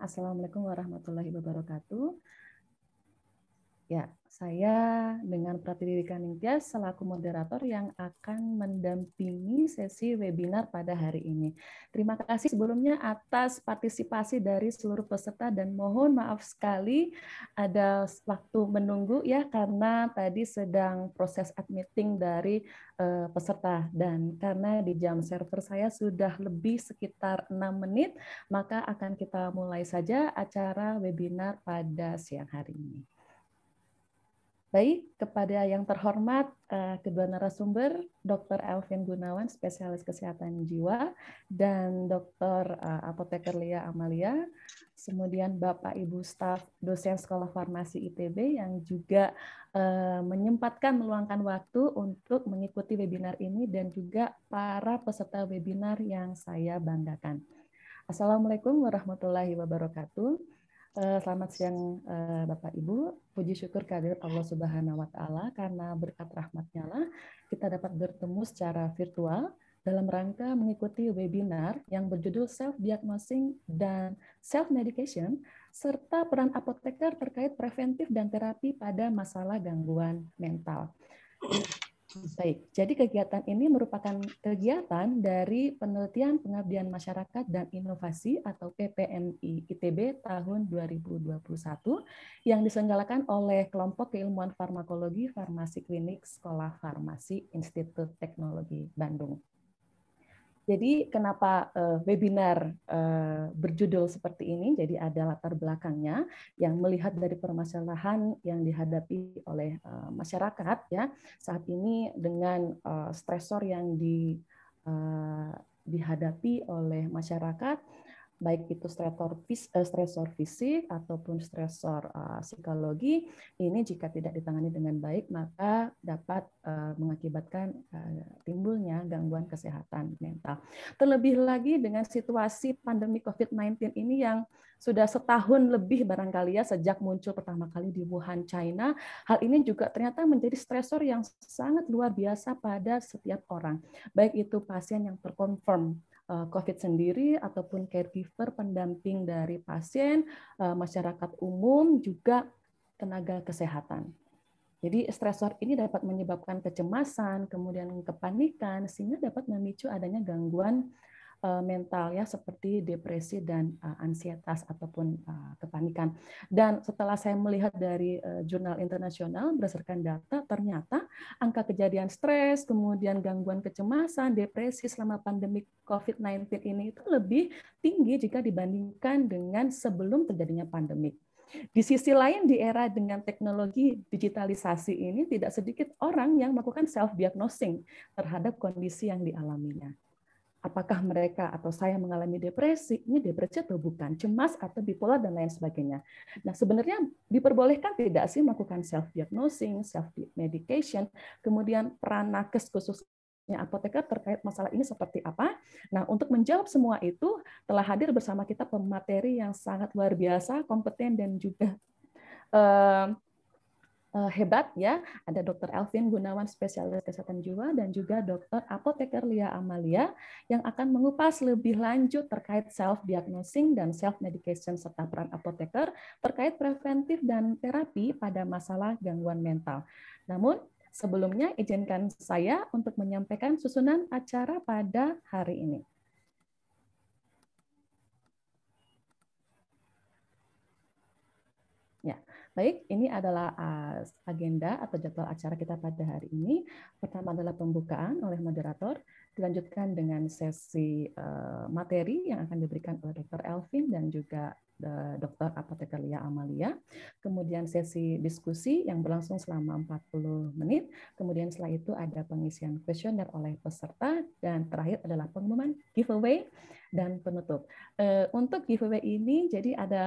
Assalamualaikum warahmatullahi wabarakatuh. Ya, saya dengan Pratiwi Kaningtyas selaku moderator yang akan mendampingi sesi webinar pada hari ini. Terima kasih sebelumnya atas partisipasi dari seluruh peserta dan mohon maaf sekali ada waktu menunggu ya karena tadi sedang proses admitting dari uh, peserta dan karena di jam server saya sudah lebih sekitar 6 menit, maka akan kita mulai saja acara webinar pada siang hari ini. Baik, kepada yang terhormat eh, kedua narasumber, Dr. Elvin Gunawan, spesialis kesehatan jiwa, dan Dr. Eh, apoteker Lia Amalia, kemudian Bapak Ibu staf dosen Sekolah Farmasi ITB yang juga eh, menyempatkan meluangkan waktu untuk mengikuti webinar ini dan juga para peserta webinar yang saya banggakan. Assalamualaikum warahmatullahi wabarakatuh. Eh, selamat siang eh, Bapak Ibu. Puji syukur kehadirat Allah Subhanahu wa taala karena berkat rahmatnya lah kita dapat bertemu secara virtual dalam rangka mengikuti webinar yang berjudul Self Diagnosing dan Self Medication serta peran apoteker terkait preventif dan terapi pada masalah gangguan mental. Baik, jadi kegiatan ini merupakan kegiatan dari penelitian pengabdian masyarakat dan inovasi atau PPMI ITB tahun 2021 yang diselenggarakan oleh kelompok keilmuan farmakologi farmasi klinik Sekolah Farmasi Institut Teknologi Bandung. Jadi kenapa uh, webinar uh, berjudul seperti ini? Jadi ada latar belakangnya yang melihat dari permasalahan yang dihadapi oleh uh, masyarakat ya saat ini dengan uh, stresor yang di uh, dihadapi oleh masyarakat baik itu eh, stresor, fisik ataupun stresor eh, psikologi, ini jika tidak ditangani dengan baik maka dapat eh, mengakibatkan timbulnya gangguan kesehatan mental. Terlebih lagi dengan situasi pandemi COVID-19 ini yang sudah setahun lebih barangkali ya sejak muncul pertama kali di Wuhan, China. Hal ini juga ternyata menjadi stresor yang sangat luar biasa pada setiap orang, baik itu pasien yang terkonfirm eh, COVID sendiri ataupun caregiver pendamping dari pasien, eh, masyarakat umum juga tenaga kesehatan. Jadi stresor ini dapat menyebabkan kecemasan, kemudian kepanikan, sehingga dapat memicu adanya gangguan Eh, mental ya seperti depresi dan uh, ansietas ataupun uh, kepanikan. Dan setelah saya melihat dari uh, jurnal internasional berdasarkan data ternyata angka kejadian stres, kemudian gangguan kecemasan, depresi selama pandemi COVID-19 ini itu lebih tinggi jika dibandingkan dengan sebelum terjadinya pandemi. Di sisi lain, di era dengan teknologi digitalisasi ini, tidak sedikit orang yang melakukan self-diagnosing terhadap kondisi yang dialaminya apakah mereka atau saya mengalami depresi, ini depresi atau bukan, cemas atau bipolar dan lain sebagainya. Nah, sebenarnya diperbolehkan tidak sih melakukan self diagnosing, self medication, kemudian peran nakes khususnya apoteker terkait masalah ini seperti apa? Nah, untuk menjawab semua itu telah hadir bersama kita pemateri yang sangat luar biasa, kompeten dan juga uh, Eh, hebat ya. Ada Dr. Elvin Gunawan spesialis kesehatan jiwa dan juga Dr. Apoteker Lia Amalia yang akan mengupas lebih lanjut terkait self diagnosing dan self medication serta peran apoteker terkait preventif dan terapi pada masalah gangguan mental. Namun sebelumnya izinkan saya untuk menyampaikan susunan acara pada hari ini. Baik, ini adalah eh, agenda atau jadwal acara kita pada hari ini. Pertama adalah pembukaan oleh moderator, dilanjutkan dengan sesi eh, materi yang akan diberikan oleh Dr. Elvin dan juga uh, eh, Dr. Apoteker Lia Amalia. Kemudian sesi diskusi yang berlangsung selama 40 menit. Kemudian setelah itu ada pengisian kuesioner oleh peserta dan terakhir adalah pengumuman giveaway dan penutup. Eh, untuk giveaway ini jadi ada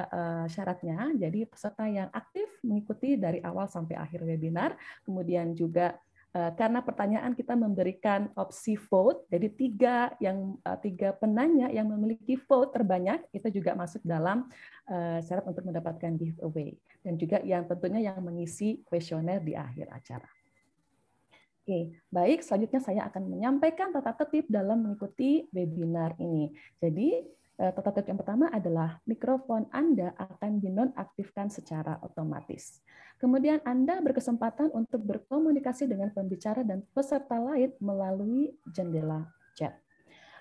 syaratnya. Jadi peserta yang aktif mengikuti dari awal sampai akhir webinar, kemudian juga Eh, karena pertanyaan kita memberikan opsi vote, jadi tiga yang eh, tiga penanya yang memiliki vote terbanyak itu juga masuk dalam eh, syarat untuk mendapatkan giveaway dan juga yang tentunya yang mengisi kuesioner di akhir acara. Oke, baik. Selanjutnya saya akan menyampaikan tata tertib dalam mengikuti webinar ini. Jadi Eh, tata tertib yang pertama adalah mikrofon Anda akan dinonaktifkan secara otomatis. Kemudian Anda berkesempatan untuk berkomunikasi dengan pembicara dan peserta lain melalui jendela chat.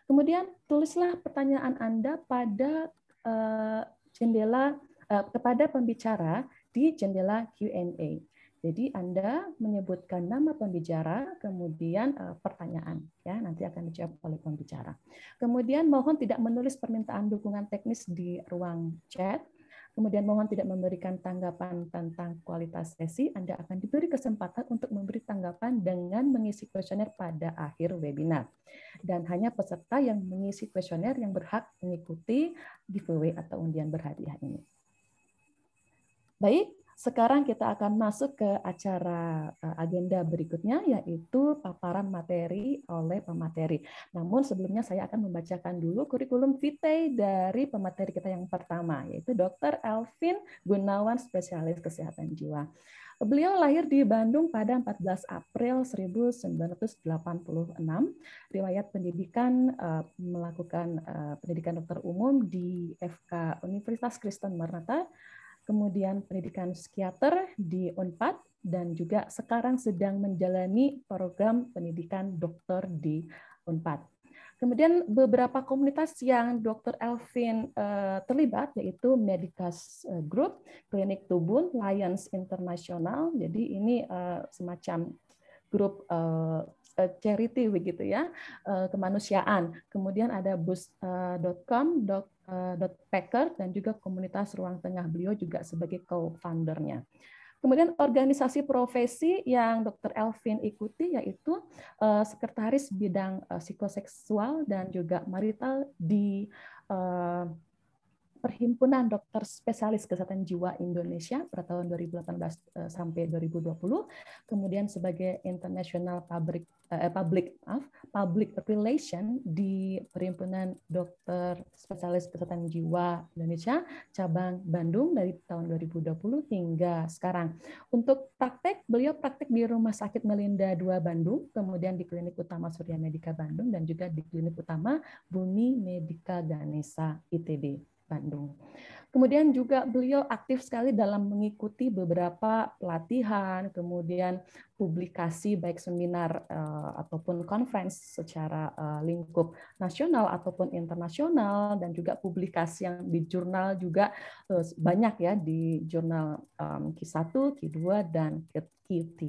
Kemudian tulislah pertanyaan Anda pada eh, jendela eh, kepada pembicara di jendela Q&A. Jadi Anda menyebutkan nama pembicara, kemudian eh, pertanyaan, ya nanti akan dijawab oleh pembicara. Kemudian mohon tidak menulis permintaan dukungan teknis di ruang chat. Kemudian mohon tidak memberikan tanggapan tentang kualitas sesi. Anda akan diberi kesempatan untuk memberi tanggapan dengan mengisi kuesioner pada akhir webinar. Dan hanya peserta yang mengisi kuesioner yang berhak mengikuti giveaway atau undian berhadiah ini. Baik, sekarang kita akan masuk ke acara eh, agenda berikutnya, yaitu paparan materi oleh pemateri. Namun sebelumnya saya akan membacakan dulu kurikulum vitae dari pemateri kita yang pertama, yaitu Dr. elvin Gunawan, spesialis kesehatan jiwa. Beliau lahir di Bandung pada 14 April 1986. Riwayat pendidikan eh, melakukan eh, pendidikan dokter umum di FK Universitas Kristen Marnata kemudian pendidikan psikiater di UNPAD, dan juga sekarang sedang menjalani program pendidikan dokter di UNPAD. Kemudian beberapa komunitas yang Dr. Elvin eh, terlibat yaitu Medicas eh, Group, Klinik Tubun, Lions Internasional. Jadi ini eh, semacam grup charity begitu ya, kemanusiaan. Kemudian ada bus.com, dok Eh, packer dan juga komunitas Ruang Tengah beliau juga sebagai co-foundernya. Kemudian organisasi profesi yang Dr. Elvin ikuti yaitu eh, sekretaris bidang uh, psikoseksual dan juga marital di Perhimpunan Dokter Spesialis Kesehatan Jiwa Indonesia pada tahun 2018 sampai 2020, kemudian sebagai International Public eh, public maaf, public relation di Perhimpunan Dokter Spesialis Kesehatan Jiwa Indonesia cabang Bandung dari tahun 2020 hingga sekarang. Untuk praktek, beliau praktek di Rumah Sakit Melinda 2 Bandung, kemudian di Klinik Utama Surya Medika Bandung dan juga di Klinik Utama Bumi Medika Ganesa ITB. Bandung. Kemudian juga beliau aktif sekali dalam mengikuti beberapa pelatihan, kemudian publikasi baik seminar uh, ataupun conference secara uh, lingkup nasional ataupun internasional dan juga publikasi yang di jurnal juga uh, banyak ya di jurnal um, Q1, Q2 dan Q3.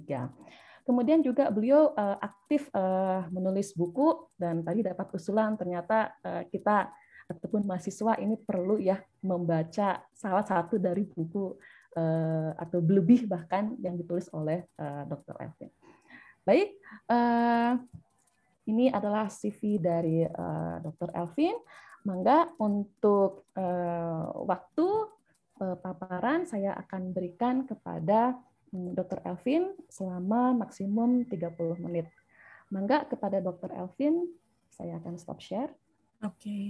Kemudian juga beliau uh, aktif uh, menulis buku dan tadi dapat usulan ternyata uh, kita ataupun mahasiswa ini perlu ya membaca salah satu dari buku eh, atau lebih bahkan yang ditulis oleh eh, Dr. Elvin. Baik, eh, ini adalah CV dari eh, Dr. Elvin. Mangga untuk eh, waktu eh, paparan saya akan berikan kepada hmm, Dr. Elvin selama maksimum 30 menit. Mangga kepada Dr. Elvin, saya akan stop share. Oke. Okay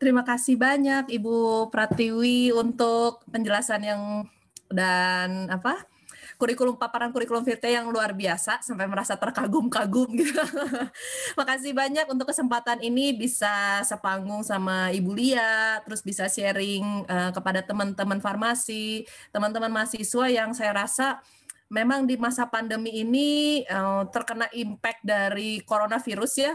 terima kasih banyak Ibu Pratiwi untuk penjelasan yang dan apa kurikulum paparan kurikulum vitae yang luar biasa sampai merasa terkagum-kagum gitu. kasih banyak untuk kesempatan ini bisa sepanggung sama Ibu Lia, terus bisa sharing uh, kepada teman-teman farmasi, teman-teman mahasiswa yang saya rasa memang di masa pandemi ini uh, terkena impact dari coronavirus ya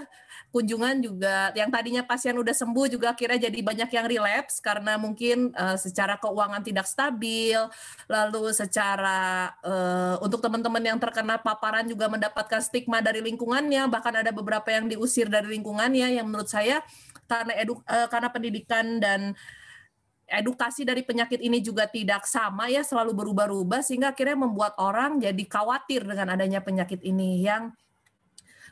kunjungan juga yang tadinya pasien udah sembuh juga kira jadi banyak yang relapse karena mungkin uh, secara keuangan tidak stabil, lalu secara uh, untuk teman-teman yang terkena paparan juga mendapatkan stigma dari lingkungannya, bahkan ada beberapa yang diusir dari lingkungannya yang menurut saya karena edu uh, karena pendidikan dan edukasi dari penyakit ini juga tidak sama ya selalu berubah-ubah sehingga akhirnya membuat orang jadi khawatir dengan adanya penyakit ini yang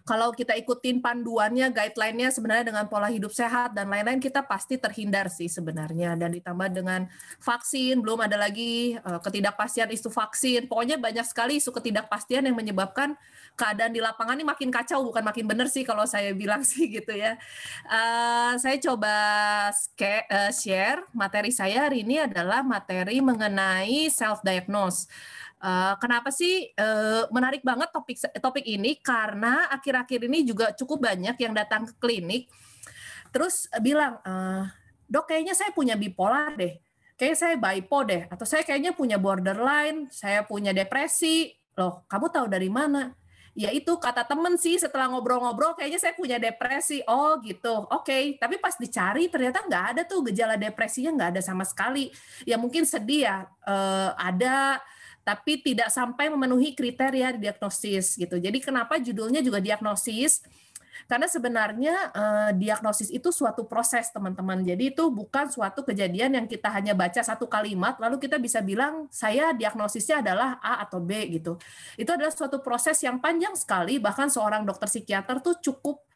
kalau kita ikutin panduannya, guideline-nya sebenarnya dengan pola hidup sehat dan lain-lain kita pasti terhindar sih sebenarnya dan ditambah dengan vaksin, belum ada lagi eh, ketidakpastian isu vaksin. Pokoknya banyak sekali isu ketidakpastian yang menyebabkan keadaan di lapangan ini makin kacau bukan makin benar sih kalau saya bilang sih gitu ya. Uh, saya coba eh, share materi saya hari ini adalah materi mengenai self diagnose. Eh, kenapa sih uh, menarik banget topik topik ini? Karena akhir-akhir ini juga cukup banyak yang datang ke klinik, terus bilang, uh, dok kayaknya saya punya bipolar deh, kayak saya bipolar deh, atau saya kayaknya punya borderline, saya punya depresi. Loh, kamu tahu dari mana? Ya itu kata temen sih setelah ngobrol-ngobrol kayaknya saya punya depresi. Oh gitu, oke. Okay. Tapi pas dicari ternyata nggak ada tuh gejala depresinya nggak ada sama sekali. Ya mungkin sedih ya, uh, ada tapi tidak sampai memenuhi kriteria diagnosis gitu. Jadi kenapa judulnya juga diagnosis? Karena sebenarnya eh, diagnosis itu suatu proses teman-teman. Jadi itu bukan suatu kejadian yang kita hanya baca satu kalimat lalu kita bisa bilang saya diagnosisnya adalah A atau B gitu. Itu adalah suatu proses yang panjang sekali bahkan seorang dokter psikiater tuh cukup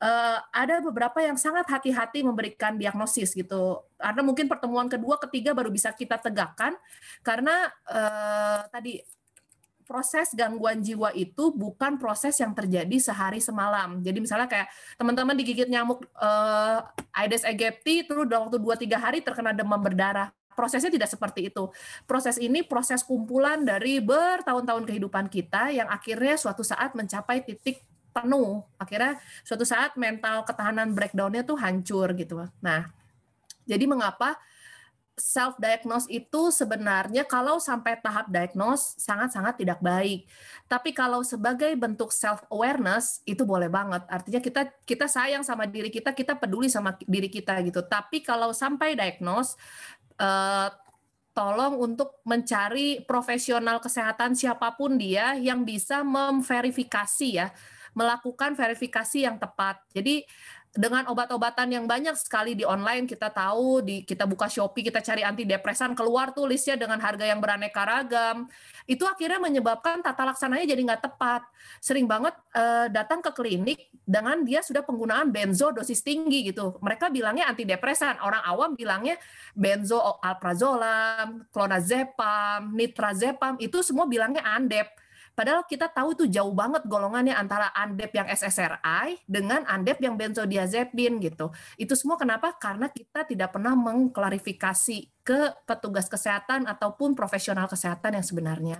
Eh, ada beberapa yang sangat hati-hati memberikan diagnosis gitu karena mungkin pertemuan kedua ketiga baru bisa kita tegakkan karena uh, tadi proses gangguan jiwa itu bukan proses yang terjadi sehari semalam. Jadi misalnya kayak teman-teman digigit nyamuk eh, Aedes aegypti terus dalam waktu 2 3 hari terkena demam berdarah. Prosesnya tidak seperti itu. Proses ini proses kumpulan dari bertahun-tahun kehidupan kita yang akhirnya suatu saat mencapai titik penuh akhirnya suatu saat mental ketahanan breakdownnya tuh hancur gitu nah jadi mengapa self diagnose itu sebenarnya kalau sampai tahap diagnose sangat-sangat tidak baik. Tapi kalau sebagai bentuk self awareness itu boleh banget. Artinya kita kita sayang sama diri kita, kita peduli sama diri kita gitu. Tapi kalau sampai diagnose eh, tolong untuk mencari profesional kesehatan siapapun dia yang bisa memverifikasi ya melakukan verifikasi yang tepat. Jadi dengan obat-obatan yang banyak sekali di online kita tahu di kita buka Shopee kita cari anti depresan keluar tuh listnya dengan harga yang beraneka ragam itu akhirnya menyebabkan tata laksananya jadi nggak tepat sering banget uh, datang ke klinik dengan dia sudah penggunaan benzo dosis tinggi gitu mereka bilangnya anti depresan. orang awam bilangnya benzo alprazolam klonazepam, nitrazepam itu semua bilangnya andep Padahal kita tahu itu jauh banget golongannya antara Andep yang SSRI dengan Andep yang benzodiazepin gitu. Itu semua kenapa? Karena kita tidak pernah mengklarifikasi ke petugas kesehatan ataupun profesional kesehatan yang sebenarnya.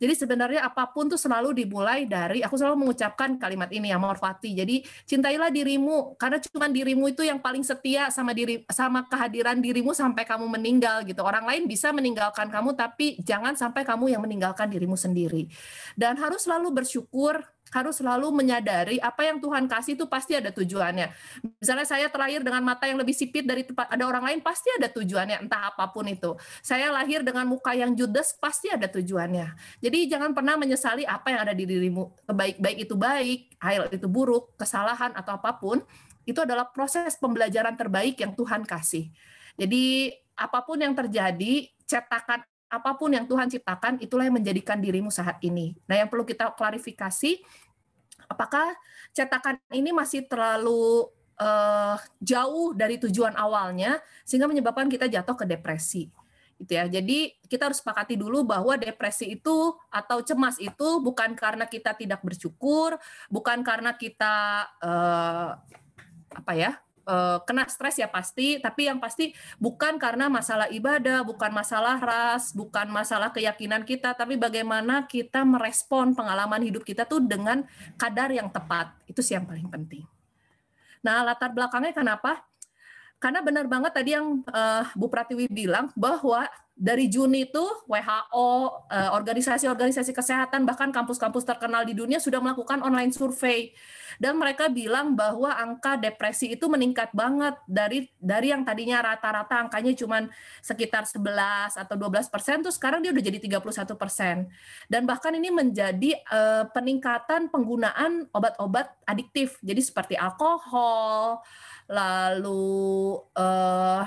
Jadi sebenarnya apapun tuh selalu dimulai dari aku selalu mengucapkan kalimat ini ya Morfati. Jadi cintailah dirimu karena cuma dirimu itu yang paling setia sama diri sama kehadiran dirimu sampai kamu meninggal gitu. Orang lain bisa meninggalkan kamu tapi jangan sampai kamu yang meninggalkan dirimu sendiri. Dan harus selalu bersyukur harus selalu menyadari apa yang Tuhan kasih itu pasti ada tujuannya. Misalnya saya terlahir dengan mata yang lebih sipit dari tempat ada orang lain pasti ada tujuannya entah apapun itu. Saya lahir dengan muka yang judes pasti ada tujuannya. Jadi jangan pernah menyesali apa yang ada di dirimu. Baik-baik itu baik, hal itu buruk, kesalahan atau apapun itu adalah proses pembelajaran terbaik yang Tuhan kasih. Jadi apapun yang terjadi, cetakan apapun yang Tuhan ciptakan itulah yang menjadikan dirimu saat ini. Nah, yang perlu kita klarifikasi apakah cetakan ini masih terlalu uh, jauh dari tujuan awalnya sehingga menyebabkan kita jatuh ke depresi gitu ya. Jadi kita harus sepakati dulu bahwa depresi itu atau cemas itu bukan karena kita tidak bersyukur, bukan karena kita Uh, apa ya Eh, kena stres ya pasti, tapi yang pasti bukan karena masalah ibadah, bukan masalah ras, bukan masalah keyakinan kita, tapi bagaimana kita merespon pengalaman hidup kita tuh dengan kadar yang tepat. Itu sih yang paling penting. Nah, latar belakangnya kenapa? Karena benar banget tadi yang eh, Bu Pratiwi bilang bahwa dari Juni itu WHO, eh, organisasi-organisasi kesehatan, bahkan kampus-kampus terkenal di dunia sudah melakukan online survei dan mereka bilang bahwa angka depresi itu meningkat banget dari dari yang tadinya rata-rata angkanya cuma sekitar 11 atau 12 persen tuh sekarang dia udah jadi 31 persen dan bahkan ini menjadi eh, peningkatan penggunaan obat-obat adiktif jadi seperti alkohol lalu eh,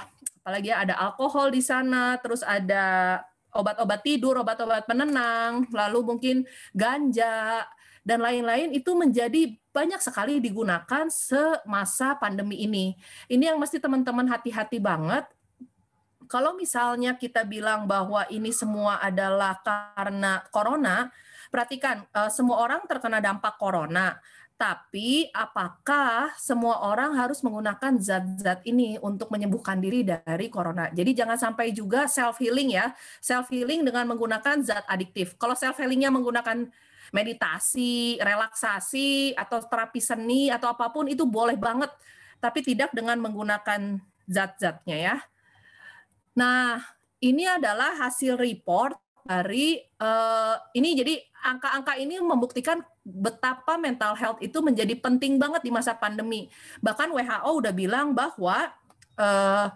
apalagi ada alkohol di sana, terus ada obat-obat tidur, obat-obat penenang, lalu mungkin ganja dan lain-lain itu menjadi banyak sekali digunakan semasa pandemi ini. Ini yang mesti teman-teman hati-hati banget kalau misalnya kita bilang bahwa ini semua adalah karena corona, perhatikan eh, semua orang terkena dampak corona. Tapi apakah semua orang harus menggunakan zat-zat ini untuk menyembuhkan diri dari corona? Jadi jangan sampai juga self healing ya. Self healing dengan menggunakan zat adiktif. Kalau self healingnya menggunakan meditasi, relaksasi atau terapi seni atau apapun itu boleh banget, tapi tidak dengan menggunakan zat-zatnya ya. Nah, ini adalah hasil report dari uh, ini jadi angka-angka ini membuktikan betapa mental health itu menjadi penting banget di masa pandemi. Bahkan WHO udah bilang bahwa angka eh,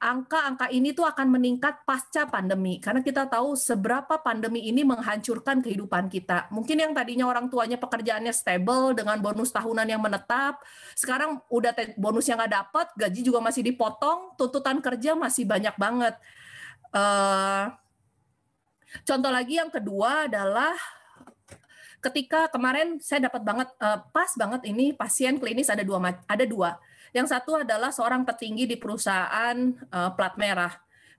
angka-angka ini tuh akan meningkat pasca pandemi karena kita tahu seberapa pandemi ini menghancurkan kehidupan kita. Mungkin yang tadinya orang tuanya pekerjaannya stable dengan bonus tahunan yang menetap, sekarang udah bonus yang nggak dapat, gaji juga masih dipotong, tuntutan kerja masih banyak banget. Uh, contoh lagi yang kedua adalah ketika kemarin saya dapat banget uh, pas banget ini pasien klinis ada dua ada dua. Yang satu adalah seorang petinggi di perusahaan uh, plat merah.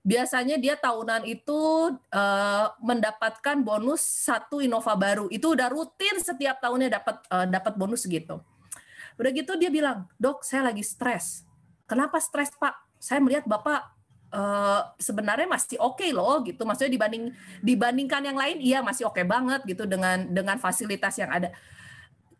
Biasanya dia tahunan itu uh, mendapatkan bonus satu Innova baru. Itu udah rutin setiap tahunnya dapat uh, dapat bonus gitu. Udah gitu dia bilang, "Dok, saya lagi stres." "Kenapa stres, Pak?" "Saya melihat Bapak uh, sebenarnya masih oke okay loh gitu. Maksudnya dibanding dibandingkan yang lain iya masih oke okay banget gitu dengan dengan fasilitas yang ada.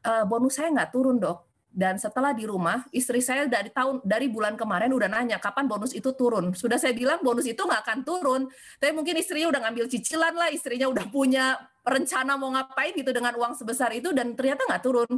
Uh, bonus saya nggak turun dok. Dan setelah di rumah, istri saya dari tahun dari bulan kemarin udah nanya kapan bonus itu turun. Sudah saya bilang bonus itu nggak akan turun. Tapi mungkin istrinya udah ngambil cicilan lah, istrinya udah punya rencana mau ngapain gitu dengan uang sebesar itu dan ternyata nggak turun.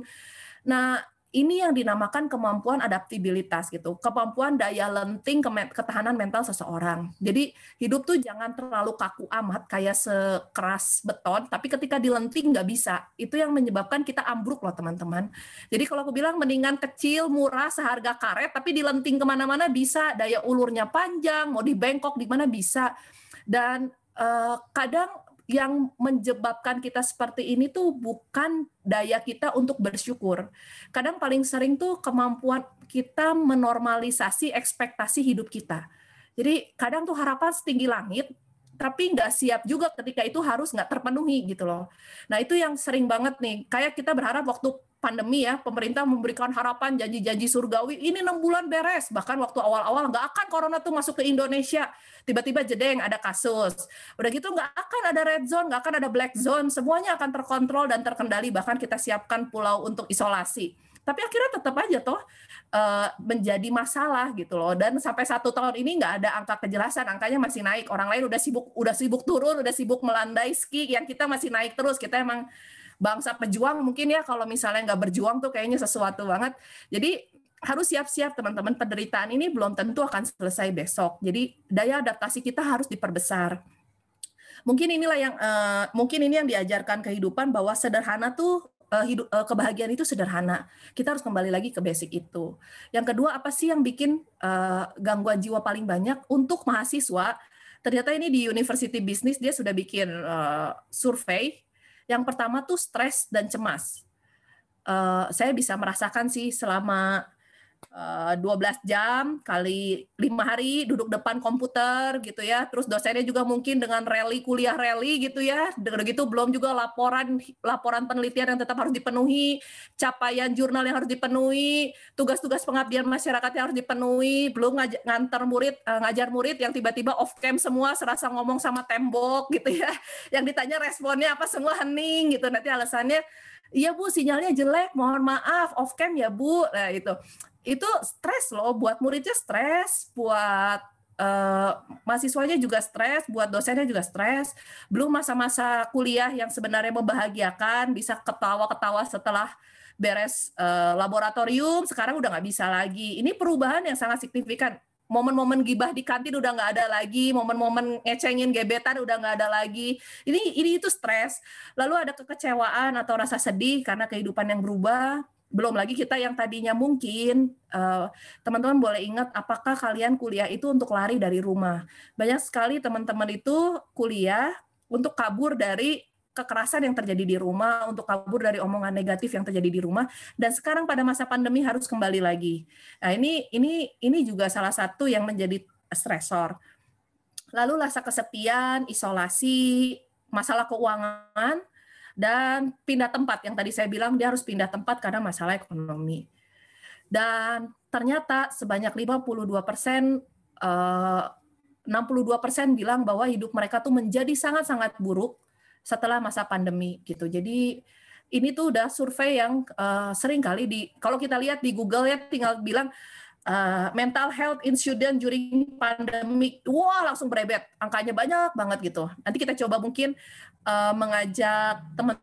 Nah ini yang dinamakan kemampuan adaptabilitas gitu, kemampuan daya lenting ketahanan mental seseorang. Jadi hidup tuh jangan terlalu kaku amat kayak sekeras beton, tapi ketika dilenting nggak bisa. Itu yang menyebabkan kita ambruk loh teman-teman. Jadi kalau aku bilang mendingan kecil, murah, seharga karet, tapi dilenting kemana-mana bisa, daya ulurnya panjang, mau di Bangkok di mana bisa. Dan eh, kadang yang menyebabkan kita seperti ini tuh bukan daya kita untuk bersyukur. Kadang paling sering tuh kemampuan kita menormalisasi ekspektasi hidup kita. Jadi kadang tuh harapan setinggi langit, tapi nggak siap juga ketika itu harus nggak terpenuhi gitu loh. Nah itu yang sering banget nih. Kayak kita berharap waktu pandemi ya, pemerintah memberikan harapan janji-janji surgawi, ini enam bulan beres. Bahkan waktu awal-awal nggak akan corona tuh masuk ke Indonesia. Tiba-tiba jedeng ada kasus. Udah gitu nggak akan ada red zone, nggak akan ada black zone, semuanya akan terkontrol dan terkendali. Bahkan kita siapkan pulau untuk isolasi. Tapi akhirnya tetap aja toh eh, menjadi masalah gitu loh. Dan sampai satu tahun ini nggak ada angka kejelasan, angkanya masih naik. Orang lain udah sibuk, udah sibuk turun, udah sibuk melandai ski, yang kita masih naik terus. Kita emang bangsa pejuang mungkin ya kalau misalnya nggak berjuang tuh kayaknya sesuatu banget. Jadi harus siap-siap teman-teman penderitaan ini belum tentu akan selesai besok. Jadi daya adaptasi kita harus diperbesar. Mungkin inilah yang uh, mungkin ini yang diajarkan kehidupan bahwa sederhana tuh uh, hidup uh, kebahagiaan itu sederhana. Kita harus kembali lagi ke basic itu. Yang kedua apa sih yang bikin uh, gangguan jiwa paling banyak untuk mahasiswa? Ternyata ini di University Business dia sudah bikin uh, survei yang pertama tuh stres dan cemas. Uh, saya bisa merasakan sih selama 12 eh, jam kali lima hari duduk depan komputer gitu ya terus dosennya juga mungkin dengan rally kuliah rally gitu ya dengan gitu belum juga laporan laporan penelitian yang tetap harus dipenuhi capaian jurnal yang harus dipenuhi tugas-tugas pengabdian masyarakat yang harus dipenuhi belum ngaj ngantar murid eh, ngajar murid yang tiba-tiba off cam semua serasa ngomong sama tembok gitu ya yang ditanya responnya apa semua hening gitu nanti alasannya iya bu sinyalnya jelek mohon maaf off cam ya bu nah itu itu stres loh buat muridnya stres buat uh, mahasiswanya juga stres buat dosennya juga stres belum masa-masa kuliah yang sebenarnya membahagiakan bisa ketawa-ketawa setelah beres uh, laboratorium sekarang udah nggak bisa lagi ini perubahan yang sangat signifikan momen-momen gibah di kantin udah nggak ada lagi, momen-momen ngecengin gebetan udah nggak ada lagi. Ini ini itu stres. Lalu ada kekecewaan atau rasa sedih karena kehidupan yang berubah. Belum lagi kita yang tadinya mungkin eh, teman-teman teman -teman boleh ingat apakah kalian kuliah itu untuk lari dari rumah. Banyak sekali teman-teman itu kuliah untuk kabur dari kekerasan yang terjadi di rumah, untuk kabur dari omongan negatif yang terjadi di rumah, dan sekarang pada masa pandemi harus kembali lagi. Nah, ini ini ini juga salah satu yang menjadi stresor. Lalu rasa kesepian, isolasi, masalah keuangan, dan pindah tempat yang tadi saya bilang dia harus pindah tempat karena masalah ekonomi. Dan ternyata sebanyak 52 persen 62 eh, persen bilang bahwa hidup mereka tuh menjadi sangat-sangat buruk setelah masa pandemi gitu. Jadi ini tuh udah survei yang uh, sering kali di kalau kita lihat di Google ya tinggal bilang uh, mental health incident during pandemic. Wah, langsung berebet. Angkanya banyak banget gitu. Nanti kita coba mungkin uh, mengajak teman-teman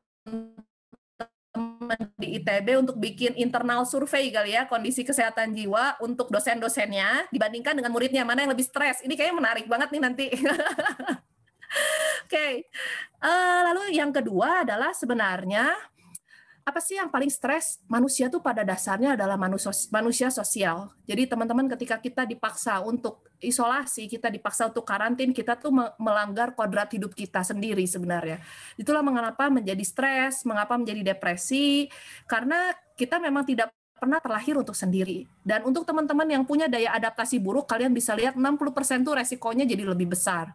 di ITB untuk bikin internal survei kali ya kondisi kesehatan jiwa untuk dosen-dosennya dibandingkan dengan muridnya mana yang lebih stres. Ini kayaknya menarik banget nih nanti. okay. uh, eh, lalu yang kedua adalah sebenarnya apa sih yang paling stres manusia tuh pada dasarnya adalah manusia sosial jadi teman-teman ketika kita dipaksa untuk isolasi kita dipaksa untuk karantin kita tuh melanggar kodrat hidup kita sendiri sebenarnya itulah mengapa menjadi stres mengapa menjadi depresi karena kita memang tidak pernah terlahir untuk sendiri. Dan untuk teman-teman yang punya daya adaptasi buruk, kalian bisa lihat 60% itu resikonya jadi lebih besar.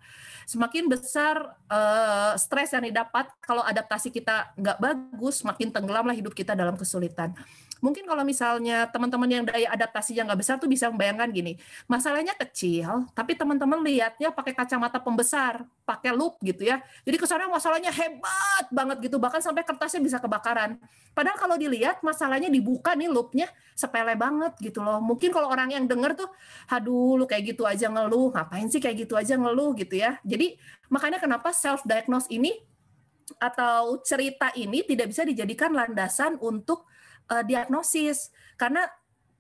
Semakin besar uh, stres yang didapat, kalau adaptasi kita nggak bagus, makin tenggelamlah hidup kita dalam kesulitan mungkin kalau misalnya teman-teman yang daya yang nggak besar tuh bisa membayangkan gini, masalahnya kecil, tapi teman-teman lihatnya pakai kacamata pembesar, pakai loop gitu ya. Jadi kesannya masalahnya hebat banget gitu, bahkan sampai kertasnya bisa kebakaran. Padahal kalau dilihat masalahnya dibuka nih loopnya sepele banget gitu loh. Mungkin kalau orang yang denger tuh, aduh lu kayak gitu aja ngeluh, ngapain sih kayak gitu aja ngeluh gitu ya. Jadi makanya kenapa self-diagnose ini atau cerita ini tidak bisa dijadikan landasan untuk uh, diagnosis karena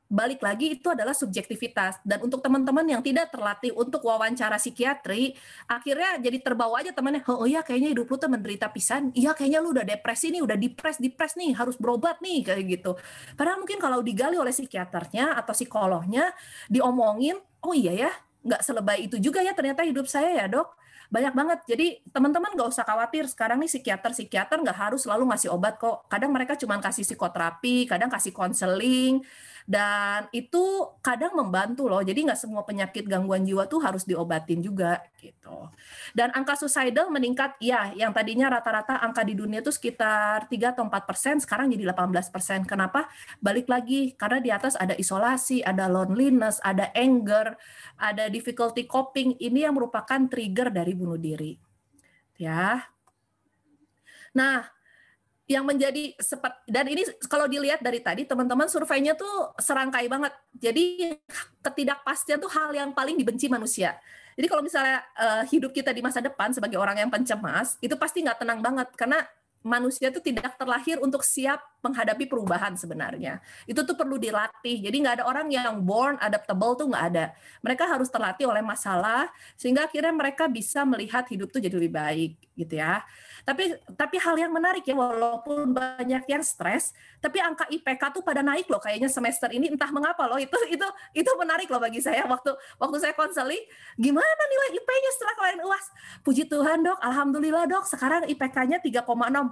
balik lagi itu adalah subjektivitas dan untuk teman-teman yang tidak terlatih untuk wawancara psikiatri akhirnya jadi terbawa aja temannya oh, oh ya kayaknya hidup lu tuh menderita pisan iya kayaknya lu udah depresi nih udah depres depres nih harus berobat nih kayak gitu padahal mungkin kalau digali oleh psikiaternya atau psikolognya diomongin oh iya ya nggak selebay itu juga ya ternyata hidup saya ya dok banyak banget. Jadi teman-teman nggak usah khawatir. Sekarang nih psikiater-psikiater nggak harus selalu ngasih obat kok. Kadang mereka cuma kasih psikoterapi, kadang kasih konseling, dan itu kadang membantu loh jadi nggak semua penyakit gangguan jiwa tuh harus diobatin juga gitu dan angka suicidal meningkat ya yang tadinya rata-rata angka di dunia itu sekitar 3 atau 4 persen sekarang jadi 18 persen kenapa balik lagi karena di atas ada isolasi ada loneliness ada anger ada difficulty coping ini yang merupakan trigger dari bunuh diri ya Nah, yang menjadi seperti dan ini kalau dilihat dari tadi teman-teman surveinya tuh serangkai banget. Jadi ketidakpastian tuh hal yang paling dibenci manusia. Jadi kalau misalnya uh, hidup kita di masa depan sebagai orang yang pencemas, itu pasti nggak tenang banget karena manusia itu tidak terlahir untuk siap menghadapi perubahan sebenarnya. Itu tuh perlu dilatih. Jadi nggak ada orang yang born adaptable tuh nggak ada. Mereka harus terlatih oleh masalah sehingga akhirnya mereka bisa melihat hidup tuh jadi lebih baik gitu ya. Tapi tapi hal yang menarik ya walaupun banyak yang stres, tapi angka IPK tuh pada naik loh kayaknya semester ini entah mengapa loh itu itu itu menarik loh bagi saya waktu waktu saya konseli gimana nilai IP-nya setelah kalian UAS. Puji Tuhan, Dok. Alhamdulillah, Dok. Sekarang IPK-nya 3,6.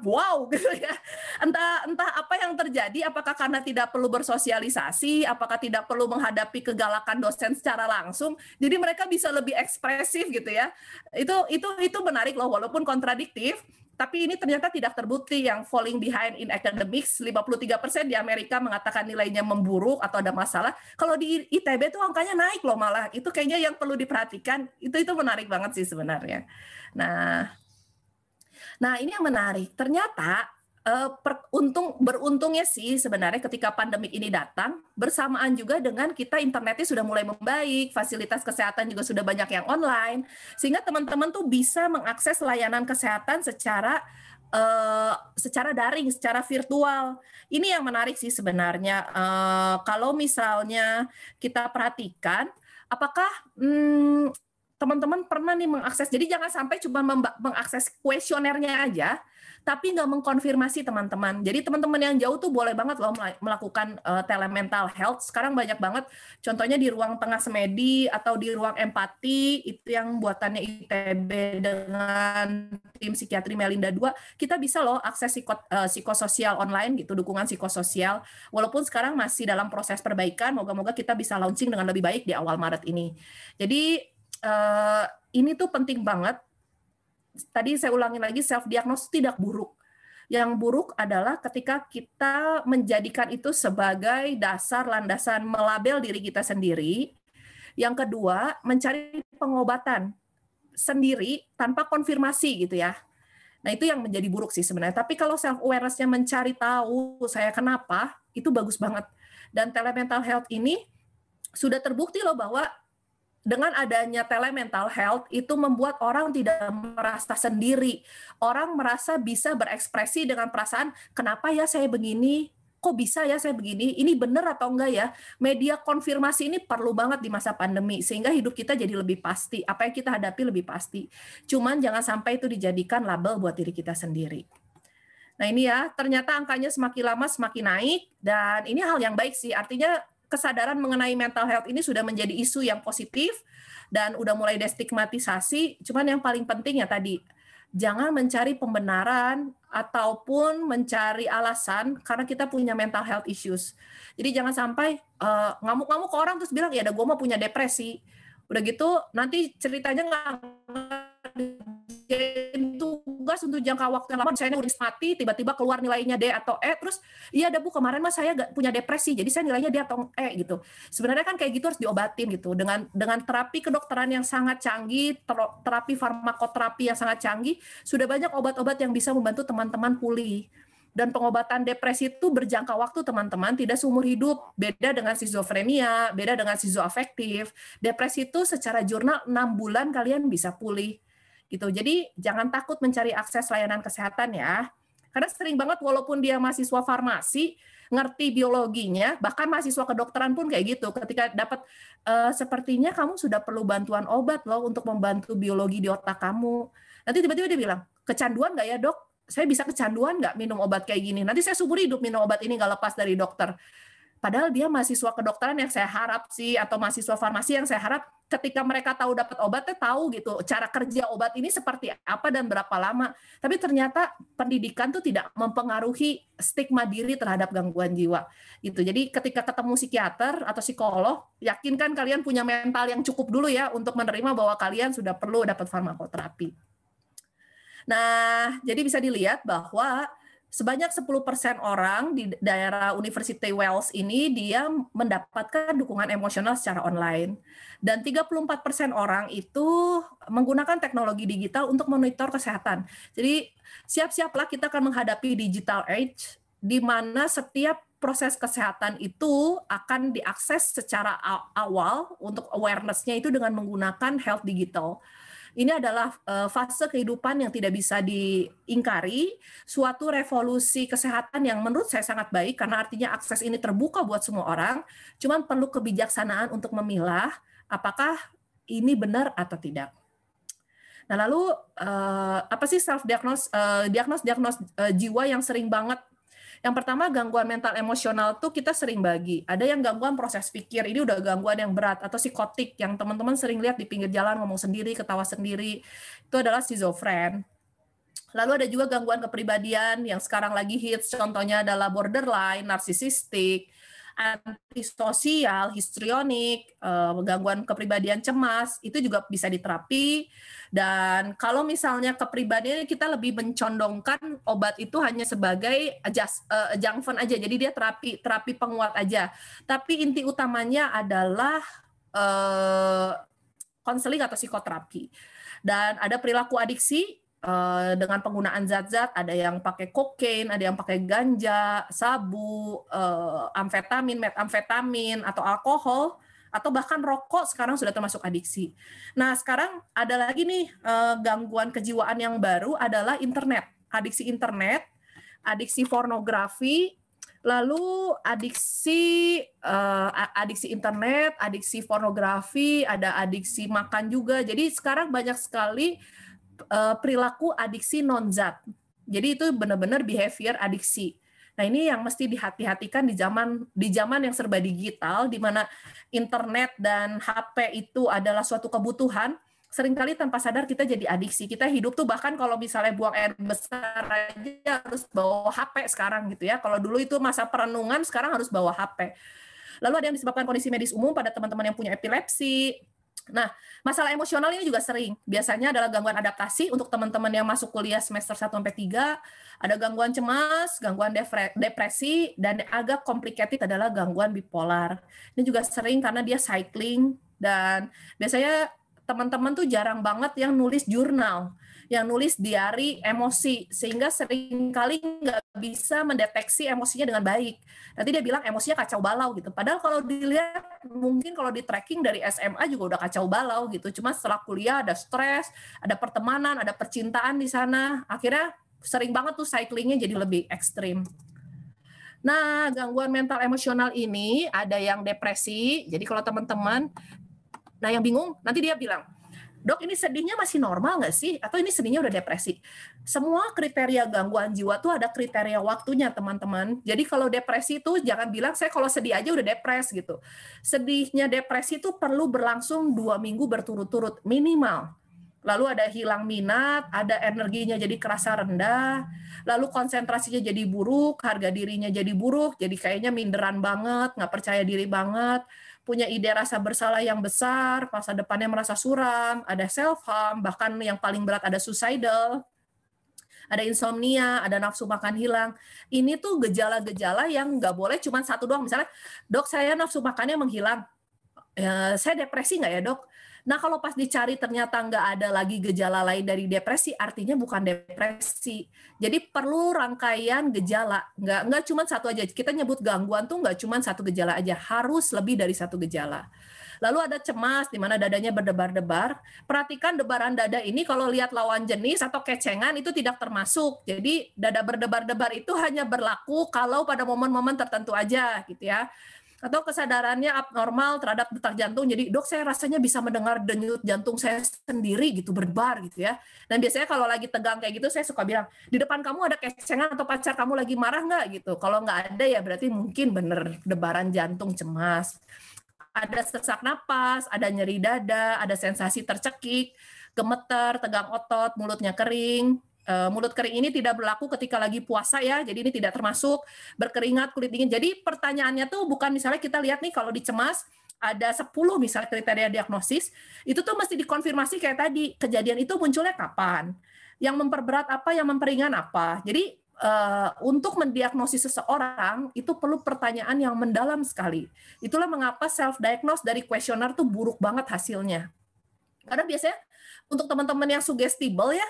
Wow gitu ya. Entah entah apa yang terjadi? Apakah karena tidak perlu bersosialisasi? Apakah tidak perlu menghadapi kegalakan dosen secara langsung? Jadi mereka bisa lebih ekspresif gitu ya. Itu itu itu menarik loh walaupun kontradiktif, tapi ini ternyata tidak terbukti yang falling behind in academics 53% di Amerika mengatakan nilainya memburuk atau ada masalah. Kalau di ITB itu angkanya naik loh malah. Itu kayaknya yang perlu diperhatikan. Itu itu menarik banget sih sebenarnya. Nah, Nah, ini yang menarik. Ternyata Eh, untung beruntungnya sih sebenarnya ketika pandemik ini datang bersamaan juga dengan kita internetnya sudah mulai membaik, fasilitas kesehatan juga sudah banyak yang online, sehingga teman-teman tuh bisa mengakses layanan kesehatan secara uh, secara daring, secara virtual. Ini yang menarik sih sebenarnya. Uh, kalau misalnya kita perhatikan, apakah hmm, teman-teman pernah nih mengakses? Jadi jangan sampai cuma mengakses kuesionernya aja tapi nggak mengkonfirmasi teman-teman. Jadi teman-teman yang jauh tuh boleh banget loh melakukan uh, telemental health. Sekarang banyak banget contohnya di ruang tengah semedi atau di ruang empati itu yang buatannya ITB dengan tim psikiatri Melinda 2, kita bisa loh akses psiko, uh, psikososial online gitu, dukungan psikososial. Walaupun sekarang masih dalam proses perbaikan, moga-moga kita bisa launching dengan lebih baik di awal Maret ini. Jadi uh, ini tuh penting banget tadi saya ulangi lagi self diagnosis tidak buruk. Yang buruk adalah ketika kita menjadikan itu sebagai dasar landasan melabel diri kita sendiri. Yang kedua, mencari pengobatan sendiri tanpa konfirmasi gitu ya. Nah, itu yang menjadi buruk sih sebenarnya. Tapi kalau self awareness-nya mencari tahu saya kenapa, itu bagus banget. Dan telemental health ini sudah terbukti loh bahwa dengan adanya telemental health itu membuat orang tidak merasa sendiri. Orang merasa bisa berekspresi dengan perasaan, kenapa ya saya begini, kok bisa ya saya begini, ini benar atau enggak ya. Media konfirmasi ini perlu banget di masa pandemi, sehingga hidup kita jadi lebih pasti, apa yang kita hadapi lebih pasti. Cuman jangan sampai itu dijadikan label buat diri kita sendiri. Nah ini ya, ternyata angkanya semakin lama semakin naik, dan ini hal yang baik sih, artinya kesadaran mengenai mental health ini sudah menjadi isu yang positif dan udah mulai destigmatisasi. Cuman yang paling penting ya tadi jangan mencari pembenaran ataupun mencari alasan karena kita punya mental health issues. Jadi jangan sampai ngamuk eh, ngamuk-ngamuk ke orang terus bilang ya ada gue mau punya depresi. Udah gitu nanti ceritanya nggak tugas untuk jangka waktu yang lama saya udah mati tiba-tiba keluar nilainya D atau E terus iya ada Bu kemarin mas saya gak punya depresi jadi saya nilainya D atau E gitu sebenarnya kan kayak gitu harus diobatin gitu dengan dengan terapi kedokteran yang sangat canggih terapi farmakoterapi yang sangat canggih sudah banyak obat-obat yang bisa membantu teman-teman pulih dan pengobatan depresi itu berjangka waktu teman-teman tidak seumur hidup beda dengan schizofrenia beda dengan schizoafektif depresi itu secara jurnal enam bulan kalian bisa pulih gitu. Jadi jangan takut mencari akses layanan kesehatan ya. Karena sering banget walaupun dia mahasiswa farmasi, ngerti biologinya, bahkan mahasiswa kedokteran pun kayak gitu. Ketika dapat e, sepertinya kamu sudah perlu bantuan obat loh untuk membantu biologi di otak kamu. Nanti tiba-tiba dia bilang, kecanduan nggak ya dok? Saya bisa kecanduan nggak minum obat kayak gini? Nanti saya subur hidup minum obat ini nggak lepas dari dokter. Padahal dia mahasiswa kedokteran yang saya harap sih atau mahasiswa farmasi yang saya harap ketika mereka tahu dapat obatnya tahu gitu cara kerja obat ini seperti apa dan berapa lama. Tapi ternyata pendidikan tuh tidak mempengaruhi stigma diri terhadap gangguan jiwa. Gitu. Jadi ketika ketemu psikiater atau psikolog, yakinkan kalian punya mental yang cukup dulu ya untuk menerima bahwa kalian sudah perlu dapat farmakoterapi. Nah, jadi bisa dilihat bahwa sebanyak 10% orang di daerah University Wales ini dia mendapatkan dukungan emosional secara online dan 34% orang itu menggunakan teknologi digital untuk monitor kesehatan. Jadi siap-siaplah kita akan menghadapi digital age di mana setiap proses kesehatan itu akan diakses secara awal untuk awareness-nya itu dengan menggunakan health digital. Ini adalah eh, fase kehidupan yang tidak bisa diingkari, suatu revolusi kesehatan yang menurut saya sangat baik karena artinya akses ini terbuka buat semua orang. Cuman perlu kebijaksanaan untuk memilah apakah ini benar atau tidak. Nah lalu eh, apa sih self diagnose diagnose eh, diagnose jiwa yang sering banget yang pertama gangguan mental emosional tuh kita sering bagi. Ada yang gangguan proses pikir, ini udah gangguan yang berat atau psikotik yang teman-teman sering lihat di pinggir jalan ngomong sendiri, ketawa sendiri. Itu adalah schizofren. Lalu ada juga gangguan kepribadian yang sekarang lagi hits, contohnya adalah borderline, narsisistik, antisosial, histrionik, eh, gangguan kepribadian cemas itu juga bisa diterapi. Dan kalau misalnya kepribadian kita lebih mencondongkan obat itu hanya sebagai adjust, uh, aja, jadi dia terapi terapi penguat aja. Tapi inti utamanya adalah konseling eh, uh, atau psikoterapi. Dan ada perilaku adiksi Eh, dengan penggunaan zat-zat ada yang pakai kokain, ada yang pakai ganja, sabu, eh, amfetamin, metamfetamin atau alkohol atau bahkan rokok sekarang sudah termasuk adiksi. Nah, sekarang ada lagi nih eh, gangguan kejiwaan yang baru adalah internet, adiksi internet, adiksi pornografi, lalu adiksi adiksi internet, adiksi pornografi, ada adiksi makan juga. Jadi sekarang banyak sekali Eh, perilaku adiksi non zat. Jadi itu benar-benar behavior adiksi. Nah, ini yang mesti dihati-hatikan di zaman di zaman yang serba digital di mana internet dan HP itu adalah suatu kebutuhan, seringkali tanpa sadar kita jadi adiksi. Kita hidup tuh bahkan kalau misalnya buang air besar aja harus bawa HP sekarang gitu ya. Kalau dulu itu masa perenungan, sekarang harus bawa HP. Lalu ada yang disebabkan kondisi medis umum pada teman-teman yang punya epilepsi, Nah, masalah emosional ini juga sering. Biasanya adalah gangguan adaptasi untuk teman-teman yang masuk kuliah semester 1 sampai 3, ada gangguan cemas, gangguan depresi dan agak complicated adalah gangguan bipolar. Ini juga sering karena dia cycling dan biasanya teman-teman tuh jarang banget yang nulis jurnal yang nulis diari emosi sehingga seringkali nggak bisa mendeteksi emosinya dengan baik. Nanti dia bilang emosinya kacau balau gitu. Padahal kalau dilihat mungkin kalau di tracking dari SMA juga udah kacau balau gitu. Cuma setelah kuliah ada stres, ada pertemanan, ada percintaan di sana. Akhirnya sering banget tuh cyclingnya jadi lebih ekstrim. Nah, gangguan mental emosional ini ada yang depresi. Jadi kalau teman-teman, nah yang bingung, nanti dia bilang, dok ini sedihnya masih normal nggak sih? Atau ini sedihnya udah depresi? Semua kriteria gangguan jiwa tuh ada kriteria waktunya teman-teman. Jadi kalau depresi itu jangan bilang saya kalau sedih aja udah depres gitu. Sedihnya depresi itu perlu berlangsung dua minggu berturut-turut minimal. Lalu ada hilang minat, ada energinya jadi kerasa rendah, lalu konsentrasinya jadi buruk, harga dirinya jadi buruk, jadi kayaknya minderan banget, nggak percaya diri banget, punya ide rasa bersalah yang besar, masa depannya merasa suram, ada self-harm, bahkan yang paling berat ada suicidal, ada insomnia, ada nafsu makan hilang. Ini tuh gejala-gejala yang nggak boleh cuma satu doang. Misalnya, dok saya nafsu makannya menghilang. Ya, saya depresi nggak ya dok? Nah, kalau pas dicari ternyata nggak ada lagi gejala lain dari depresi, artinya bukan depresi. Jadi perlu rangkaian gejala, nggak nggak cuma satu aja. Kita nyebut gangguan tuh nggak cuma satu gejala aja, harus lebih dari satu gejala. Lalu ada cemas di mana dadanya berdebar-debar. Perhatikan debaran dada ini kalau lihat lawan jenis atau kecengan itu tidak termasuk. Jadi dada berdebar-debar itu hanya berlaku kalau pada momen-momen tertentu aja gitu ya atau kesadarannya abnormal terhadap detak jantung. Jadi dok saya rasanya bisa mendengar denyut jantung saya sendiri gitu berbar gitu ya. Dan biasanya kalau lagi tegang kayak gitu saya suka bilang di depan kamu ada kesengan atau pacar kamu lagi marah nggak gitu. Kalau nggak ada ya berarti mungkin bener debaran jantung cemas. Ada sesak napas, ada nyeri dada, ada sensasi tercekik, gemeter, tegang otot, mulutnya kering, Eh, mulut kering ini tidak berlaku ketika lagi puasa ya, jadi ini tidak termasuk berkeringat, kulit dingin. Jadi pertanyaannya tuh bukan misalnya kita lihat nih kalau dicemas ada 10 misalnya kriteria diagnosis, itu tuh mesti dikonfirmasi kayak tadi, kejadian itu munculnya kapan, yang memperberat apa, yang memperingan apa. Jadi uh, untuk mendiagnosis seseorang itu perlu pertanyaan yang mendalam sekali. Itulah mengapa self-diagnose dari kuesioner tuh buruk banget hasilnya. Karena biasanya untuk teman-teman yang suggestible ya,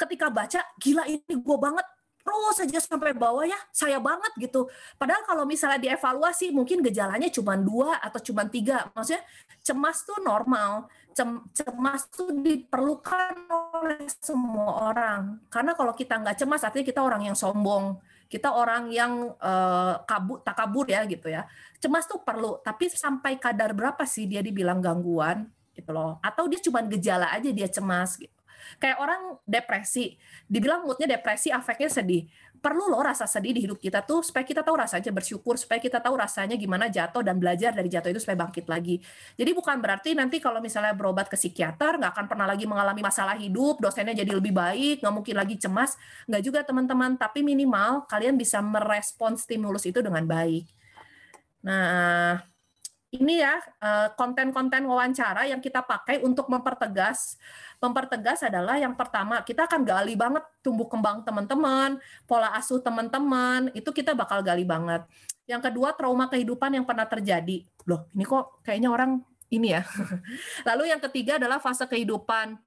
ketika baca gila ini gue banget terus saja sampai bawah ya saya banget gitu padahal kalau misalnya dievaluasi mungkin gejalanya cuma dua atau cuma tiga maksudnya cemas tuh normal Cem cemas tuh diperlukan oleh semua orang karena kalau kita nggak cemas artinya kita orang yang sombong kita orang yang uh, kabur tak kabur ya gitu ya cemas tuh perlu tapi sampai kadar berapa sih dia dibilang gangguan gitu loh atau dia cuma gejala aja dia cemas gitu Kayak orang depresi, dibilang moodnya depresi, afeknya sedih. Perlu loh rasa sedih di hidup kita tuh supaya kita tahu rasanya bersyukur, supaya kita tahu rasanya gimana jatuh dan belajar dari jatuh itu supaya bangkit lagi. Jadi bukan berarti nanti kalau misalnya berobat ke psikiater nggak akan pernah lagi mengalami masalah hidup, dosennya jadi lebih baik, nggak mungkin lagi cemas, nggak juga teman-teman. Tapi minimal kalian bisa merespon stimulus itu dengan baik. Nah, ini ya eh, konten-konten wawancara yang kita pakai untuk mempertegas Mempertegas adalah yang pertama, kita akan gali banget tumbuh kembang teman-teman, pola asuh teman-teman, itu kita bakal gali banget. Yang kedua, trauma kehidupan yang pernah terjadi. Loh, ini kok kayaknya orang ini ya. Lalu yang ketiga adalah fase kehidupan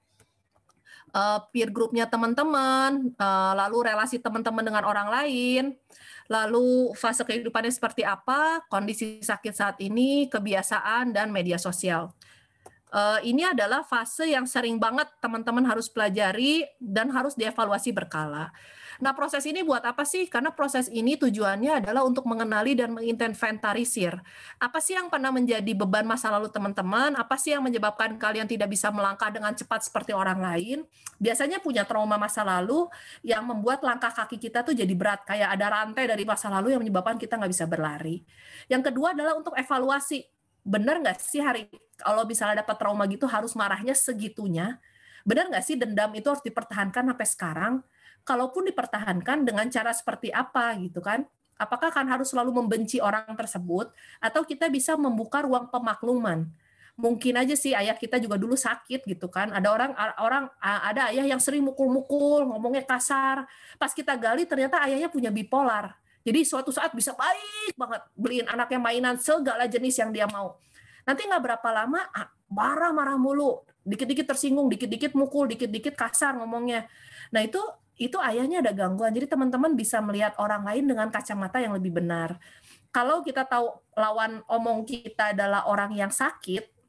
eh, peer grupnya teman-teman, eh, lalu relasi teman-teman dengan orang lain, lalu fase kehidupannya seperti apa, kondisi sakit saat ini, kebiasaan, dan media sosial. Eh, ini adalah fase yang sering banget teman-teman harus pelajari dan harus dievaluasi berkala. Nah, proses ini buat apa sih? Karena proses ini tujuannya adalah untuk mengenali dan menginventarisir. Apa sih yang pernah menjadi beban masa lalu teman-teman? Apa sih yang menyebabkan kalian tidak bisa melangkah dengan cepat seperti orang lain? Biasanya punya trauma masa lalu yang membuat langkah kaki kita tuh jadi berat. Kayak ada rantai dari masa lalu yang menyebabkan kita nggak bisa berlari. Yang kedua adalah untuk evaluasi benar nggak sih hari kalau misalnya dapat trauma gitu harus marahnya segitunya? Benar nggak sih dendam itu harus dipertahankan sampai sekarang? Kalaupun dipertahankan dengan cara seperti apa gitu kan? Apakah kan harus selalu membenci orang tersebut atau kita bisa membuka ruang pemakluman? Mungkin aja sih ayah kita juga dulu sakit gitu kan. Ada orang orang ada ayah yang sering mukul-mukul, ngomongnya kasar. Pas kita gali ternyata ayahnya punya bipolar jadi suatu saat bisa baik banget beliin anaknya mainan segala jenis yang dia mau. Nanti nggak berapa lama marah-marah mulu, dikit-dikit tersinggung, dikit-dikit mukul, dikit-dikit kasar ngomongnya. Nah itu itu ayahnya ada gangguan. Jadi teman-teman bisa melihat orang lain dengan kacamata yang lebih benar. Kalau kita tahu lawan omong kita adalah orang yang sakit,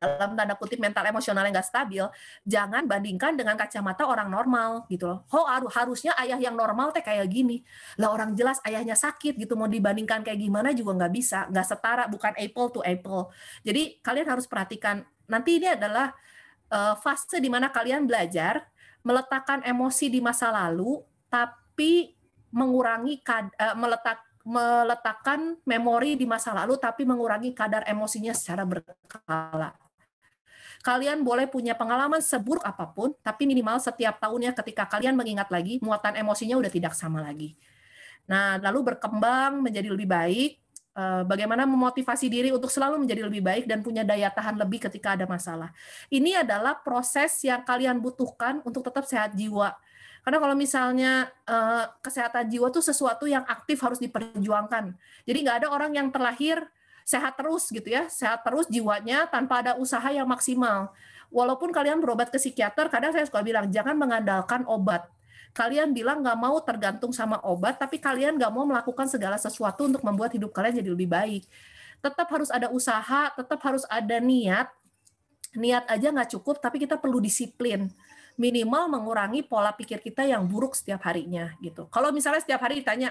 dalam tanda kutip mental emosional yang nggak stabil, jangan bandingkan dengan kacamata orang normal gitu loh. Oh harusnya ayah yang normal teh kayak gini. Lah orang jelas ayahnya sakit gitu mau dibandingkan kayak gimana juga nggak bisa, nggak setara, bukan apple to apple. Jadi kalian harus perhatikan. Nanti ini adalah eh, fase di mana kalian belajar meletakkan emosi di masa lalu, tapi mengurangi kad, eh, meletak meletakkan memori di masa lalu tapi mengurangi kadar emosinya secara berkala. Kalian boleh punya pengalaman seburuk apapun, tapi minimal setiap tahunnya ketika kalian mengingat lagi, muatan emosinya udah tidak sama lagi. Nah, lalu berkembang menjadi lebih baik, eh, bagaimana memotivasi diri untuk selalu menjadi lebih baik dan punya daya tahan lebih ketika ada masalah. Ini adalah proses yang kalian butuhkan untuk tetap sehat jiwa. Karena kalau misalnya uh, kesehatan jiwa tuh sesuatu yang aktif harus diperjuangkan. Jadi nggak ada orang yang terlahir sehat terus gitu ya, sehat terus jiwanya tanpa ada usaha yang maksimal. Walaupun kalian berobat ke psikiater, kadang saya suka bilang jangan mengandalkan obat. Kalian bilang nggak mau tergantung sama obat, tapi kalian nggak mau melakukan segala sesuatu untuk membuat hidup kalian jadi lebih baik. Tetap harus ada usaha, tetap harus ada niat. Niat aja nggak cukup, tapi kita perlu disiplin minimal mengurangi pola pikir kita yang buruk setiap harinya gitu. Kalau misalnya setiap hari ditanya,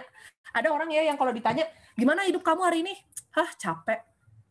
ada orang ya yang kalau ditanya, gimana hidup kamu hari ini? Hah, capek.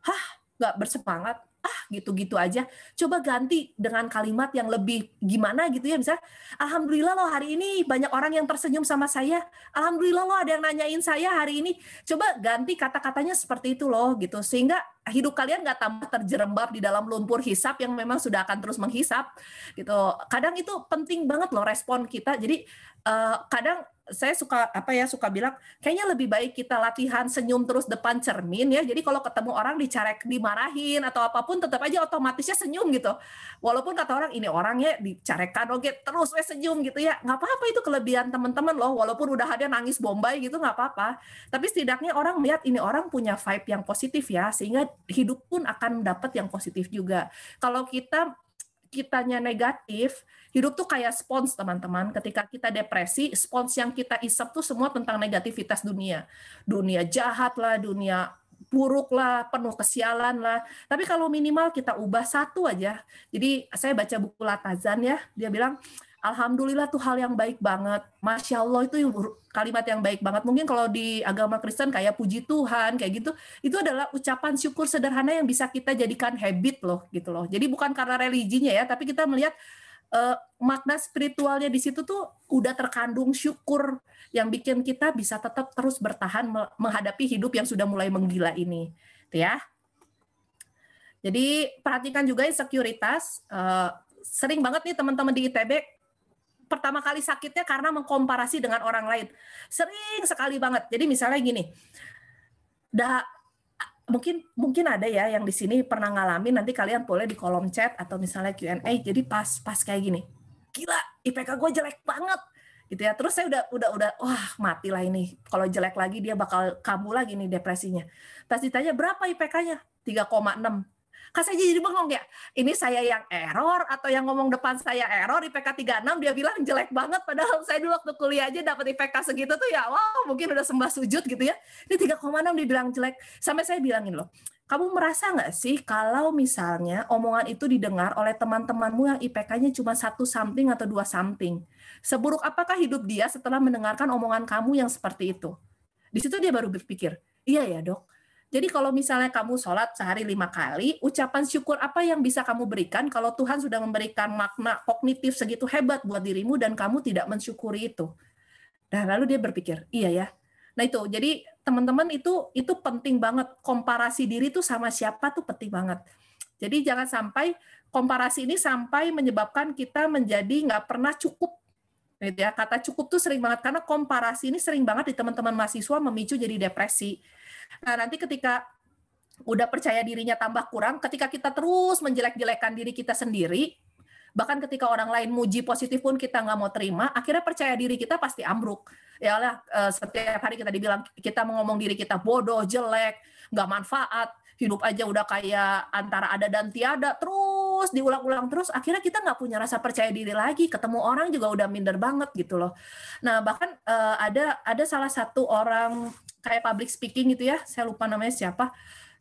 Hah, nggak bersemangat ah gitu-gitu aja. Coba ganti dengan kalimat yang lebih gimana gitu ya. Misalnya, Alhamdulillah loh hari ini banyak orang yang tersenyum sama saya. Alhamdulillah loh ada yang nanyain saya hari ini. Coba ganti kata-katanya seperti itu loh gitu. Sehingga hidup kalian nggak tambah terjerembab di dalam lumpur hisap yang memang sudah akan terus menghisap gitu. Kadang itu penting banget loh respon kita. Jadi eh, kadang saya suka apa ya suka bilang kayaknya lebih baik kita latihan senyum terus depan cermin ya jadi kalau ketemu orang dicarek dimarahin atau apapun tetap aja otomatisnya senyum gitu walaupun kata orang ini orangnya dicarekan oke terus we senyum gitu ya nggak apa-apa itu kelebihan teman-teman loh walaupun udah ada nangis bombay gitu nggak apa-apa tapi setidaknya orang lihat ini orang punya vibe yang positif ya sehingga hidup pun akan dapat yang positif juga kalau kita kitanya negatif, hidup tuh kayak spons teman-teman. Ketika kita depresi, spons yang kita isap tuh semua tentang negativitas dunia. Dunia jahat lah, dunia buruk lah, penuh kesialan lah. Tapi kalau minimal kita ubah satu aja. Jadi saya baca buku Latazan ya, dia bilang Alhamdulillah tuh hal yang baik banget. Masya Allah itu kalimat yang baik banget. Mungkin kalau di agama Kristen kayak puji Tuhan kayak gitu, itu adalah ucapan syukur sederhana yang bisa kita jadikan habit loh gitu loh. Jadi bukan karena religinya ya, tapi kita melihat eh, makna spiritualnya di situ tuh udah terkandung syukur yang bikin kita bisa tetap terus bertahan menghadapi hidup yang sudah mulai menggila ini, gitu ya. Jadi perhatikan juga insekuritas. Ya sekuritas. Eh, sering banget nih teman-teman di ITB pertama kali sakitnya karena mengkomparasi dengan orang lain. Sering sekali banget. Jadi misalnya gini, da, mungkin mungkin ada ya yang di sini pernah ngalamin nanti kalian boleh di kolom chat atau misalnya Q&A jadi pas pas kayak gini gila IPK gue jelek banget gitu ya terus saya udah udah udah wah matilah ini kalau jelek lagi dia bakal kamu lagi nih depresinya pas tanya berapa IPK-nya 3,6 Kan saya jadi bengong ya, ini saya yang error atau yang ngomong depan saya error IPK 36 dia bilang jelek banget padahal saya dulu waktu kuliah aja dapat IPK segitu tuh ya wow mungkin udah sembah sujud gitu ya. Ini 3,6 dibilang jelek sampai saya bilangin loh, kamu merasa nggak sih kalau misalnya omongan itu didengar oleh teman-temanmu yang IPK-nya cuma satu something atau dua something? Seburuk apakah hidup dia setelah mendengarkan omongan kamu yang seperti itu? Di situ dia baru berpikir, iya ya dok, jadi kalau misalnya kamu sholat sehari lima kali, ucapan syukur apa yang bisa kamu berikan kalau Tuhan sudah memberikan makna kognitif segitu hebat buat dirimu dan kamu tidak mensyukuri itu? Nah lalu dia berpikir, iya ya. Nah itu, jadi teman-teman itu itu penting banget komparasi diri itu sama siapa tuh penting banget. Jadi jangan sampai komparasi ini sampai menyebabkan kita menjadi nggak pernah cukup gitu ya kata cukup tuh sering banget karena komparasi ini sering banget di teman-teman mahasiswa memicu jadi depresi Nah, nanti ketika udah percaya dirinya tambah kurang, ketika kita terus menjelek-jelekan diri kita sendiri, bahkan ketika orang lain muji positif pun kita nggak mau terima, akhirnya percaya diri kita pasti ambruk. Ya lah, eh, setiap hari kita dibilang kita mau ngomong diri kita bodoh, jelek, nggak manfaat hidup aja udah kayak antara ada dan tiada terus diulang-ulang terus akhirnya kita nggak punya rasa percaya diri lagi ketemu orang juga udah minder banget gitu loh nah bahkan uh, ada ada salah satu orang kayak public speaking gitu ya saya lupa namanya siapa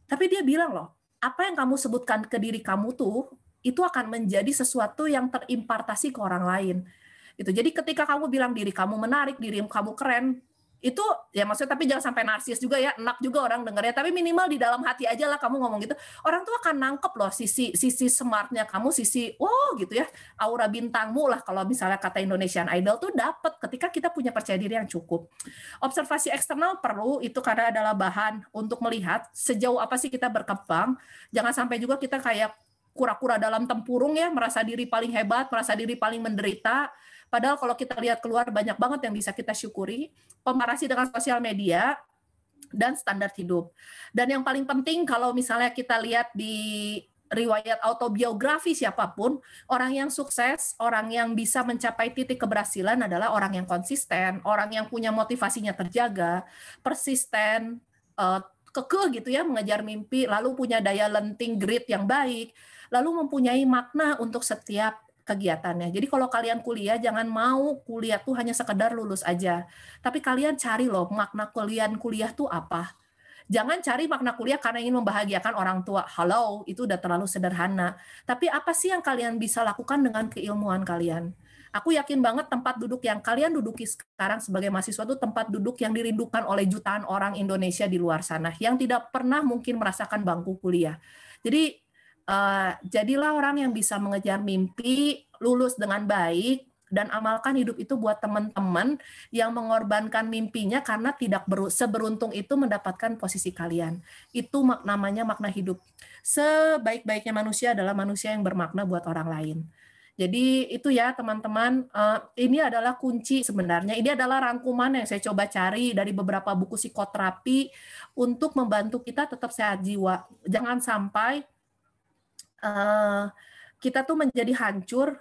tapi dia bilang loh apa yang kamu sebutkan ke diri kamu tuh itu akan menjadi sesuatu yang terimpartasi ke orang lain gitu jadi ketika kamu bilang diri kamu menarik diri kamu keren itu ya maksudnya tapi jangan sampai narsis juga ya enak juga orang dengarnya tapi minimal di dalam hati aja lah kamu ngomong gitu orang tuh akan nangkep loh sisi sisi smartnya kamu sisi wow gitu ya aura bintangmu lah kalau misalnya kata Indonesian Idol tuh dapat ketika kita punya percaya diri yang cukup observasi eksternal perlu itu karena adalah bahan untuk melihat sejauh apa sih kita berkembang jangan sampai juga kita kayak kura-kura dalam tempurung ya merasa diri paling hebat merasa diri paling menderita Padahal kalau kita lihat keluar banyak banget yang bisa kita syukuri, komparasi dengan sosial media dan standar hidup. Dan yang paling penting kalau misalnya kita lihat di riwayat autobiografi siapapun, orang yang sukses, orang yang bisa mencapai titik keberhasilan adalah orang yang konsisten, orang yang punya motivasinya terjaga, persisten, eh, kekeh gitu ya mengejar mimpi, lalu punya daya lenting grit yang baik, lalu mempunyai makna untuk setiap kegiatannya. Jadi kalau kalian kuliah jangan mau kuliah tuh hanya sekedar lulus aja. Tapi kalian cari loh makna kalian kuliah tuh apa. Jangan cari makna kuliah karena ingin membahagiakan orang tua. Halo, itu udah terlalu sederhana. Tapi apa sih yang kalian bisa lakukan dengan keilmuan kalian? Aku yakin banget tempat duduk yang kalian duduki sekarang sebagai mahasiswa itu tempat duduk yang dirindukan oleh jutaan orang Indonesia di luar sana yang tidak pernah mungkin merasakan bangku kuliah. Jadi Eh, jadilah orang yang bisa mengejar mimpi, lulus dengan baik, dan amalkan hidup itu buat teman-teman yang mengorbankan mimpinya karena tidak seberuntung itu mendapatkan posisi kalian. Itu mak namanya makna hidup. Sebaik-baiknya manusia adalah manusia yang bermakna buat orang lain. Jadi itu ya teman-teman, eh, ini adalah kunci sebenarnya. Ini adalah rangkuman yang saya coba cari dari beberapa buku psikoterapi untuk membantu kita tetap sehat jiwa. Jangan sampai Eh, kita tuh menjadi hancur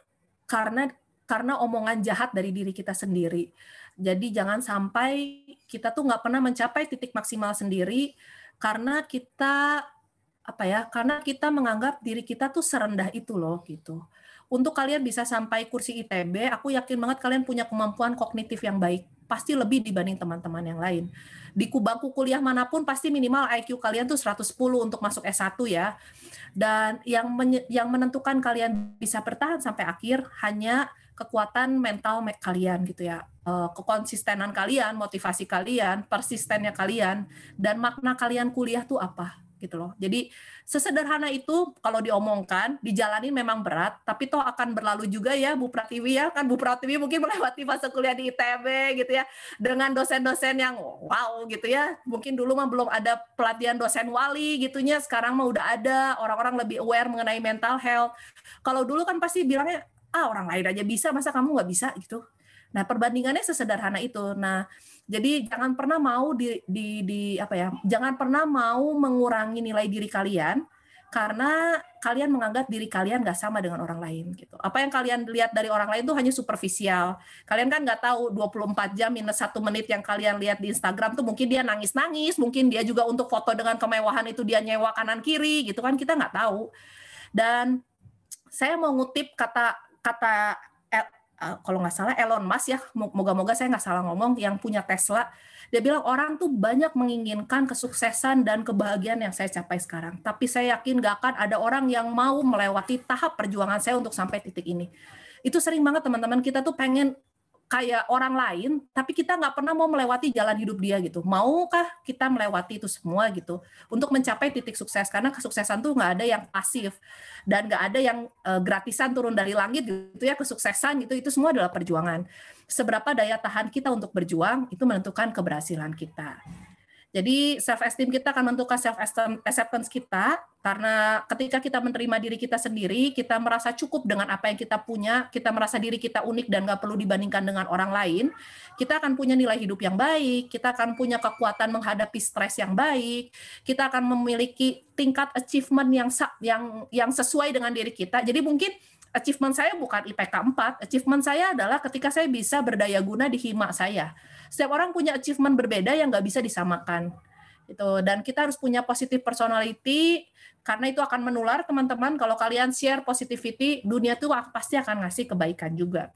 karena karena omongan jahat dari diri kita sendiri. Jadi jangan sampai kita tuh nggak pernah mencapai titik maksimal sendiri karena kita apa ya? Karena kita menganggap diri kita tuh serendah itu loh gitu. Untuk kalian bisa sampai kursi ITB, aku yakin banget kalian punya kemampuan kognitif yang baik, pasti lebih dibanding teman-teman yang lain. Di kubangku kuliah manapun pasti minimal IQ kalian tuh 110 untuk masuk S1 ya. Dan yang yang menentukan kalian bisa bertahan sampai akhir hanya kekuatan mental kalian gitu ya. Eh, kekonsistenan kalian, motivasi kalian, persistennya kalian, dan makna kalian kuliah tuh apa gitu loh. Jadi sesederhana itu kalau diomongkan, dijalani memang berat, tapi toh akan berlalu juga ya Bu Pratiwi ya. Kan Bu Pratiwi mungkin melewati fase kuliah di ITB gitu ya dengan dosen-dosen yang wow gitu ya. Mungkin dulu mah belum ada pelatihan dosen wali gitunya, sekarang mah udah ada orang-orang lebih aware mengenai mental health. Kalau dulu kan pasti bilangnya ah orang lain aja bisa, masa kamu nggak bisa gitu Nah, perbandingannya sesederhana itu. Nah, jadi jangan pernah mau di, di, di apa ya? Jangan pernah mau mengurangi nilai diri kalian karena kalian menganggap diri kalian nggak sama dengan orang lain gitu. Apa yang kalian lihat dari orang lain itu hanya superficial. Kalian kan nggak tahu 24 jam minus satu menit yang kalian lihat di Instagram tuh mungkin dia nangis-nangis, mungkin dia juga untuk foto dengan kemewahan itu dia nyewa kanan kiri gitu kan kita nggak tahu. Dan saya mau ngutip kata kata Ah, kalau nggak salah Elon Musk ya, moga-moga saya nggak salah ngomong, yang punya Tesla, dia bilang orang tuh banyak menginginkan kesuksesan dan kebahagiaan yang saya capai sekarang. Tapi saya yakin nggak akan ada orang yang mau melewati tahap perjuangan saya untuk sampai titik ini. Itu sering banget teman-teman kita tuh pengen kayak orang lain, tapi kita nggak pernah mau melewati jalan hidup dia gitu. Maukah kita melewati itu semua gitu untuk mencapai titik sukses? Karena kesuksesan tuh nggak ada yang pasif dan nggak ada yang uh, gratisan turun dari langit gitu ya kesuksesan gitu. Itu semua adalah perjuangan. Seberapa daya tahan kita untuk berjuang itu menentukan keberhasilan kita. Jadi self esteem kita akan menentukan self acceptance kita karena ketika kita menerima diri kita sendiri, kita merasa cukup dengan apa yang kita punya, kita merasa diri kita unik dan nggak perlu dibandingkan dengan orang lain, kita akan punya nilai hidup yang baik, kita akan punya kekuatan menghadapi stres yang baik, kita akan memiliki tingkat achievement yang yang yang sesuai dengan diri kita. Jadi mungkin achievement saya bukan IPK 4, achievement saya adalah ketika saya bisa berdaya guna di hima saya setiap orang punya achievement berbeda yang nggak bisa disamakan itu dan kita harus punya positif personality karena itu akan menular teman-teman kalau kalian share positivity dunia tuh pasti akan ngasih kebaikan juga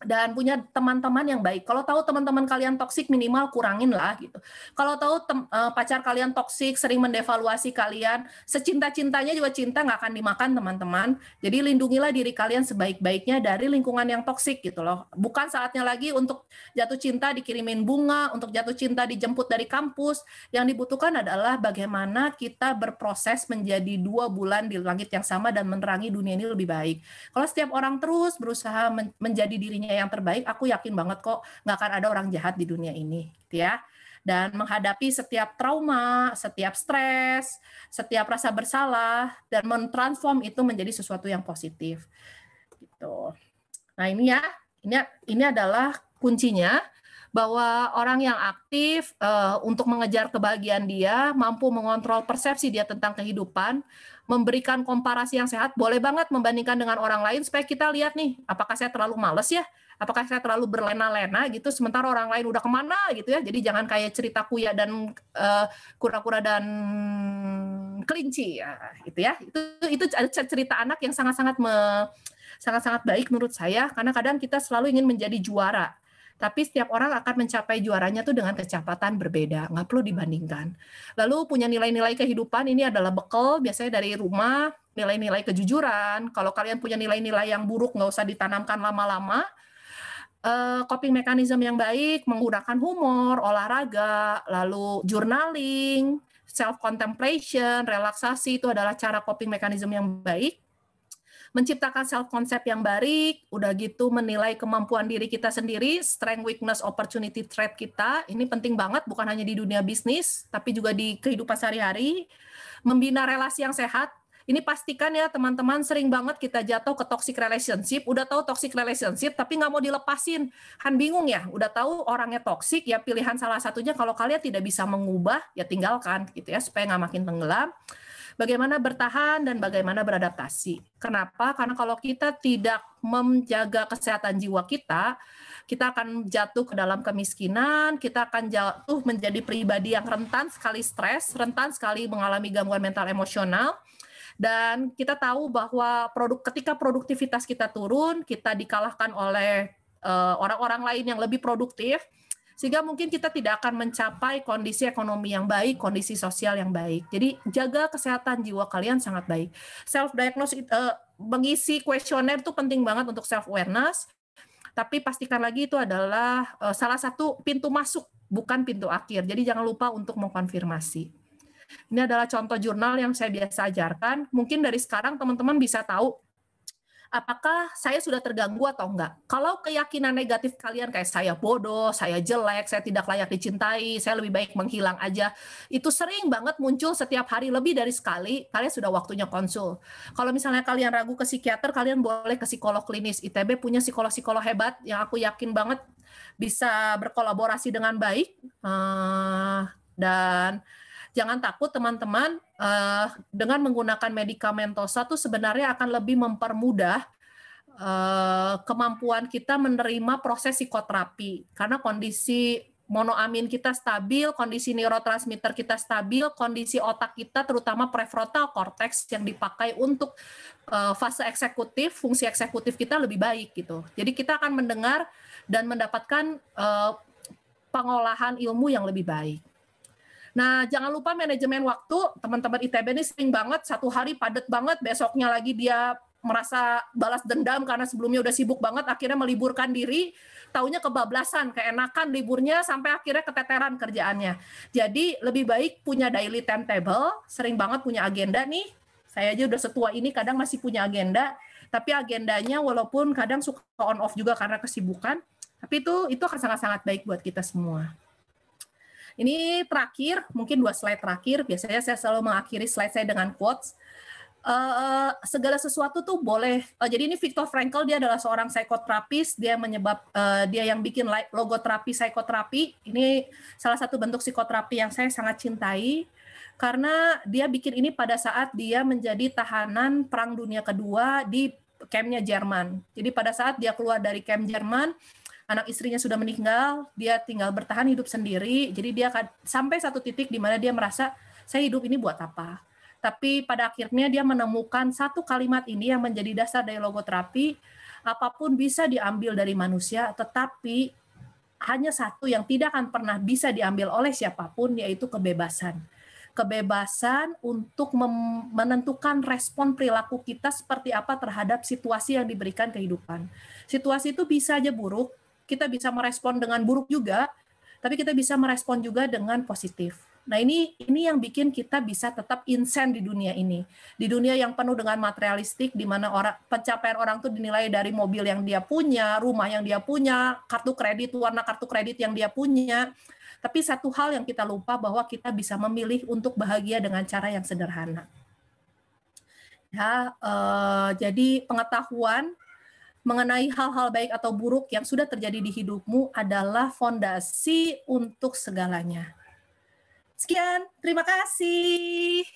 dan punya teman-teman yang baik. Kalau tahu teman-teman kalian toksik minimal kurangin lah gitu. Kalau tahu tem, eh, pacar kalian toksik sering mendevaluasi kalian, secinta-cintanya juga cinta nggak akan dimakan teman-teman. Jadi lindungilah diri kalian sebaik-baiknya dari lingkungan yang toksik gitu loh. Bukan saatnya lagi untuk jatuh cinta dikirimin bunga, untuk jatuh cinta dijemput dari kampus. Yang dibutuhkan adalah bagaimana kita berproses menjadi dua bulan di langit yang sama dan menerangi dunia ini lebih baik. Kalau setiap orang terus berusaha men menjadi dirinya dunia yang terbaik, aku yakin banget kok nggak akan ada orang jahat di dunia ini, gitu ya. Dan menghadapi setiap trauma, setiap stres, setiap rasa bersalah, dan mentransform itu menjadi sesuatu yang positif. Gitu. Nah ini ya, ini ini adalah kuncinya bahwa orang yang aktif uh, untuk mengejar kebahagiaan dia mampu mengontrol persepsi dia tentang kehidupan, memberikan komparasi yang sehat, boleh banget membandingkan dengan orang lain supaya kita lihat nih, apakah saya terlalu males ya? apakah saya terlalu berlena-lena gitu sementara orang lain udah kemana gitu ya jadi jangan kayak cerita kuya dan kura eh, kura-kura dan kelinci ya gitu ya itu itu cerita anak yang sangat-sangat sangat-sangat baik menurut saya karena kadang kita selalu ingin menjadi juara tapi setiap orang akan mencapai juaranya tuh dengan kecepatan berbeda, nggak perlu dibandingkan. Lalu punya nilai-nilai kehidupan ini adalah bekal biasanya dari rumah, nilai-nilai kejujuran. Kalau kalian punya nilai-nilai yang buruk nggak usah ditanamkan lama-lama, uh, coping mekanisme yang baik menggunakan humor, olahraga, lalu journaling, self contemplation, relaksasi itu adalah cara coping mekanisme yang baik. Menciptakan self concept yang baik, udah gitu menilai kemampuan diri kita sendiri, strength, weakness, opportunity, threat kita. Ini penting banget bukan hanya di dunia bisnis, tapi juga di kehidupan sehari-hari. Membina relasi yang sehat, ini pastikan ya teman-teman sering banget kita jatuh ke toxic relationship, udah tahu toxic relationship tapi nggak mau dilepasin. kan bingung ya, udah tahu orangnya toxic ya pilihan salah satunya kalau kalian tidak bisa mengubah ya tinggalkan gitu ya supaya nggak makin tenggelam bagaimana bertahan dan bagaimana beradaptasi. Kenapa? Karena kalau kita tidak menjaga kesehatan jiwa kita, kita akan jatuh ke dalam kemiskinan, kita akan jatuh menjadi pribadi yang rentan sekali stres, rentan sekali mengalami gangguan mental emosional, dan kita tahu bahwa produk ketika produktivitas kita turun, kita dikalahkan oleh eh, orang-orang lain yang lebih produktif, sehingga mungkin kita tidak akan mencapai kondisi ekonomi yang baik, kondisi sosial yang baik. Jadi jaga kesehatan jiwa kalian sangat baik. Self diagnose uh, eh, mengisi kuesioner itu penting banget untuk self awareness. Tapi pastikan lagi itu adalah eh, salah satu pintu masuk, bukan pintu akhir. Jadi jangan lupa untuk mengkonfirmasi. Ini adalah contoh jurnal yang saya biasa ajarkan. Mungkin dari sekarang teman-teman bisa tahu apakah saya sudah terganggu atau enggak. Kalau keyakinan negatif kalian kayak saya bodoh, saya jelek, saya tidak layak dicintai, saya lebih baik menghilang aja, itu sering banget muncul setiap hari lebih dari sekali, kalian sudah waktunya konsul. Kalau misalnya kalian ragu ke psikiater, kalian boleh ke psikolog klinis. ITB punya psikolog-psikolog hebat yang aku yakin banget bisa berkolaborasi dengan baik. Eh, dan jangan takut teman-teman uh, dengan menggunakan medikamentosa itu sebenarnya akan lebih mempermudah uh, kemampuan kita menerima proses psikoterapi karena kondisi monoamin kita stabil, kondisi neurotransmitter kita stabil, kondisi otak kita terutama prefrontal cortex yang dipakai untuk eh, fase eksekutif, fungsi eksekutif kita lebih baik gitu. Jadi kita akan mendengar dan mendapatkan pengolahan ilmu yang lebih baik. Nah, jangan lupa manajemen waktu. Teman-teman ITB ini sering banget, satu hari padat banget, besoknya lagi dia merasa balas dendam karena sebelumnya udah sibuk banget, akhirnya meliburkan diri, taunya kebablasan, keenakan liburnya sampai akhirnya keteteran kerjaannya. Jadi lebih baik punya daily timetable, sering banget punya agenda nih. Saya aja udah setua ini kadang masih punya agenda, tapi agendanya walaupun kadang suka on off juga karena kesibukan, tapi itu itu akan sangat-sangat baik buat kita semua. Ini terakhir, mungkin dua slide terakhir. Biasanya saya selalu mengakhiri slide saya dengan quotes. Uh, segala sesuatu tuh boleh. Uh, jadi ini Viktor Frankl dia adalah seorang psikoterapis. Dia menyebab uh, dia yang bikin logo terapi psikoterapi. Ini salah satu bentuk psikoterapi yang saya sangat cintai karena dia bikin ini pada saat dia menjadi tahanan Perang Dunia Kedua di campnya Jerman. Jadi pada saat dia keluar dari camp Jerman, anak istrinya sudah meninggal, dia tinggal bertahan hidup sendiri. Jadi dia sampai satu titik di mana dia merasa saya hidup ini buat apa? Tapi pada akhirnya dia menemukan satu kalimat ini yang menjadi dasar dari logoterapi, apapun bisa diambil dari manusia, tetapi hanya satu yang tidak akan pernah bisa diambil oleh siapapun yaitu kebebasan. Kebebasan untuk menentukan respon perilaku kita seperti apa terhadap situasi yang diberikan kehidupan. Situasi itu bisa aja buruk, kita bisa merespon dengan buruk juga, tapi kita bisa merespon juga dengan positif. Nah, ini ini yang bikin kita bisa tetap insen di dunia ini. Di dunia yang penuh dengan materialistik di mana orang pencapaian orang itu dinilai dari mobil yang dia punya, rumah yang dia punya, kartu kredit, warna kartu kredit yang dia punya. Tapi satu hal yang kita lupa bahwa kita bisa memilih untuk bahagia dengan cara yang sederhana. Ya, eh, jadi pengetahuan mengenai hal-hal baik atau buruk yang sudah terjadi di hidupmu adalah fondasi untuk segalanya. Sekian, terima kasih.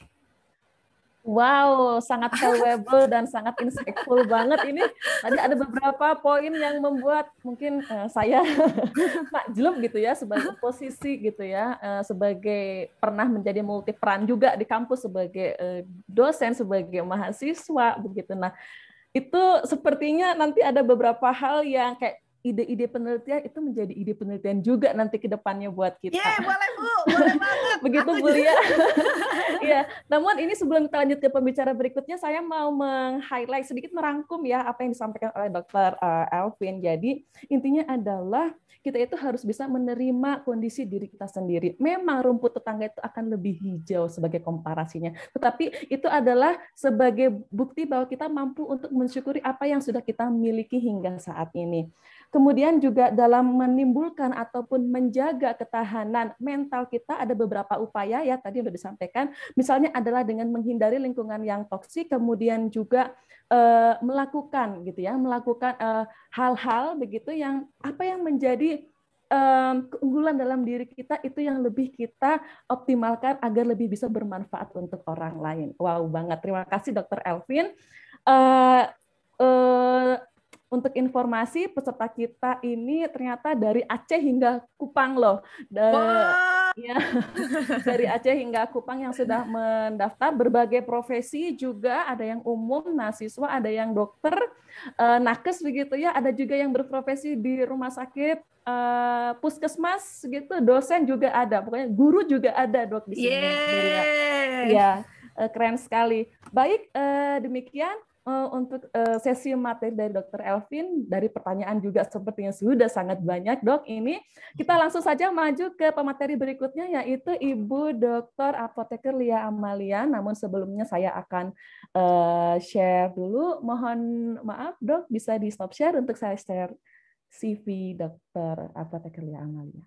Wow, sangat valuable dan sangat insightful banget ini. Tadi ada beberapa poin yang membuat mungkin uh, saya Jelum gitu ya sebagai posisi gitu ya, uh, sebagai pernah menjadi multi peran juga di kampus sebagai uh, dosen, sebagai mahasiswa begitu. Nah, itu sepertinya nanti ada beberapa hal yang kayak ide-ide penelitian itu menjadi ide penelitian juga nanti ke depannya buat kita. Iya, yeah, boleh Bu, boleh banget. Begitu Bu ya. Iya, namun ini sebelum kita lanjut ke pembicara berikutnya saya mau meng-highlight sedikit merangkum ya apa yang disampaikan oleh Dr. Eh, Alvin. Jadi, intinya adalah kita itu harus bisa menerima kondisi diri kita sendiri. Memang rumput tetangga itu akan lebih hijau sebagai komparasinya, tetapi itu adalah sebagai bukti bahwa kita mampu untuk mensyukuri apa yang sudah kita miliki hingga saat ini. Kemudian juga dalam menimbulkan ataupun menjaga ketahanan mental kita ada beberapa upaya ya tadi sudah disampaikan. Misalnya adalah dengan menghindari lingkungan yang toksik, kemudian juga eh, melakukan gitu ya, melakukan eh, hal-hal begitu yang apa yang menjadi eh, keunggulan dalam diri kita itu yang lebih kita optimalkan agar lebih bisa bermanfaat untuk orang lain. Wow banget. Terima kasih Dokter Elvin. Uh, untuk informasi peserta kita ini ternyata dari Aceh hingga Kupang loh. ya. dari Aceh hingga Kupang yang sudah mendaftar berbagai profesi juga ada yang umum mahasiswa, ada yang dokter, uh, nakes begitu ya, ada juga yang berprofesi di rumah sakit uh, puskesmas gitu, dosen juga ada, pokoknya guru juga ada dok di sini. Yeah. Ya, eh, keren sekali. Baik, eh, demikian Eh, untuk eh, sesi materi dari Dr. Elvin, dari pertanyaan juga sepertinya sudah sangat banyak, dok. Ini kita hmm. langsung saja maju ke pemateri berikutnya, yaitu Ibu Dokter Apoteker Lia Amalia. Namun sebelumnya saya akan eh, share dulu. Mohon maaf, dok, bisa di stop share untuk saya share CV Dokter Apoteker Lia Amalia.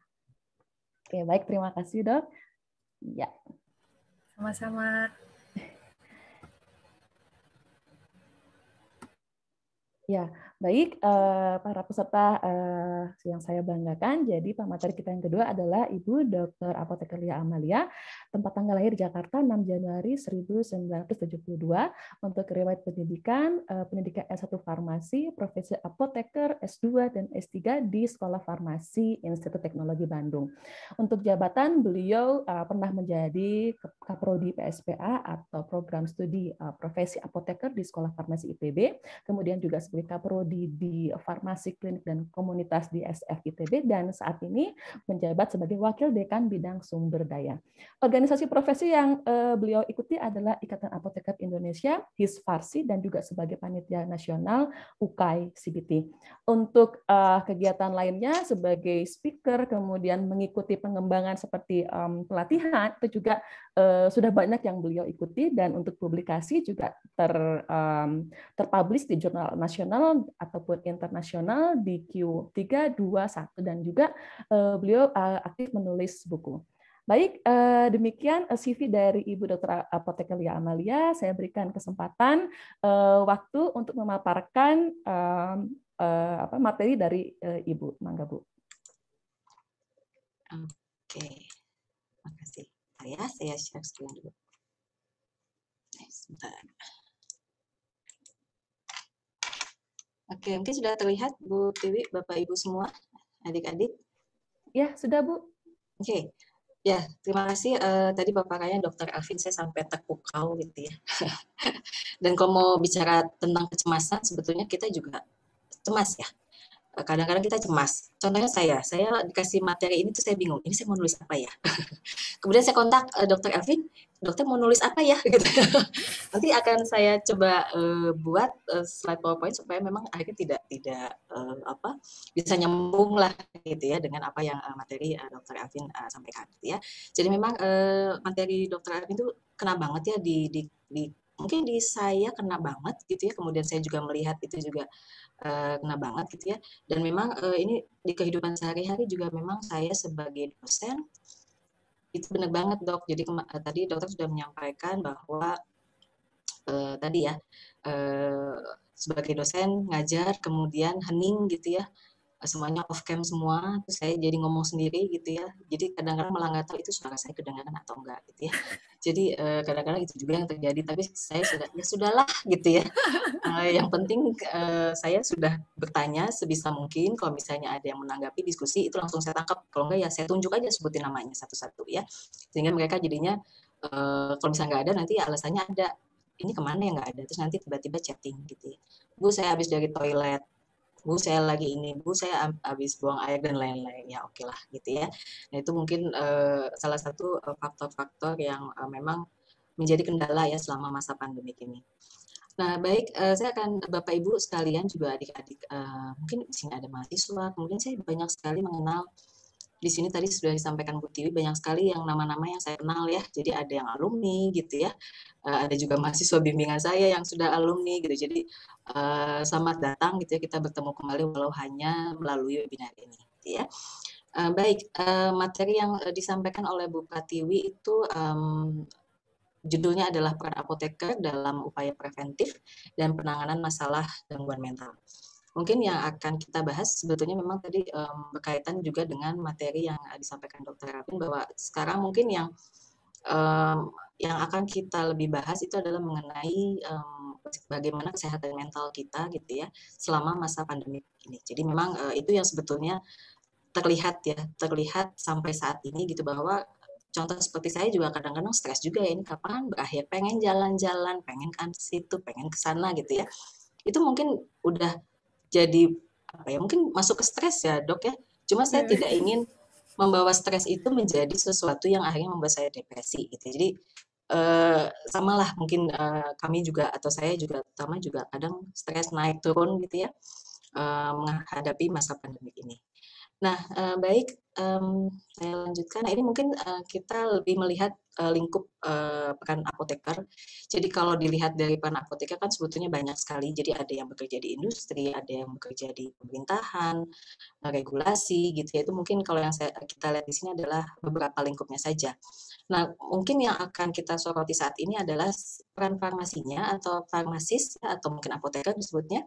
Oke, baik. Terima kasih, dok. Ya. Sama-sama. Yeah. Baik, eh, para peserta eh, yang saya banggakan, jadi pemateri kita yang kedua adalah Ibu Dr. Apoteker Lia Amalia, tempat tanggal lahir Jakarta 6 Januari 1972, untuk riwayat pendidikan, eh, pendidikan S1 Farmasi, profesi apoteker S2 dan S3 di Sekolah Farmasi Institut Teknologi Bandung. Untuk jabatan, beliau pernah menjadi Kaprodi PSPA atau Program Studi Profesi Apoteker di Sekolah Farmasi IPB, kemudian juga sebagai Kaprodi di, di farmasi klinik dan komunitas di SF ITB dan saat ini menjabat sebagai wakil dekan bidang sumber daya. Organisasi profesi yang eh, beliau ikuti adalah Ikatan Apoteker Indonesia, Hisfarsi dan juga sebagai panitia nasional UKAI CBT. Untuk eh, kegiatan lainnya sebagai speaker kemudian mengikuti pengembangan seperti pelatihan itu juga eh, sudah banyak yang beliau ikuti dan untuk publikasi juga ter um, terpublish di jurnal nasional ataupun internasional di Q3, dan juga eh, beliau eh, aktif menulis buku. Baik, eh, demikian CV dari Ibu Dr. Apotekelia Amalia. Saya berikan kesempatan waktu untuk memaparkan materi dari Ibu. Mangga, Bu. Oke, terima Ya, saya share screen dulu. Sebentar. Oke, mungkin sudah terlihat Bu Tiwi, Bapak Ibu semua, adik-adik. Ya, sudah Bu. Oke. Ya, terima kasih. Uh, tadi Bapak kayaknya Dokter Alvin, saya sampai terpukau gitu ya. Dan kalau mau bicara tentang kecemasan, sebetulnya kita juga cemas ya. Eh, kadang-kadang kita cemas. Contohnya saya, saya dikasih materi ini tuh saya bingung, ini saya mau nulis apa ya? Kemudian saya kontak uh, dokter Elvin, dokter mau nulis apa ya? Gitu. Nanti akan saya coba uh, buat uh, slide PowerPoint supaya memang akhirnya tidak tidak uh, apa bisa nyambung lah gitu ya dengan apa yang uh, materi uh, dokter Elvin uh, sampaikan gitu ya. Jadi memang uh, materi dokter Elvin itu kena banget ya di, di, di mungkin di saya kena banget gitu ya kemudian saya juga melihat itu juga uh, kena banget gitu ya dan memang uh, ini di kehidupan sehari-hari juga memang saya sebagai dosen itu benar banget dok jadi uh, tadi dokter sudah menyampaikan bahwa uh, tadi ya uh, sebagai dosen ngajar kemudian hening gitu ya semuanya off cam semua terus saya jadi ngomong sendiri gitu ya jadi kadang-kadang malah nggak tahu itu suara saya kedengaran atau enggak gitu ya jadi eh, kadang-kadang itu juga yang terjadi tapi saya sudah ya sudahlah gitu ya eh, yang penting eh, saya sudah bertanya sebisa mungkin kalau misalnya ada yang menanggapi diskusi itu langsung saya tangkap kalau enggak ya saya tunjuk aja sebutin namanya satu-satu ya sehingga mereka jadinya kalau misalnya nggak ada nanti ya alasannya ada ini kemana yang nggak ada terus nanti tiba-tiba chatting gitu ya bu saya habis dari toilet bu saya lagi ini bu saya habis buang air dan lain-lain ya oke lah gitu ya nah itu mungkin uh, salah satu eh, faktor-faktor uh, yang uh, memang menjadi kendala ya selama masa pandemi ini nah baik uh, saya akan bapak ibu sekalian juga adik-adik uh, mungkin di sini ada mahasiswa kemudian saya banyak sekali mengenal di sini tadi sudah disampaikan Bu Tiwi banyak sekali yang nama-nama yang saya kenal ya. Jadi ada yang alumni gitu ya. Eh, ada juga mahasiswa bimbingan saya yang sudah alumni gitu. Jadi eh, selamat datang gitu ya kita bertemu kembali walau hanya melalui webinar ini gitu ya. Eh, baik, materi yang disampaikan oleh Bu Wi itu judulnya adalah peran apoteker dalam upaya preventif dan penanganan masalah gangguan mental. Mungkin yang akan kita bahas sebetulnya memang tadi um, berkaitan juga dengan materi yang disampaikan Dokter Rapin bahwa sekarang mungkin yang um, yang akan kita lebih bahas itu adalah mengenai um, bagaimana kesehatan mental kita gitu ya selama masa pandemi ini. Jadi memang uh, itu yang sebetulnya terlihat ya terlihat sampai saat ini gitu bahwa contoh seperti saya juga kadang-kadang stres juga ya ini kapan berakhir pengen jalan-jalan pengen ke situ pengen ke sana gitu ya itu mungkin udah jadi apa ya mungkin masuk ke stres ya dok ya cuma saya yeah. tidak ingin membawa stres itu menjadi sesuatu yang akhirnya membuat saya depresi gitu jadi eh, samalah mungkin eh, kami juga atau saya juga terutama juga kadang stres naik turun gitu ya eh, menghadapi masa pandemi ini nah eh, baik um, saya lanjutkan. Nah, ini mungkin uh, kita lebih melihat uh, lingkup uh, eh, pekan apoteker. Jadi kalau dilihat dari pekan apoteker kan sebetulnya banyak sekali. Jadi ada yang bekerja di industri, ada yang bekerja di pemerintahan, regulasi gitu ya. Itu mungkin kalau yang saya, kita lihat di sini adalah beberapa lingkupnya saja. Nah, mungkin yang akan kita soroti saat ini adalah peran farmasinya atau farmasis atau mungkin apoteker disebutnya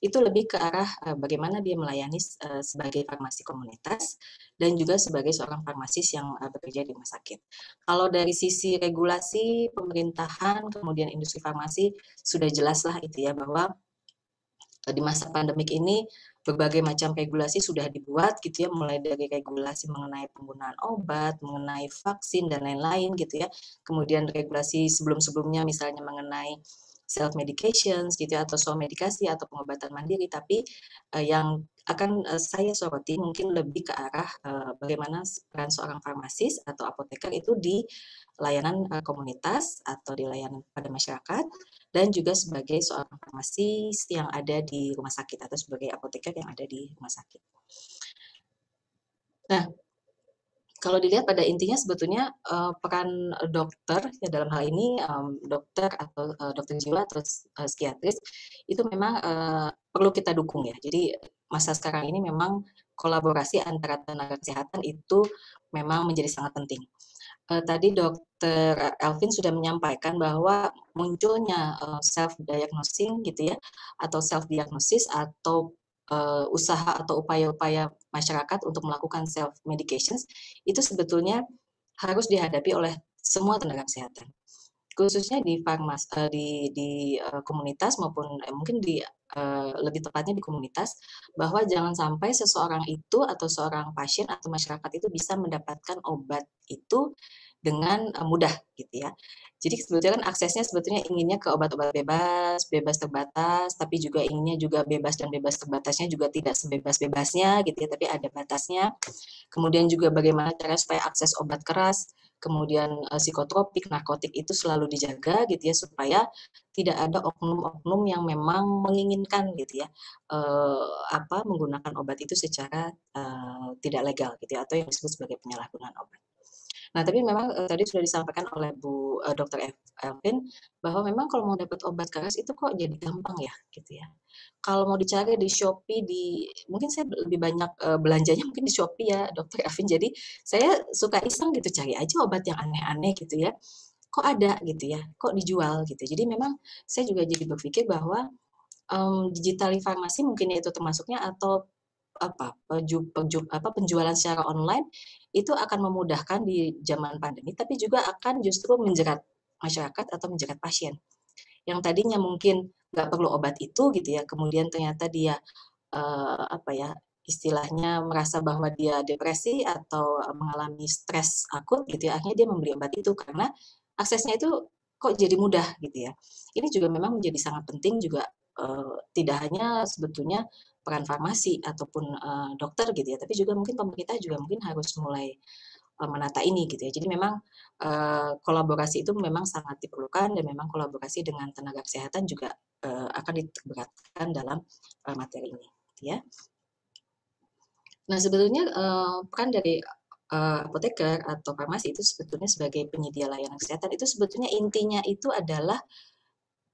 itu lebih ke arah eh, bagaimana dia melayani eh, sebagai farmasi komunitas dan juga sebagai seorang farmasis yang eh, bekerja di rumah sakit. Kalau dari sisi regulasi, pemerintahan, kemudian industri farmasi sudah jelaslah itu ya bahwa di masa pandemik ini berbagai macam regulasi sudah dibuat gitu ya mulai dari regulasi mengenai penggunaan obat, mengenai vaksin dan lain-lain gitu ya. Kemudian regulasi sebelum-sebelumnya misalnya mengenai self medications gitu ya, atau soal medikasi atau pengobatan mandiri tapi uh, yang akan uh, saya soroti mungkin lebih ke arah uh, bagaimana peran seorang farmasis atau apoteker itu di layanan uh, komunitas atau di layanan pada masyarakat dan juga sebagai seorang farmasis yang ada di rumah sakit atau sebagai apoteker yang ada di rumah sakit. Nah, kalau dilihat pada intinya sebetulnya uh, peran dokter ya dalam hal ini um, dokter atau uh, dokter jiwa atau uh, psikiatris itu memang uh, perlu kita dukung ya. Jadi masa sekarang ini memang kolaborasi antara tenaga kesehatan itu memang menjadi sangat penting. Uh, tadi dokter Elvin sudah menyampaikan bahwa munculnya uh, self diagnosing gitu ya atau self diagnosis atau uh, usaha atau upaya-upaya masyarakat untuk melakukan self medications itu sebetulnya harus dihadapi oleh semua tenaga kesehatan khususnya di farmas uh, di di uh, komunitas maupun eh, mungkin di uh, lebih tepatnya di komunitas bahwa jangan sampai seseorang itu atau seorang pasien atau masyarakat itu bisa mendapatkan obat itu dengan mudah gitu ya. Jadi sebetulnya kan aksesnya sebetulnya inginnya ke obat-obat bebas, bebas terbatas, tapi juga inginnya juga bebas dan bebas terbatasnya juga tidak sebebas-bebasnya gitu ya, tapi ada batasnya. Kemudian juga bagaimana cara supaya akses obat keras, kemudian psikotropik, narkotik itu selalu dijaga gitu ya supaya tidak ada oknum-oknum yang memang menginginkan gitu ya eh, apa menggunakan obat itu secara eh, tidak legal gitu ya atau yang disebut sebagai penyalahgunaan obat. Nah, tapi memang uh, tadi sudah disampaikan oleh Bu uh, eh, Dr. Elvin bahwa memang kalau mau dapat obat karies itu kok jadi gampang ya, gitu ya. Kalau mau dicari di Shopee, di mungkin saya lebih banyak uh, belanjanya mungkin di Shopee ya, Dr. Elvin. Jadi saya suka iseng gitu cari aja obat yang aneh-aneh gitu ya. Kok ada gitu ya, kok dijual gitu. Jadi memang saya juga jadi berpikir bahwa um, digital farmasi mungkin ya itu termasuknya atau apa penjualan secara online itu akan memudahkan di zaman pandemi, tapi juga akan justru menjerat masyarakat atau menjerat pasien. Yang tadinya mungkin nggak perlu obat itu gitu ya, kemudian ternyata dia eh, apa ya istilahnya merasa bahwa dia depresi atau mengalami stres akut gitu ya, akhirnya dia membeli obat itu karena aksesnya itu kok jadi mudah gitu ya. Ini juga memang menjadi sangat penting juga eh, tidak hanya sebetulnya peran farmasi ataupun uh, dokter gitu ya, tapi juga mungkin pemerintah juga mungkin harus mulai uh, menata ini gitu ya. Jadi memang uh, kolaborasi itu memang sangat diperlukan dan memang kolaborasi dengan tenaga kesehatan juga uh, akan ditegakkan dalam uh, materi ini gitu ya. Nah, sebetulnya uh, peran dari uh, apoteker atau farmasi itu sebetulnya sebagai penyedia layanan kesehatan itu sebetulnya intinya itu adalah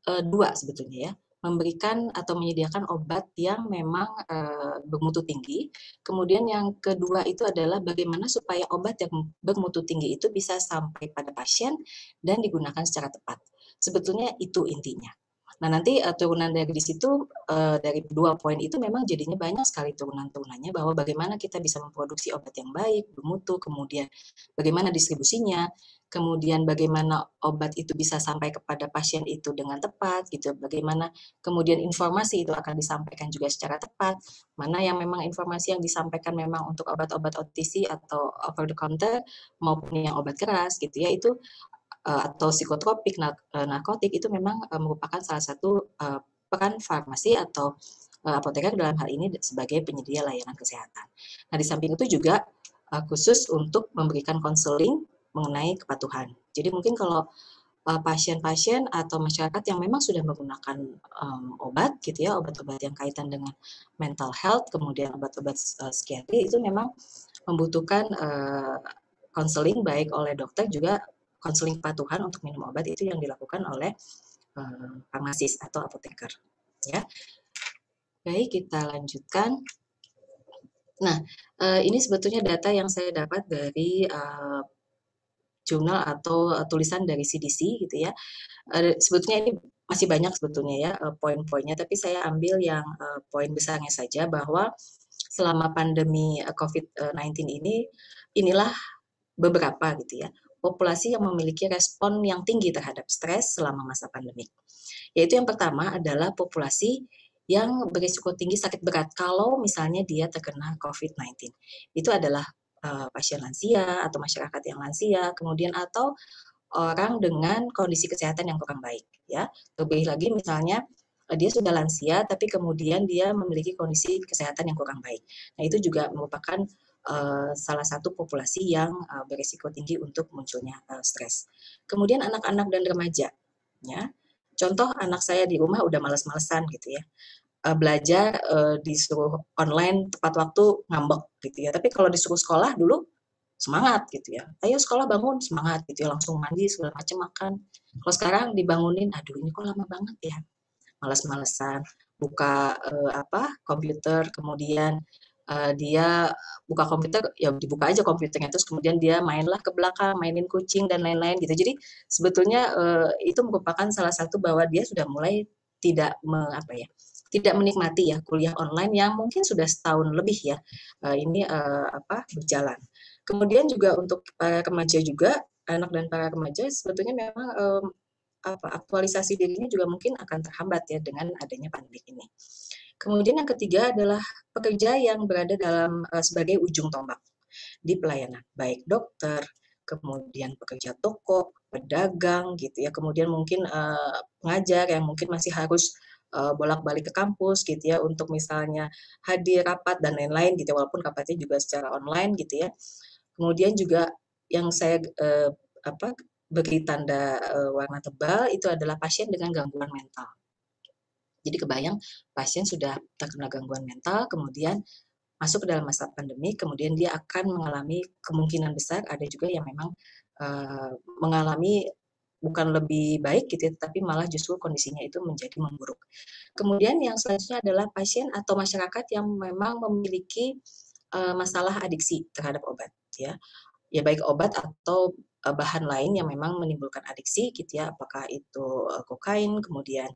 uh, dua sebetulnya ya memberikan atau menyediakan obat yang memang uh, bermutu tinggi. Kemudian yang kedua itu adalah bagaimana supaya obat yang bermutu tinggi itu bisa sampai pada pasien dan digunakan secara tepat. Sebetulnya itu intinya. Nah, nanti uh, turunan dari situ, uh, dari dua poin itu memang jadinya banyak sekali turunan-turunannya bahwa bagaimana kita bisa memproduksi obat yang baik, bermutu, kemudian bagaimana distribusinya, kemudian bagaimana obat itu bisa sampai kepada pasien itu dengan tepat, gitu, bagaimana kemudian informasi itu akan disampaikan juga secara tepat, mana yang memang informasi yang disampaikan memang untuk obat-obat OTC atau over the counter maupun yang obat keras, gitu ya, itu Eh, atau psikotropik eh, narkotik itu memang eh, merupakan salah satu peran farmasi atau apoteker dalam hal ini sebagai penyedia layanan kesehatan. Nah, di samping itu juga khusus untuk memberikan konseling mengenai kepatuhan. Jadi mungkin kalau pasien-pasien atau masyarakat yang memang sudah menggunakan um, obat gitu ya obat-obat yang kaitan dengan mental health kemudian obat-obat uh, psikiatri itu memang membutuhkan konseling uh, baik oleh dokter juga konseling patuhan untuk minum obat itu yang dilakukan oleh uh, eh, farmasis atau apoteker ya. Baik, kita lanjutkan. Nah, eh, ini sebetulnya data yang saya dapat dari eh, jurnal atau tulisan dari CDC gitu ya. sebetulnya ini masih banyak sebetulnya ya poin-poinnya, tapi saya ambil yang poin besarnya saja bahwa selama pandemi COVID-19 ini inilah beberapa gitu ya populasi yang memiliki respon yang tinggi terhadap stres selama masa pandemik. Yaitu yang pertama adalah populasi yang berisiko tinggi sakit berat kalau misalnya dia terkena COVID-19. Itu adalah uh, pasien lansia atau masyarakat yang lansia, kemudian atau orang dengan kondisi kesehatan yang kurang baik ya. Lebih lagi misalnya eh, dia sudah lansia tapi kemudian dia memiliki kondisi kesehatan yang kurang baik. Nah, itu juga merupakan Eh, salah satu populasi yang uh, berisiko tinggi untuk munculnya uh, stres. Kemudian anak-anak dan remaja, ya. Contoh anak saya di rumah udah males-malesan gitu ya. belajar disuruh online tepat waktu ngambek gitu ya. Tapi kalau disuruh sekolah dulu semangat gitu ya. Ayo sekolah bangun semangat gitu ya, langsung mandi segala macam makan. Kalau sekarang dibangunin, aduh ini kok lama banget ya, males malesan buka apa komputer kemudian Eh, dia buka komputer ya dibuka aja komputernya terus kemudian dia mainlah ke belakang mainin kucing dan lain-lain gitu jadi sebetulnya uh, itu merupakan salah satu bahwa dia sudah mulai tidak me, apa ya tidak menikmati ya kuliah online yang mungkin sudah setahun lebih ya uh, ini uh, apa berjalan kemudian juga untuk para remaja juga anak dan para remaja sebetulnya memang um, apa aktualisasi dirinya juga mungkin akan terhambat ya dengan adanya pandemi ini. Kemudian yang ketiga adalah pekerja yang berada dalam uh, sebagai ujung tombak di pelayanan, baik dokter, kemudian pekerja toko, pedagang gitu ya, kemudian mungkin uh, pengajar yang mungkin masih harus eh, bolak-balik ke kampus gitu ya untuk misalnya hadir rapat dan lain-lain gitu ya, walaupun rapatnya juga secara online gitu ya. Kemudian juga yang saya uh, apa beri tanda warna tebal itu adalah pasien dengan gangguan mental jadi kebayang pasien sudah terkena gangguan mental, kemudian masuk ke dalam masa pandemi, kemudian dia akan mengalami kemungkinan besar ada juga yang memang uh, mengalami bukan lebih baik gitu, ya, tapi malah justru kondisinya itu menjadi memburuk. Kemudian yang selanjutnya adalah pasien atau masyarakat yang memang memiliki uh, masalah adiksi terhadap obat, ya, ya baik obat atau eh, bahan lain yang memang menimbulkan adiksi, gitu ya, apakah itu kokain, kemudian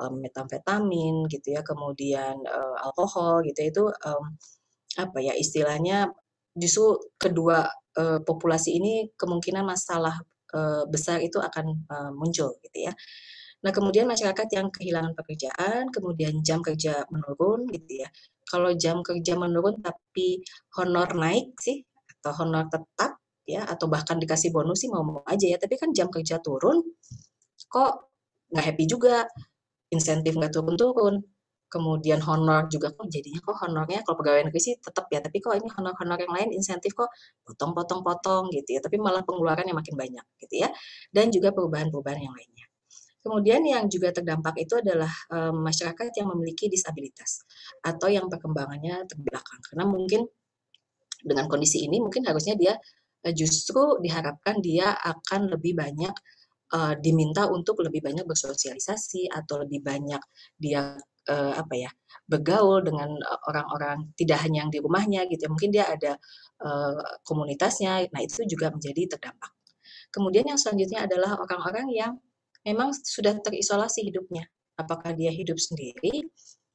um, metamfetamin gitu ya, kemudian uh, alkohol gitu ya, itu um, apa ya istilahnya justru kedua uh, populasi ini kemungkinan masalah uh, besar itu akan uh, muncul gitu ya. Nah, kemudian masyarakat yang kehilangan pekerjaan, kemudian jam kerja menurun gitu ya. Kalau jam kerja menurun tapi honor naik sih atau honor tetap ya atau bahkan dikasih bonus sih mau-mau aja ya, tapi kan jam kerja turun kok nggak happy juga insentif nggak turun-turun kemudian honor juga kok jadinya kok honornya kalau pegawai negeri sih tetap ya tapi kok ini honor-honor yang lain insentif kok potong-potong-potong gitu ya tapi malah pengeluaran yang makin banyak gitu ya dan juga perubahan-perubahan yang lainnya kemudian yang juga terdampak itu adalah um, masyarakat yang memiliki disabilitas atau yang perkembangannya terbelakang karena mungkin dengan kondisi ini mungkin harusnya dia eh, justru diharapkan dia akan lebih banyak uh, diminta untuk lebih banyak bersosialisasi atau lebih banyak dia uh, apa ya bergaul dengan eh, orang-orang tidak hanya yang di rumahnya gitu ya mungkin dia ada uh, komunitasnya nah itu juga menjadi terdampak kemudian yang selanjutnya adalah orang-orang yang memang sudah terisolasi hidupnya apakah dia hidup sendiri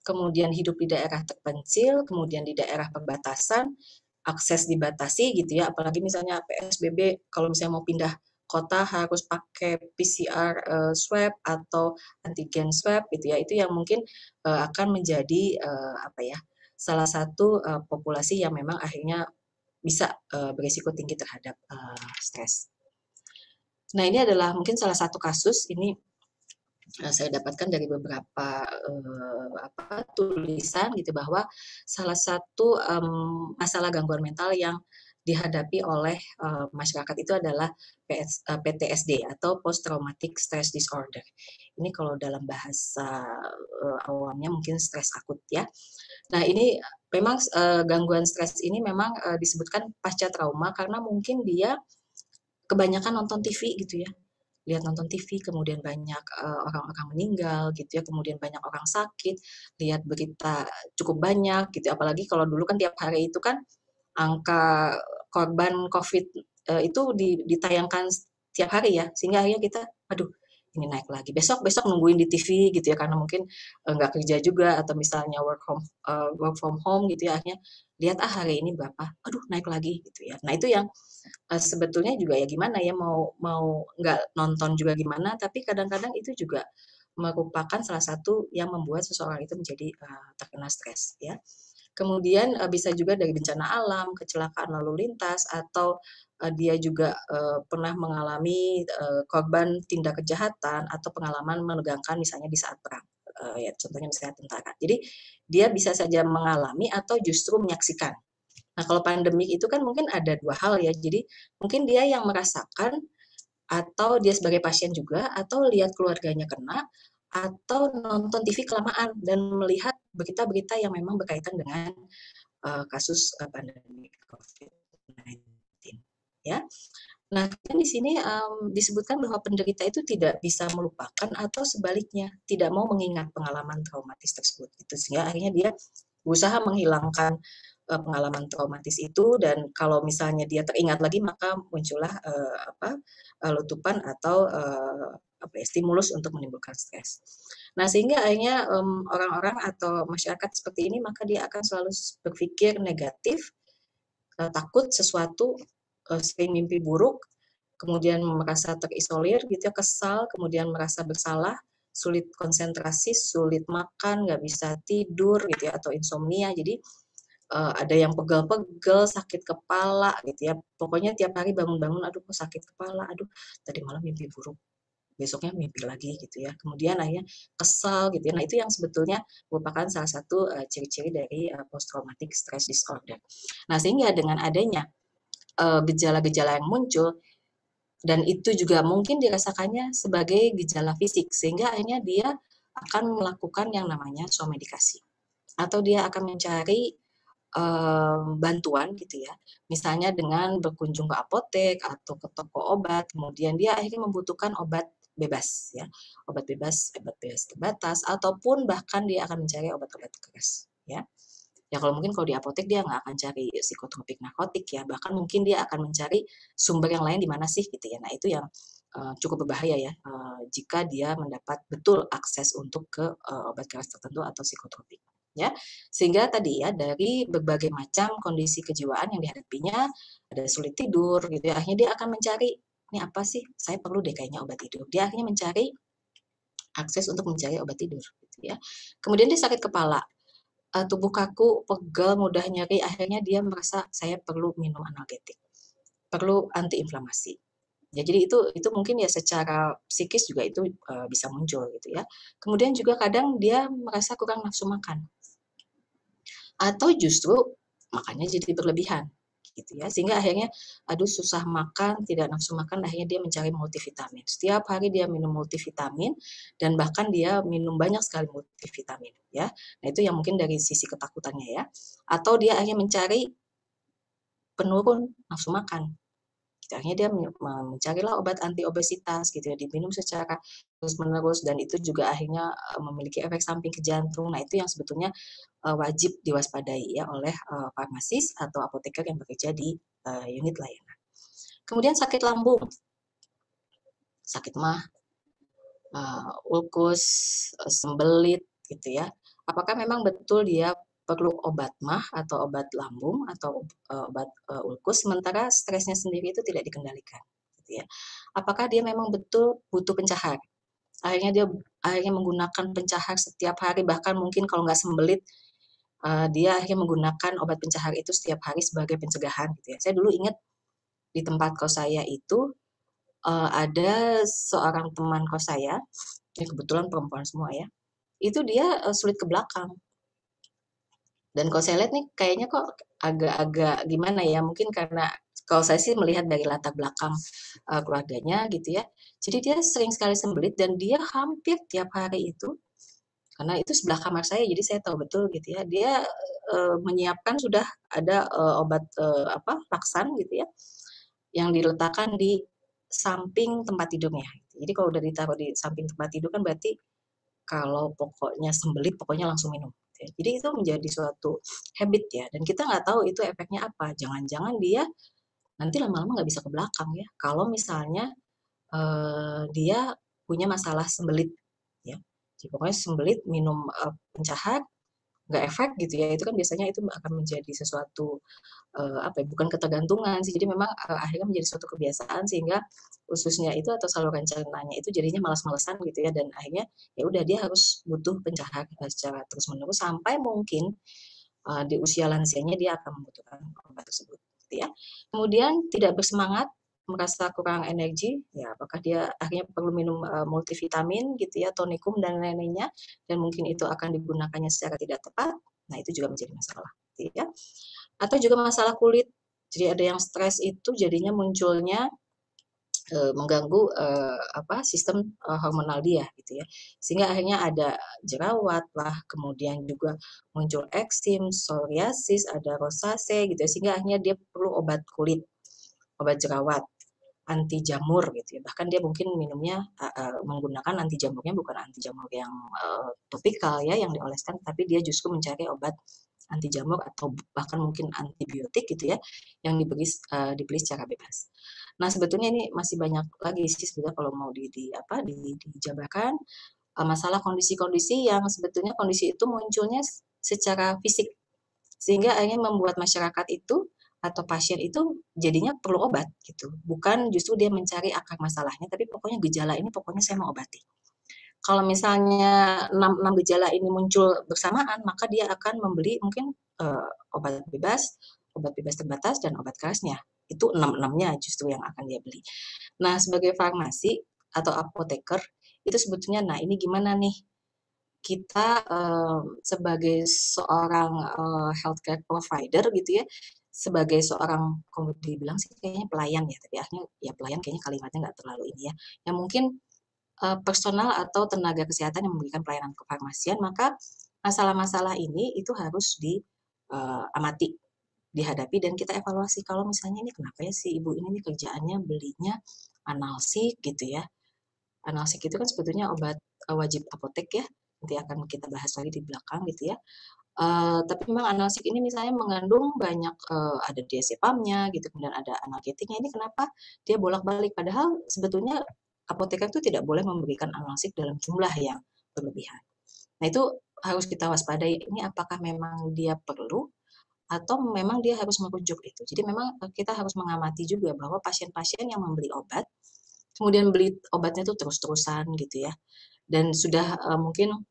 kemudian hidup di daerah terpencil kemudian di daerah perbatasan akses dibatasi gitu ya apalagi misalnya PSBB kalau misalnya mau pindah kota harus pakai PCR uh, eh, swab atau antigen swab gitu ya itu yang mungkin uh, akan menjadi uh, apa ya salah satu uh, populasi yang memang akhirnya bisa uh, berisiko tinggi terhadap uh, stres. Nah ini adalah mungkin salah satu kasus ini saya dapatkan dari beberapa uh, apa, tulisan gitu bahwa salah satu um, masalah gangguan mental yang dihadapi oleh uh, masyarakat itu adalah PS, uh, eh, PTSD atau post traumatic stress disorder. Ini kalau dalam bahasa uh, awamnya mungkin stres akut ya. Nah, ini memang uh, gangguan stres ini memang uh, disebutkan pasca trauma karena mungkin dia kebanyakan nonton TV gitu ya. Lihat nonton TV, kemudian banyak orang-orang uh, meninggal gitu ya, kemudian banyak orang sakit, lihat berita cukup banyak gitu. Ya. Apalagi kalau dulu kan tiap hari itu kan angka korban COVID eh, itu ditayangkan tiap hari ya, sehingga akhirnya kita, aduh ini naik lagi. Besok besok nungguin di TV gitu ya karena mungkin eh, nggak kerja juga atau misalnya work from eh, work from home gitu ya akhirnya lihat ah hari ini berapa, aduh naik lagi gitu ya. Nah itu yang sebetulnya juga ya gimana ya mau mau nggak nonton juga gimana, tapi kadang-kadang itu juga merupakan salah satu yang membuat seseorang itu menjadi uh, terkena stres ya. Kemudian uh, bisa juga dari bencana alam, kecelakaan lalu lintas, atau uh, dia juga uh, pernah mengalami uh, korban tindak kejahatan atau pengalaman menegangkan misalnya di saat perang. Uh, ya contohnya misalnya tentara. Jadi dia bisa saja mengalami atau justru menyaksikan. Nah kalau pandemik itu kan mungkin ada dua hal ya. Jadi mungkin dia yang merasakan atau dia sebagai pasien juga atau lihat keluarganya kena atau nonton TV kelamaan dan melihat berita-berita yang memang berkaitan dengan uh, kasus uh, pandemi COVID-19 ya. Nah, kan di sini um, disebutkan bahwa penderita itu tidak bisa melupakan atau sebaliknya tidak mau mengingat pengalaman traumatis tersebut. Itu sehingga akhirnya dia berusaha menghilangkan uh, pengalaman traumatis itu dan kalau misalnya dia teringat lagi maka muncullah uh, apa uh, lutupan atau uh, apa ya, stimulus untuk menimbulkan stres. Nah, sehingga akhirnya orang orang-orang atau masyarakat seperti ini maka dia akan selalu berpikir negatif, uh, takut sesuatu, uh, sering mimpi buruk, kemudian merasa terisolir gitu ya, kesal, kemudian merasa bersalah, sulit konsentrasi, sulit makan, nggak bisa tidur gitu ya atau insomnia. Jadi uh, ada yang pegel-pegel, sakit kepala gitu ya. Pokoknya tiap hari bangun-bangun aduh kok sakit kepala, aduh tadi malam mimpi buruk besoknya mimpi lagi gitu ya kemudian akhirnya kesel gitu ya nah itu yang sebetulnya merupakan salah satu ciri ciri-ciri dari uh, post traumatic stress disorder nah sehingga dengan adanya gejala gejala-gejala yang muncul dan itu juga mungkin dirasakannya sebagai gejala fisik sehingga akhirnya dia akan melakukan yang namanya somedikasi atau dia akan mencari um, bantuan gitu ya. Misalnya dengan berkunjung ke apotek atau ke toko obat, kemudian dia akhirnya membutuhkan obat bebas ya obat bebas obat bebas terbatas ataupun bahkan dia akan mencari obat-obat keras ya ya kalau mungkin kalau di apotek dia nggak akan cari psikotropik narkotik ya bahkan mungkin dia akan mencari sumber yang lain di mana sih gitu ya nah itu yang uh, cukup berbahaya ya uh, jika dia mendapat betul akses untuk ke uh, obat keras tertentu atau psikotropik ya sehingga tadi ya dari berbagai macam kondisi kejiwaan yang dihadapinya ada sulit tidur gitu ya akhirnya dia akan mencari ini apa sih saya perlu deh kayaknya obat tidur dia akhirnya mencari akses untuk mencari obat tidur gitu ya kemudian dia sakit kepala uh, tubuh kaku pegel, mudah nyeri akhirnya dia merasa saya perlu minum analgetik perlu antiinflamasi ya jadi itu itu mungkin ya secara psikis juga itu uh, bisa muncul gitu ya kemudian juga kadang dia merasa kurang nafsu makan atau justru makannya jadi berlebihan gitu ya sehingga akhirnya aduh susah makan tidak nafsu makan akhirnya dia mencari multivitamin setiap hari dia minum multivitamin dan bahkan dia minum banyak sekali multivitamin ya nah itu yang mungkin dari sisi ketakutannya ya atau dia akhirnya mencari penurun nafsu makan akhirnya dia mencarilah obat anti obesitas gitu ya diminum secara terus menerus dan itu juga akhirnya eh, memiliki efek samping ke jantung nah itu yang sebetulnya eh, wajib diwaspadai ya oleh eh, farmasis atau apoteker yang bekerja di unit layanan kemudian sakit lambung sakit mah ulkus sembelit gitu ya apakah memang betul dia perlu obat mah atau obat lambung atau eh, obat uh, ulkus sementara stresnya sendiri itu tidak dikendalikan gitu ya apakah dia memang betul butuh pencahar akhirnya dia akhirnya menggunakan pencahar setiap hari bahkan mungkin kalau nggak sembelit uh, dia akhirnya menggunakan obat pencahar itu setiap hari sebagai pencegahan gitu ya saya dulu ingat di tempat kos saya itu uh, ada seorang teman kos saya ya kebetulan perempuan semua ya itu dia uh, sulit ke belakang dan kalau saya lihat nih, kayaknya kok agak-agak gimana ya, mungkin karena kalau saya sih melihat dari latar belakang uh, keluarganya gitu ya. Jadi dia sering sekali sembelit dan dia hampir tiap hari itu karena itu sebelah kamar saya jadi saya tahu betul gitu ya. Dia uh, menyiapkan sudah ada uh, obat uh, apa laksan gitu ya yang diletakkan di samping tempat tidurnya. Jadi kalau udah ditaruh di samping tempat tidur kan berarti kalau pokoknya sembelit pokoknya langsung minum ya. Jadi itu menjadi suatu habit ya dan kita nggak tahu itu efeknya apa. Jangan-jangan dia nanti lama-lama nggak bisa ke belakang ya. Kalau misalnya uh, dia punya masalah sembelit ya. Jadi pokoknya sembelit minum uh, eh, pencahat nggak efek gitu ya itu kan biasanya itu akan menjadi sesuatu uh, apa ya, bukan ketergantungan sih jadi memang uh, akhirnya menjadi suatu kebiasaan sehingga ususnya itu atau saluran cernanya itu jadinya malas-malesan gitu ya dan akhirnya ya udah dia harus butuh pencahayaan eh, secara terus menerus sampai mungkin uh, di usia lansianya dia akan membutuhkan obat tersebut gitu ya kemudian tidak bersemangat merasa kurang energi, ya apakah dia akhirnya perlu minum uh, multivitamin gitu ya, tonikum dan lain-lainnya, dan mungkin itu akan digunakannya secara tidak tepat, nah itu juga menjadi masalah, gitu ya. Atau juga masalah kulit, jadi ada yang stres itu jadinya munculnya uh, mengganggu uh, apa sistem uh, hormonal dia gitu ya sehingga akhirnya ada jerawat lah kemudian juga muncul eksim psoriasis ada rosase gitu ya. sehingga akhirnya dia perlu obat kulit obat jerawat anti jamur gitu ya. Bahkan dia mungkin minumnya uh, uh, menggunakan anti jamurnya bukan anti jamur yang uh, topikal ya yang dioleskan tapi dia justru mencari obat anti jamur atau bahkan mungkin antibiotik gitu ya yang diberi uh, dibeli secara bebas. Nah, sebetulnya ini masih banyak lagi sih sebetulnya kalau mau di, di apa di, dijabarkan uh, masalah kondisi-kondisi yang sebetulnya kondisi itu munculnya secara fisik sehingga akhirnya membuat masyarakat itu atau pasien itu jadinya perlu obat gitu. Bukan justru dia mencari akar masalahnya, tapi pokoknya gejala ini pokoknya saya mau obati. Kalau misalnya 6, 6 gejala ini muncul bersamaan, maka dia akan membeli mungkin uh, obat bebas, obat bebas terbatas, dan obat kerasnya. Itu enam enamnya justru yang akan dia beli. Nah, sebagai farmasi atau apoteker, itu sebetulnya, nah ini gimana nih kita eh, sebagai seorang uh, healthcare provider gitu ya sebagai seorang kalau dibilang sih kayaknya pelayan ya tapi akhirnya ya pelayan kayaknya kalimatnya nggak terlalu ini ya yang mungkin uh, personal atau tenaga kesehatan yang memberikan pelayanan kefarmasian maka masalah-masalah ini itu harus diamati eh, uh, dihadapi dan kita evaluasi kalau misalnya ini kenapa ya si ibu ini nih kerjaannya belinya analsik gitu ya analsik itu kan sebetulnya obat eh, wajib apotek ya nanti akan kita bahas lagi di belakang gitu ya Eh, tapi memang analsik ini misalnya mengandung banyak uh, ada diazepamnya gitu kemudian ada analgetiknya ini kenapa dia bolak-balik padahal sebetulnya apoteker itu tidak boleh memberikan analsik dalam jumlah yang berlebihan. Nah itu harus kita waspadai ini apakah memang dia perlu atau memang dia harus merujuk itu. Jadi memang eh, kita harus mengamati juga bahwa pasien-pasien yang membeli obat kemudian beli obatnya itu terus-terusan gitu ya dan sudah uh, mungkin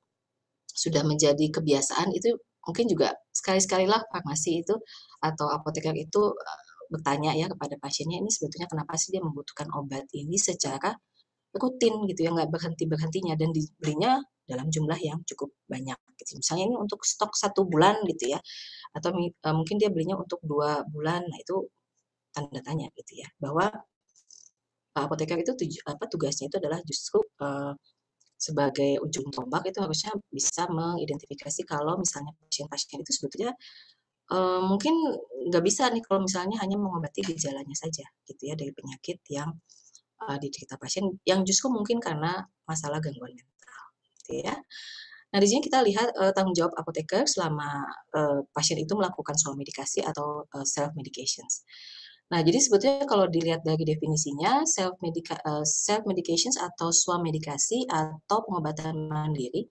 sudah menjadi kebiasaan itu mungkin juga sekali sekali lah farmasi itu atau apoteker itu eh, bertanya ya kepada pasiennya ini sebetulnya kenapa sih dia membutuhkan obat ini secara rutin gitu ya nggak berhenti berhentinya dan dibelinya dalam jumlah yang cukup banyak gitu. misalnya ini untuk stok satu bulan gitu ya atau eh, mungkin dia belinya untuk dua bulan nah itu tanda tanya gitu ya bahwa apoteker itu tuj- apa tugasnya itu adalah justru uh, sebagai ujung tombak itu harusnya bisa mengidentifikasi kalau misalnya pasien-pasien itu sebetulnya e, mungkin nggak bisa nih kalau misalnya hanya mengobati gejalanya saja gitu ya dari penyakit yang e, diderita pasien yang justru mungkin karena masalah gangguan mental gitu ya. Nah, di sini kita lihat e, tanggung jawab apoteker selama e, pasien itu melakukan self medikasi atau e, self medications. Nah, jadi sebetulnya kalau dilihat dari definisinya, self, medica, eh, self medications atau swamedikasi atau pengobatan mandiri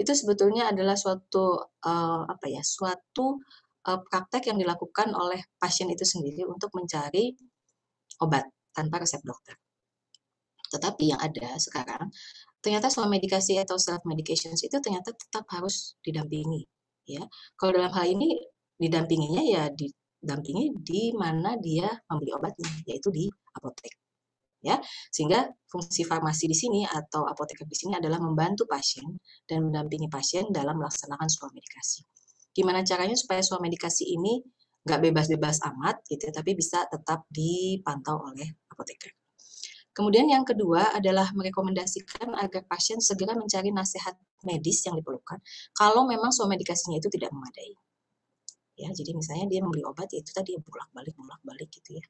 itu sebetulnya adalah suatu uh, apa ya, suatu uh, praktek yang dilakukan oleh pasien itu sendiri untuk mencari obat tanpa resep dokter. Tetapi yang ada sekarang ternyata swamedikasi atau self medications itu ternyata tetap harus didampingi ya. Kalau dalam hal ini didampinginya ya di, dampingi di mana dia membeli obatnya, yaitu di apotek. Ya, sehingga fungsi farmasi di sini atau apoteker di sini adalah membantu pasien dan mendampingi pasien dalam melaksanakan suami medikasi. Gimana caranya supaya suami medikasi ini nggak bebas-bebas amat gitu, ya, tapi bisa tetap dipantau oleh apoteker. Kemudian yang kedua adalah merekomendasikan agar pasien segera mencari nasihat medis yang diperlukan kalau memang suami medikasinya itu tidak memadai ya jadi misalnya dia membeli obat ya itu tadi bolak balik bolak balik gitu ya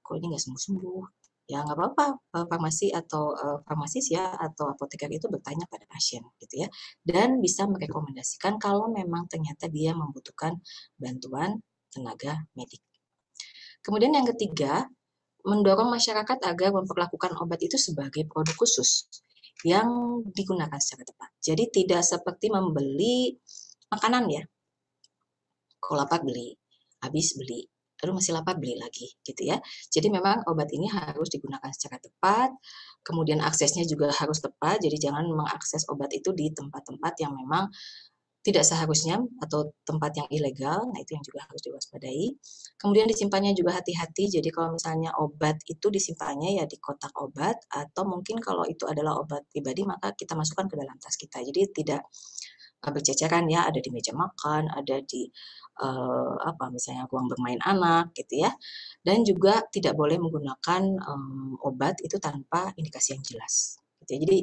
kok ini nggak sembuh sembuh ya nggak apa-apa eh, farmasi atau uh, farmasis ya atau apoteker itu bertanya pada pasien gitu ya dan bisa merekomendasikan kalau memang ternyata dia membutuhkan bantuan tenaga medik. Kemudian yang ketiga, mendorong masyarakat agar memperlakukan obat itu sebagai produk khusus yang digunakan secara tepat. Jadi tidak seperti membeli makanan ya, kalau lapar beli, habis beli, lalu masih lapar beli lagi gitu ya. Jadi memang obat ini harus digunakan secara tepat, kemudian aksesnya juga harus tepat. Jadi jangan mengakses obat itu di tempat-tempat yang memang tidak seharusnya atau tempat yang ilegal, nah itu yang juga harus diwaspadai. Kemudian disimpannya juga hati-hati, jadi kalau misalnya obat itu disimpannya ya di kotak obat, atau mungkin kalau itu adalah obat pribadi maka kita masukkan ke dalam tas kita, jadi tidak eh, berceceran ya, ada di meja makan, ada di uh, apa misalnya ruang bermain anak gitu ya dan juga tidak boleh menggunakan um, obat itu tanpa indikasi yang jelas gitu ya. jadi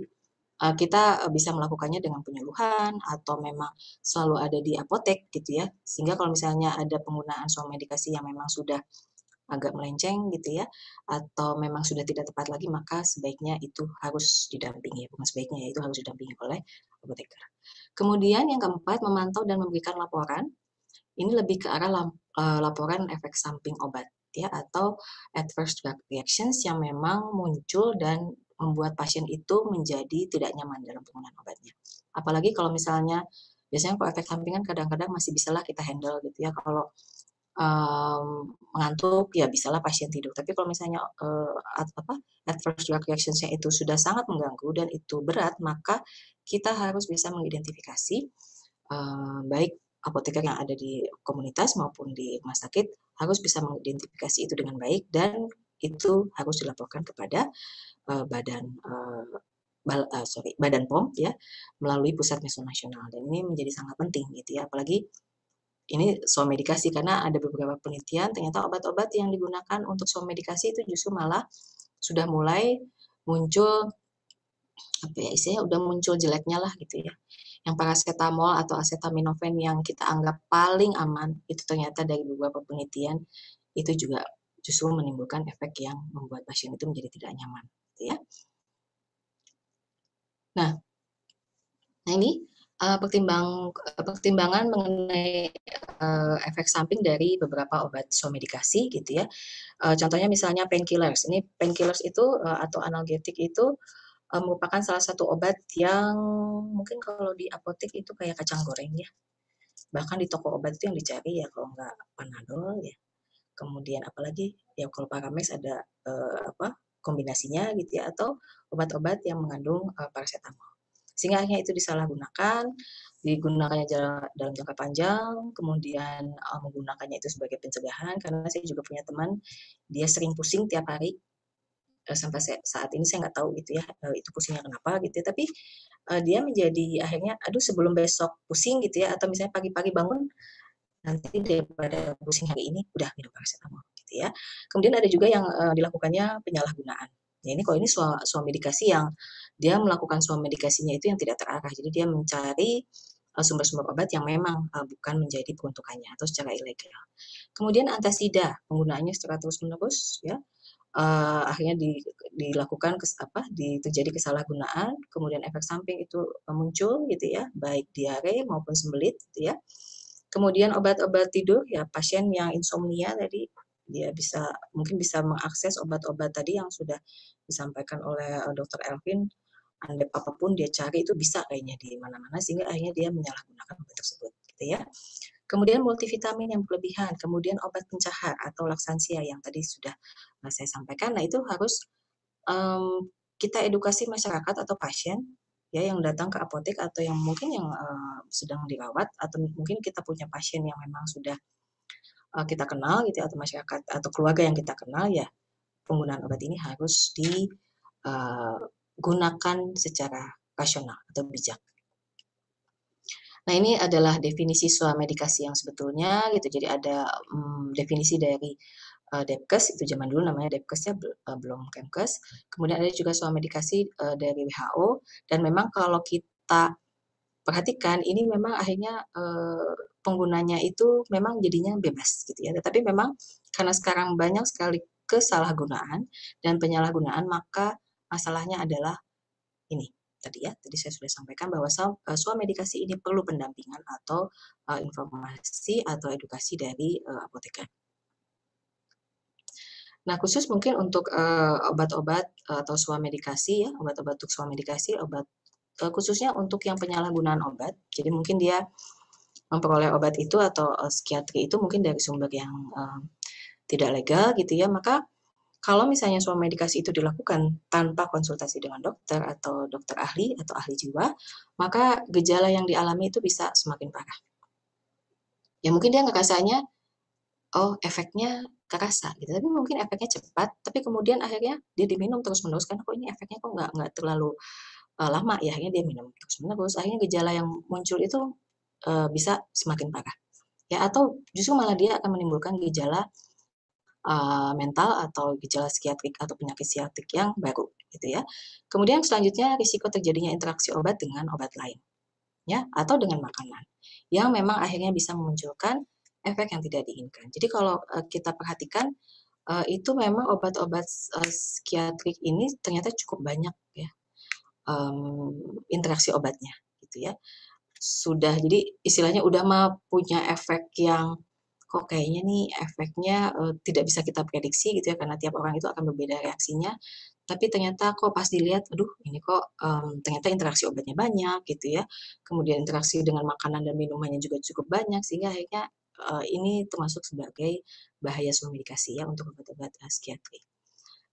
uh, kita bisa melakukannya dengan penyuluhan atau memang selalu ada di apotek gitu ya sehingga kalau misalnya ada penggunaan suatu medikasi yang memang sudah agak melenceng gitu ya atau memang sudah tidak tepat lagi maka sebaiknya itu harus didampingi bukan sebaiknya ya itu harus didampingi oleh apoteker. Kemudian yang keempat memantau dan memberikan laporan ini lebih ke arah eh, laporan efek samping obat ya atau adverse drug reactions yang memang muncul dan membuat pasien itu menjadi tidak nyaman dalam penggunaan obatnya. Apalagi kalau misalnya biasanya kalau efek sampingan kadang-kadang masih bisalah kita handle gitu ya kalau um, mengantuk ya bisalah pasien tidur. Tapi kalau misalnya uh, apa adverse drug reactionsnya itu sudah sangat mengganggu dan itu berat, maka kita harus bisa mengidentifikasi uh, baik apoteker yang ada di komunitas maupun di rumah sakit harus bisa mengidentifikasi itu dengan baik dan itu harus dilaporkan kepada uh, badan uh, bal, uh, sorry badan pom ya melalui pusat meso nasional dan ini menjadi sangat penting gitu ya apalagi ini soal medikasi karena ada beberapa penelitian ternyata obat-obat yang digunakan untuk soal medikasi itu justru malah sudah mulai muncul apa ya istilahnya udah muncul jeleknya lah gitu ya yang paracetamol atau acetaminophen yang kita anggap paling aman itu ternyata dari beberapa penelitian itu juga justru menimbulkan efek yang membuat pasien itu menjadi tidak nyaman gitu ya. Nah, nah ini uh, pertimbang eh, pertimbangan mengenai uh, efek samping dari beberapa obat somedikasi gitu ya. Uh, contohnya misalnya painkillers. Ini painkillers itu uh, atau analgetik itu uh, merupakan salah satu obat yang mungkin kalau di apotek itu kayak kacang goreng ya. Bahkan di toko obat itu yang dicari ya kalau nggak panadol ya. Kemudian apalagi ya kalau paramex ada uh, apa kombinasinya gitu ya atau obat-obat yang mengandung uh, paracetamol. Sehingga akhirnya itu disalahgunakan, digunakannya dalam jangka panjang, kemudian menggunakannya itu sebagai pencegahan karena saya juga punya teman dia sering pusing tiap hari Eh, sampai saat ini saya nggak tahu gitu ya eh, itu pusingnya kenapa gitu ya. tapi eh, dia menjadi akhirnya aduh sebelum besok pusing gitu ya atau misalnya pagi-pagi bangun nanti daripada pusing hari ini udah minum paracetamol gitu ya kemudian ada juga yang dilakukannya penyalahgunaan ya ini kalau ini suami, suami medikasi yang dia melakukan suami medikasinya itu yang tidak terarah jadi dia mencari sumber-sumber obat yang memang bukan menjadi peruntukannya atau secara ilegal. Kemudian antasida penggunaannya secara terus-menerus ya uh, akhirnya di, dilakukan kes, apa di, terjadi kesalahgunaan kemudian efek samping itu eh, muncul gitu ya baik diare maupun sembelit gitu ya kemudian obat-obat tidur ya pasien yang insomnia tadi dia bisa mungkin bisa mengakses obat-obat tadi yang sudah disampaikan oleh eh, dokter Elvin andep apapun dia cari itu bisa kayaknya di mana-mana sehingga akhirnya dia menyalahgunakan obat tersebut gitu ya Kemudian multivitamin yang berlebihan, kemudian obat pencahar atau laksansia yang tadi sudah eh, saya sampaikan. Nah, itu harus um, kita edukasi masyarakat atau pasien ya yang datang ke apotek atau yang mungkin yang uh, sedang dirawat atau mungkin kita punya pasien yang memang sudah uh, kita kenal gitu ya, atau masyarakat atau keluarga yang kita kenal ya penggunaan obat ini harus digunakan secara rasional atau bijak. Nah, ini adalah definisi soal medikasi yang sebetulnya gitu. Jadi ada um, definisi dari uh, eh, Depkes itu zaman dulu namanya Depkesnya uh, eh, belum Kemkes. Kemudian ada juga soal medikasi uh, eh, dari WHO dan memang kalau kita perhatikan ini memang akhirnya uh, penggunanya itu memang jadinya bebas gitu ya. Tetapi memang karena sekarang banyak sekali kesalahgunaan dan penyalahgunaan maka masalahnya adalah ini tadi ya. Tadi saya sudah sampaikan bahwa eh, suami medikasi ini perlu pendampingan atau uh, informasi atau edukasi dari uh, apoteker. Nah, khusus mungkin untuk obat-obat atau suami medikasi ya, obat-obat untuk suami medikasi, obat uh, khususnya untuk yang penyalahgunaan obat. Jadi mungkin dia memperoleh obat itu atau uh, psikiatri itu mungkin dari sumber yang uh, tidak legal gitu ya, maka kalau misalnya suami medikasi itu dilakukan tanpa konsultasi dengan dokter atau dokter ahli atau ahli jiwa, maka gejala yang dialami itu bisa semakin parah. Ya mungkin dia ngerasanya, oh efeknya kerasa gitu, tapi mungkin efeknya cepat, tapi kemudian akhirnya dia diminum terus menerus karena kok ini efeknya kok nggak nggak terlalu uh, lama ya akhirnya dia minum terus menerus, akhirnya gejala yang muncul itu uh, bisa semakin parah ya atau justru malah dia akan menimbulkan gejala Eh, mental atau gejala psikiatrik atau penyakit psikiatrik yang baru gitu ya. Kemudian selanjutnya risiko terjadinya interaksi obat dengan obat lain ya atau dengan makanan yang memang akhirnya bisa memunculkan efek yang tidak diinginkan. Jadi kalau eh, kita perhatikan eh, itu memang obat-obat uh, psikiatrik ini ternyata cukup banyak ya interaksi obatnya gitu ya. Sudah jadi istilahnya udah mah punya efek yang kok kayaknya nih efeknya uh, tidak bisa kita prediksi gitu ya karena tiap orang itu akan berbeda reaksinya tapi ternyata kok pas dilihat aduh ini kok um, ternyata interaksi obatnya banyak gitu ya kemudian interaksi dengan makanan dan minumannya juga cukup banyak sehingga akhirnya uh, ini termasuk sebagai bahaya medikasi ya untuk obat-obat psikiatri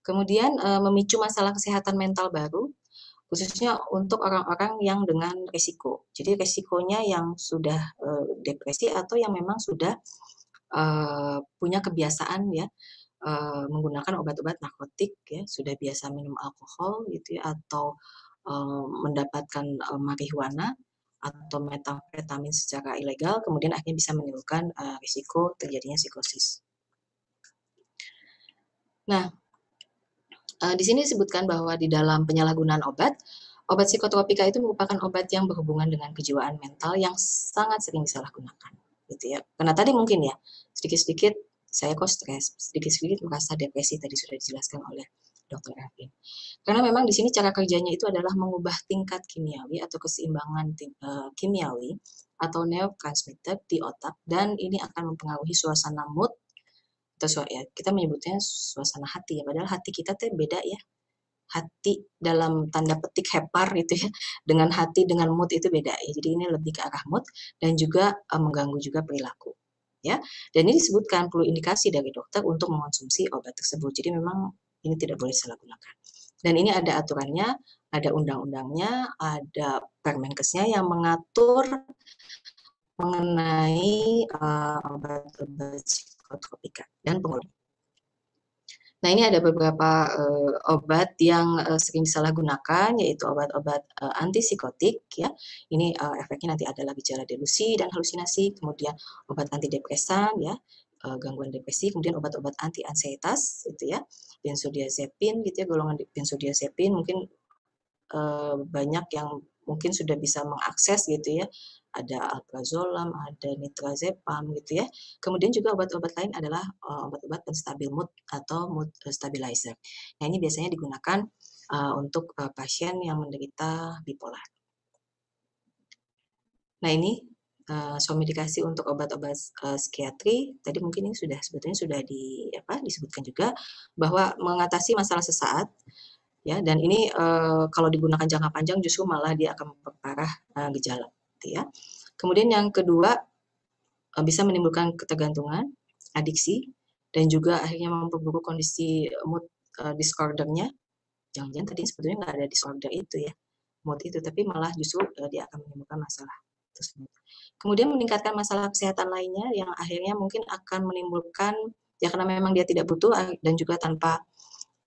kemudian uh, memicu masalah kesehatan mental baru khususnya untuk orang-orang yang dengan risiko jadi risikonya yang sudah depresi atau yang memang sudah Eh, punya kebiasaan ya uh, menggunakan obat-obat narkotik ya sudah biasa minum alkohol gitu ya atau uh, mendapatkan uh, marihuana atau metamfetamin secara ilegal kemudian akhirnya bisa menimbulkan uh, risiko terjadinya psikosis. Nah, di sini disebutkan bahwa di dalam penyalahgunaan obat Obat psikotropika itu merupakan obat yang berhubungan dengan kejiwaan mental yang sangat sering disalahgunakan gitu ya karena tadi mungkin ya sedikit-sedikit saya kok stres sedikit-sedikit merasa depresi tadi sudah dijelaskan oleh Dokter Ervin. Karena memang di sini cara kerjanya itu adalah mengubah tingkat kimiawi atau keseimbangan eh, kimiawi atau neurotransmitter di otak dan ini akan mempengaruhi suasana mood atau ya, kita menyebutnya suasana hati ya padahal hati kita teh beda ya hati dalam tanda petik hepar gitu ya dengan hati dengan mood itu beda ya jadi ini lebih ke arah mood dan juga uh, mengganggu juga perilaku ya dan ini disebutkan perlu indikasi dari dokter untuk mengonsumsi obat tersebut jadi memang ini tidak boleh disalahgunakan dan ini ada aturannya ada undang-undangnya ada permenkesnya yang mengatur mengenai uh, obat-obat psikotropika dan pengolahan Nah, ini ada beberapa uh, obat yang uh, sering disalahgunakan, yaitu obat-obat uh, antipsikotik, ya. Ini uh, efeknya nanti adalah gejala delusi dan halusinasi, kemudian obat antidepresan, ya, uh, gangguan depresi, kemudian obat-obat anti ansietas, gitu ya, benzodiazepin, gitu ya, golongan benzodiazepin mungkin uh, banyak yang mungkin sudah bisa mengakses gitu ya. Ada alprazolam, ada nitrazepam gitu ya. Kemudian juga obat-obat lain adalah eh, obat-obat penstabil mood atau mood eh, stabilizer. Nah, ini biasanya digunakan eh, untuk pasien yang menderita bipolar. Nah, ini Uh, suami untuk obat-obat psikiatri tadi mungkin ini sudah sebetulnya sudah di apa disebutkan juga bahwa mengatasi masalah sesaat ya dan ini uh, kalau digunakan jangka panjang justru malah dia akan memperparah uh, gejala gitu ya kemudian yang kedua uh, bisa menimbulkan ketergantungan adiksi dan juga akhirnya memperburuk kondisi mood uh, disordernya jangan-jangan tadi sebetulnya nggak ada disorder itu ya mood itu tapi malah justru uh, dia akan menimbulkan masalah tersebut kemudian meningkatkan masalah kesehatan lainnya yang akhirnya mungkin akan menimbulkan ya karena memang dia tidak butuh dan juga tanpa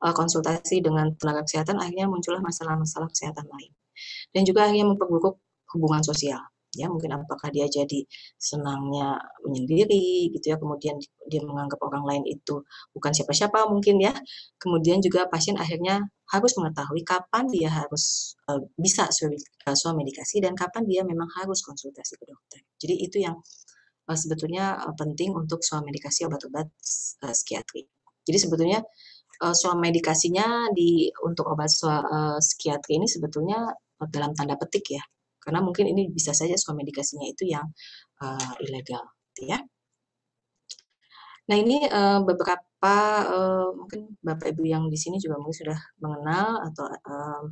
uh, konsultasi dengan tenaga kesehatan akhirnya muncullah masalah-masalah kesehatan lain dan juga akhirnya memperburuk hubungan sosial ya mungkin apakah dia jadi senangnya menyendiri gitu ya kemudian dia menganggap orang lain itu bukan siapa-siapa mungkin ya kemudian juga pasien akhirnya harus mengetahui kapan dia harus uh, bisa eh, suami medikasi dan kapan dia memang harus konsultasi ke dokter jadi itu yang uh, sebetulnya uh, penting untuk suami medikasi obat-obat uh, psikiatri jadi sebetulnya uh, soal medikasinya di untuk obat su- uh, eh, psikiatri ini sebetulnya eh, dalam tanda petik ya karena mungkin ini bisa saja soal medikasinya itu yang uh, ilegal gitu ya nah ini uh, beberapa uh, mungkin bapak ibu yang di sini juga mungkin sudah mengenal atau uh,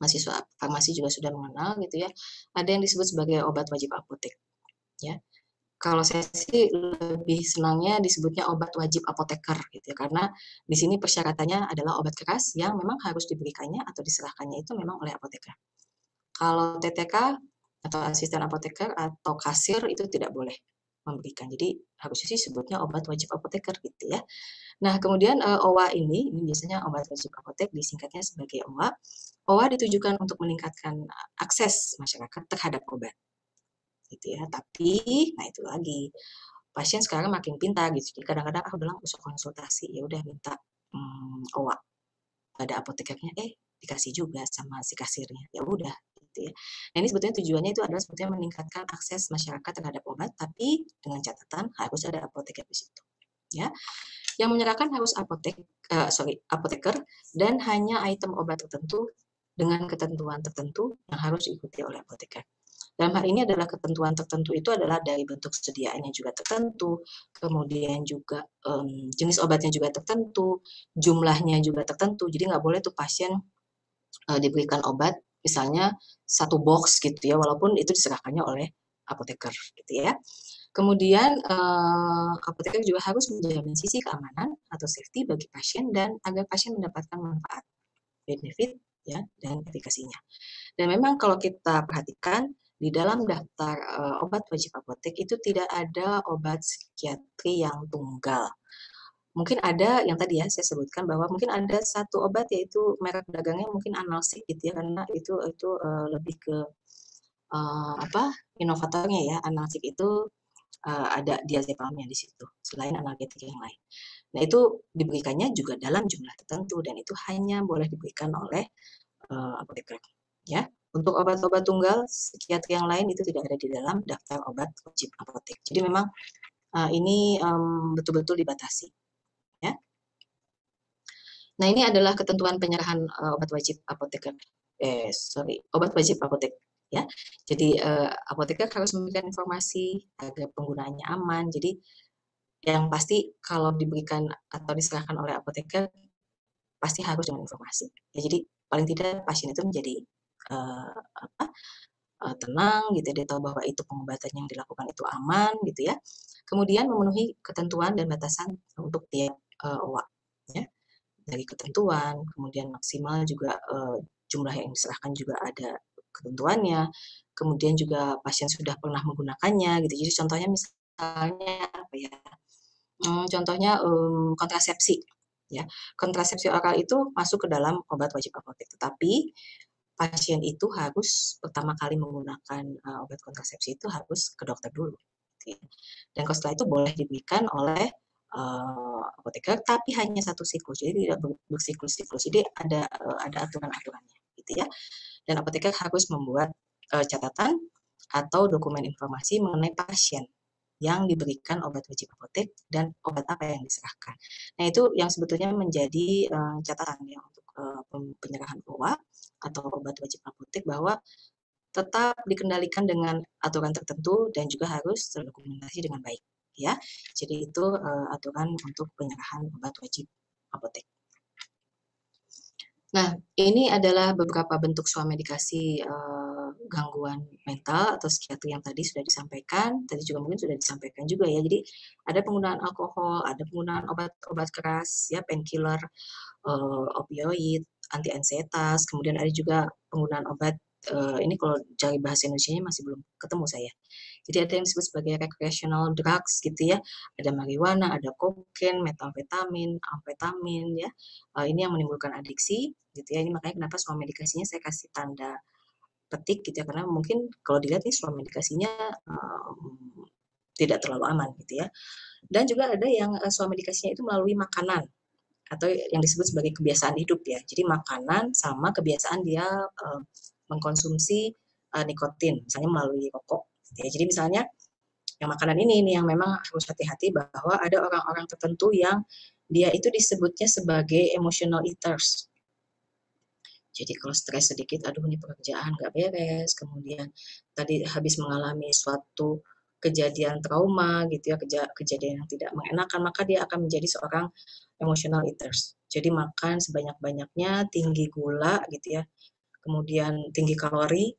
mahasiswa farmasi juga sudah mengenal gitu ya ada yang disebut sebagai obat wajib apotek ya kalau saya sih lebih senangnya disebutnya obat wajib apoteker gitu ya karena di sini persyaratannya adalah obat keras yang memang harus diberikannya atau diserahkannya itu memang oleh apoteker. Kalau TTK atau asisten apoteker atau kasir itu tidak boleh memberikan. Jadi harusnya sih sebutnya obat wajib apoteker gitu ya. Nah, kemudian eh, OWA ini ini biasanya obat wajib apotek disingkatnya sebagai OWA. OWA ditujukan untuk meningkatkan eh, akses masyarakat terhadap obat gitu ya tapi nah itu lagi pasien sekarang makin pintar gitu jadi kadang-kadang aku bilang usah konsultasi ya udah minta hmm, owa pada apotekernya eh dikasih juga sama si kasirnya ya udah gitu ya nah ini sebetulnya tujuannya itu adalah sebetulnya meningkatkan akses masyarakat terhadap obat tapi dengan catatan harus ada apoteker di situ ya yang menyerahkan harus apotek uh, sorry apoteker dan hanya item obat tertentu dengan ketentuan tertentu yang harus diikuti oleh apoteker. Dalam hal ini adalah ketentuan tertentu itu adalah dari bentuk sediaannya juga tertentu, kemudian juga um, jenis obatnya juga tertentu, jumlahnya juga tertentu. Jadi nggak boleh tuh pasien uh, diberikan obat misalnya satu box gitu ya, walaupun itu diserahkannya oleh apoteker gitu ya. Kemudian eh, apoteker juga harus menjamin sisi keamanan atau safety bagi pasien dan agar pasien mendapatkan manfaat, benefit ya dan efikasinya. Dan memang kalau kita perhatikan di dalam daftar uh, obat wajib apotek itu tidak ada obat psikiatri yang tunggal. Mungkin ada yang tadi ya saya sebutkan bahwa mungkin ada satu obat yaitu merek dagangnya mungkin analsik gitu ya karena itu itu uh, lebih ke uh, apa inovatornya ya analsik itu uh, ada diazepamnya di situ selain analgetik yang lain. Nah itu diberikannya juga dalam jumlah tertentu dan itu hanya boleh diberikan oleh uh, apoteker ya. Untuk obat-obat tunggal, psikiatri yang lain itu tidak ada di dalam daftar obat wajib apotek. Jadi memang uh, ini betul betul-betul dibatasi. Ya. Nah ini adalah ketentuan penyerahan uh, obat wajib apotek. Eh sorry, obat wajib apotek. Ya, jadi eh, apoteker harus memberikan informasi agar penggunaannya aman. Jadi yang pasti kalau diberikan atau diserahkan oleh apoteker pasti harus dengan informasi. Ya, jadi paling tidak pasien itu menjadi uh, uh, tenang gitu ya, dia tahu bahwa itu pengobatan yang dilakukan itu aman gitu ya kemudian memenuhi ketentuan dan batasan untuk tiap uh, eh, owa ya dari ketentuan kemudian maksimal juga uh, jumlah yang diserahkan juga ada ketentuannya kemudian juga pasien sudah pernah menggunakannya gitu jadi contohnya misalnya apa ya hmm, contohnya um, kontrasepsi ya kontrasepsi oral itu masuk ke dalam obat wajib apotek tetapi pasien itu harus pertama kali menggunakan uh, obat kontrasepsi itu harus ke dokter dulu. Gitu ya. Dan kalau setelah itu boleh diberikan oleh uh, apoteker, tapi hanya satu siklus, jadi tidak bersiklus-siklus. Jadi ada uh, ada aturan-aturannya, gitu ya. Dan apoteker harus membuat uh, catatan atau dokumen informasi mengenai pasien yang diberikan obat wajib apotek dan obat apa yang diserahkan. Nah itu yang sebetulnya menjadi uh, catatan ya untuk uh, penyerahan uang atau obat wajib apotek bahwa tetap dikendalikan dengan aturan tertentu dan juga harus terdokumentasi dengan baik ya. Jadi itu uh, aturan untuk penyerahan obat wajib apotek. Nah, ini adalah beberapa bentuk suamedikasi uh, gangguan mental atau psikiatri yang tadi sudah disampaikan, tadi juga mungkin sudah disampaikan juga ya. Jadi ada penggunaan alkohol, ada penggunaan obat-obat keras, ya painkiller, uh, opioid, anti ansietas, kemudian ada juga penggunaan obat uh, ini kalau cari bahasa Indonesia masih belum ketemu saya. Jadi ada yang disebut sebagai recreational drugs gitu ya. Ada marijuana, ada kokain, metamfetamin, amfetamin ya. Uh, ini yang menimbulkan adiksi gitu ya. Ini makanya kenapa semua medikasinya saya kasih tanda petik gitu ya karena mungkin kalau dilihat nih suami dikasihnya um, mmm, tidak terlalu aman gitu ya. Dan juga ada yang uh, eh, suami dikasihnya itu melalui makanan atau yang disebut sebagai kebiasaan hidup ya. Jadi makanan sama kebiasaan dia uh, mengkonsumsi uh, nikotin, misalnya melalui rokok. Gitu ya. Jadi misalnya yang makanan ini ini yang memang harus hati-hati bahwa ada orang-orang tertentu yang dia itu disebutnya sebagai emotional eaters. Jadi kalau stres sedikit, aduh ini pekerjaan nggak beres, kemudian tadi habis mengalami suatu kejadian trauma gitu ya, keja kejadian yang tidak mengenakan, maka dia akan menjadi seorang emotional eaters. Jadi makan sebanyak-banyaknya, tinggi gula gitu ya, kemudian tinggi kalori,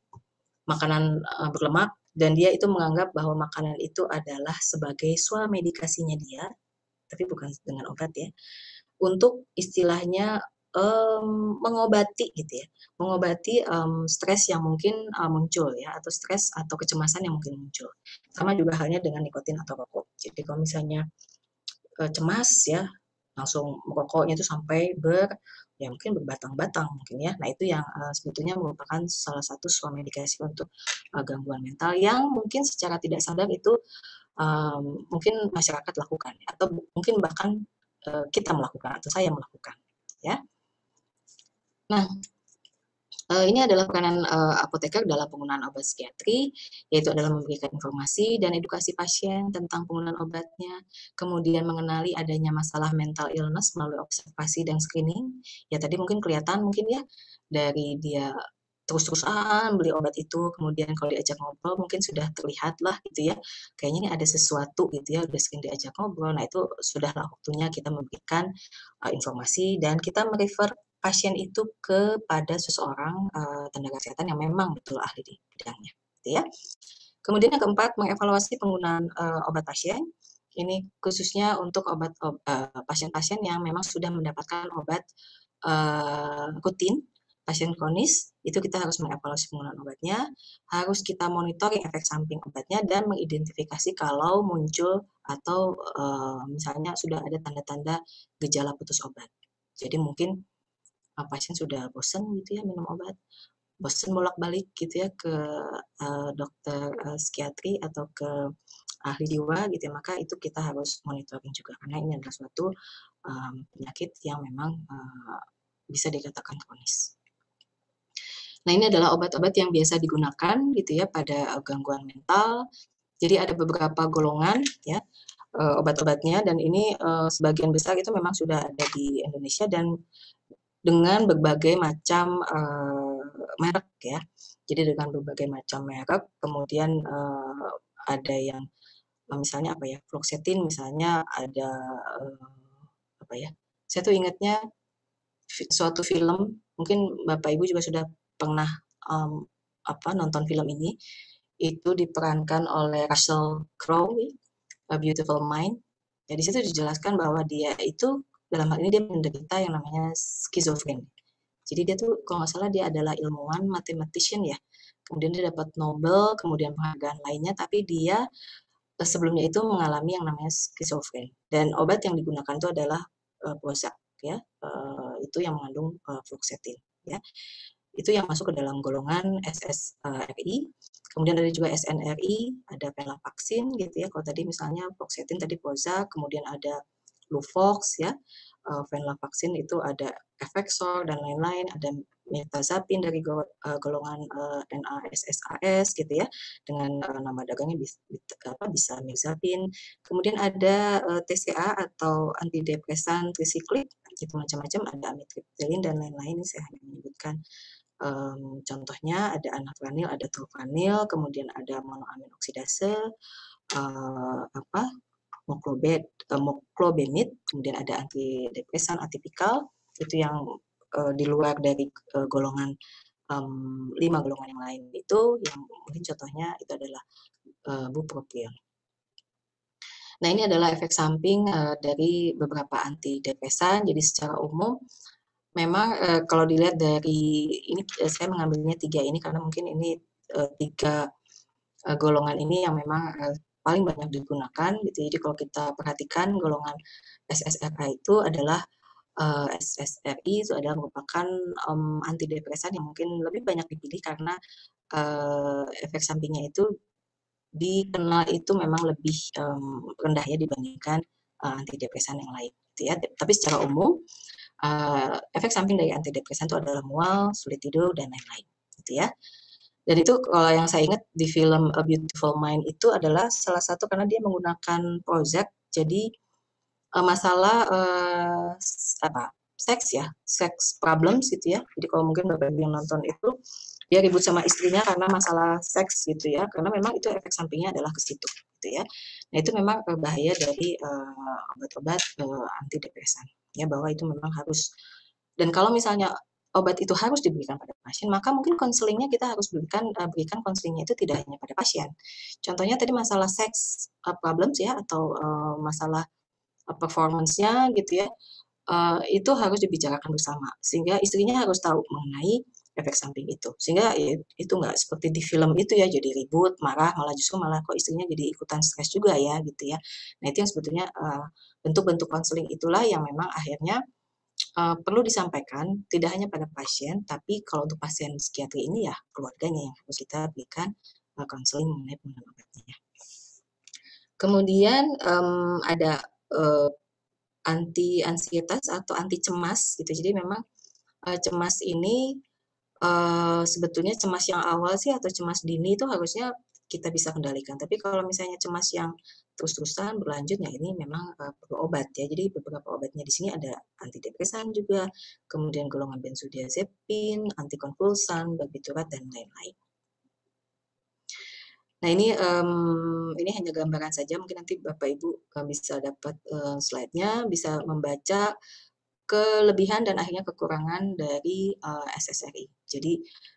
makanan eh, berlemak, dan dia itu menganggap bahwa makanan itu adalah sebagai suami medikasinya dia, tapi bukan dengan obat ya, untuk istilahnya um, mengobati gitu ya, mengobati um, stres yang mungkin um, muncul ya, atau stres atau kecemasan yang mungkin muncul. Sama juga halnya dengan nikotin atau rokok. Jadi kalau misalnya uh, cemas ya, langsung merokoknya itu sampai ber ya mungkin berbatang-batang mungkin ya. Nah itu yang uh, sebetulnya merupakan salah satu suami medikasi untuk uh, gangguan mental yang mungkin secara tidak sadar itu um, mungkin masyarakat lakukan atau mungkin bahkan kita melakukan atau saya melakukan ya. Nah, eh, ini adalah peranan eh, apoteker dalam penggunaan obat psikiatri, yaitu adalah memberikan informasi dan edukasi pasien tentang penggunaan obatnya, kemudian mengenali adanya masalah mental illness melalui observasi dan screening. Ya tadi mungkin kelihatan mungkin ya dari dia terus-terusan beli obat itu, kemudian kalau diajak ngobrol mungkin sudah terlihat lah gitu ya, kayaknya ini ada sesuatu gitu ya, udah sering diajak ngobrol, nah itu sudahlah waktunya kita memberikan uh, informasi dan kita merefer pasien itu kepada seseorang uh, tenaga kesehatan yang memang betul ahli di bidangnya, gitu ya. Kemudian yang keempat mengevaluasi penggunaan uh, obat pasien. Ini khususnya untuk obat pasien eh, pasien-pasien yang memang sudah mendapatkan obat uh, rutin pasien kronis itu kita harus mengevaluasi penggunaan obatnya, harus kita monitoring efek samping obatnya dan mengidentifikasi kalau muncul atau uh, misalnya sudah ada tanda-tanda gejala putus obat. Jadi mungkin Ah, pasien sudah bosan gitu ya minum obat, bosan bolak-balik gitu ya ke uh, dokter uh, psikiatri atau ke ahli jiwa gitu ya, maka itu kita harus monitoring juga karena ini adalah suatu um, penyakit yang memang uh, bisa dikatakan kronis. Nah, ini adalah obat-obat yang biasa digunakan gitu ya pada gangguan mental. Jadi ada beberapa golongan ya obat-obatnya dan ini uh, sebagian besar itu memang sudah ada di Indonesia dan dengan berbagai macam uh, merek ya. Jadi dengan berbagai macam merek, kemudian uh, ada yang eh, misalnya apa ya, fluoxetine misalnya ada uh, apa ya? Saya tuh ingatnya suatu film, mungkin Bapak Ibu juga sudah pernah um, apa nonton film ini itu diperankan oleh Russell Crowe A Beautiful Mind. Ya, situ dijelaskan bahwa dia itu dalam hal ini dia menderita yang namanya skizofren. Jadi dia tuh kalau nggak salah dia adalah ilmuwan mathematician ya. Kemudian dia dapat Nobel, kemudian penghargaan lainnya, tapi dia eh, sebelumnya itu mengalami yang namanya skizofren. Dan obat yang digunakan itu adalah uh, Prozac ya, uh, itu yang mengandung uh, fluoxetine ya. Itu yang masuk ke dalam golongan SSRI. Kemudian ada juga SNRI, ada venlafaxin gitu ya. Kalau tadi misalnya fluoxetine tadi Prozac, kemudian ada Luvox ya uh, vaksin itu ada Effexor dan lain-lain, ada mirtazapin dari eh, golongan uh, eh, NASSAS gitu ya, dengan uh, nama dagangnya bisa, apa, bisa Kemudian ada uh, TCA atau antidepresan trisiklik, gitu macam-macam, ada amitriptilin dan lain-lain, saya hanya menyebutkan Um, contohnya ada anafranil, ada tofranil, kemudian ada monoamin oksidase, uh, apa moklobet, eh, kemudian ada antidepresan, atipikal, itu yang uh, di luar dari uh, golongan um, lima golongan yang lain itu yang mungkin contohnya itu adalah uh, bupropion. Nah ini adalah efek samping uh, dari beberapa antidepresan. Jadi secara umum memang kalau dilihat dari ini saya mengambilnya tiga ini karena mungkin ini tiga golongan ini yang memang paling banyak digunakan gitu. Jadi kalau kita perhatikan golongan SSRI itu adalah uh, eh, SSRI itu adalah merupakan um, antidepresan yang mungkin lebih banyak dipilih karena uh, efek sampingnya itu dikenal itu memang lebih um, rendah ya dibandingkan uh, antidepresan yang lain gitu ya. Tapi secara umum uh, efek samping dari antidepresan itu adalah mual, sulit tidur dan lain-lain gitu ya. Dan itu kalau yang saya ingat di film A Beautiful Mind itu adalah salah satu karena dia menggunakan Prozac. Jadi uh, masalah uh, apa seks ya, seks problems gitu ya. Jadi kalau mungkin Bapak yang nonton itu dia ribut sama istrinya karena masalah seks gitu ya karena memang itu efek sampingnya adalah ke situ gitu ya nah itu memang eh, bahaya dari uh, obat-obat uh, depresan ya bahwa itu memang harus dan kalau misalnya obat itu harus diberikan pada pasien, maka mungkin konselingnya kita harus berikan eh, berikan konselingnya itu tidak hanya pada pasien. Contohnya tadi masalah seks eh, problems ya atau uh, masalah performance-nya gitu ya. Uh, itu harus dibicarakan bersama sehingga istrinya harus tahu mengenai efek samping itu sehingga itu nggak seperti di film itu ya jadi ribut marah malah justru malah kok istrinya jadi ikutan stres juga ya gitu ya nah itu yang sebetulnya bentuk-bentuk uh, konseling -bentuk itulah yang memang akhirnya uh, perlu disampaikan tidak hanya pada pasien, tapi kalau untuk pasien psikiatri ini ya keluarganya yang harus kita berikan konseling mengenai penggunaan obatnya. Kemudian um, ada uh, anti ansietas atau anti cemas gitu. Jadi memang uh, cemas ini uh, sebetulnya cemas yang awal sih atau cemas dini itu harusnya kita bisa kendalikan. Tapi kalau misalnya cemas yang terus-terusan berlanjut, ya ini memang uh, perlu obat ya. Jadi beberapa obatnya di sini ada antidepresan juga, kemudian golongan benzodiazepin, antikonvulsan, barbiturat dan lain-lain. Nah ini um, ini hanya gambaran saja, mungkin nanti Bapak Ibu bisa dapat uh, slide-nya, bisa membaca kelebihan dan akhirnya kekurangan dari uh, eh, SSRI. Jadi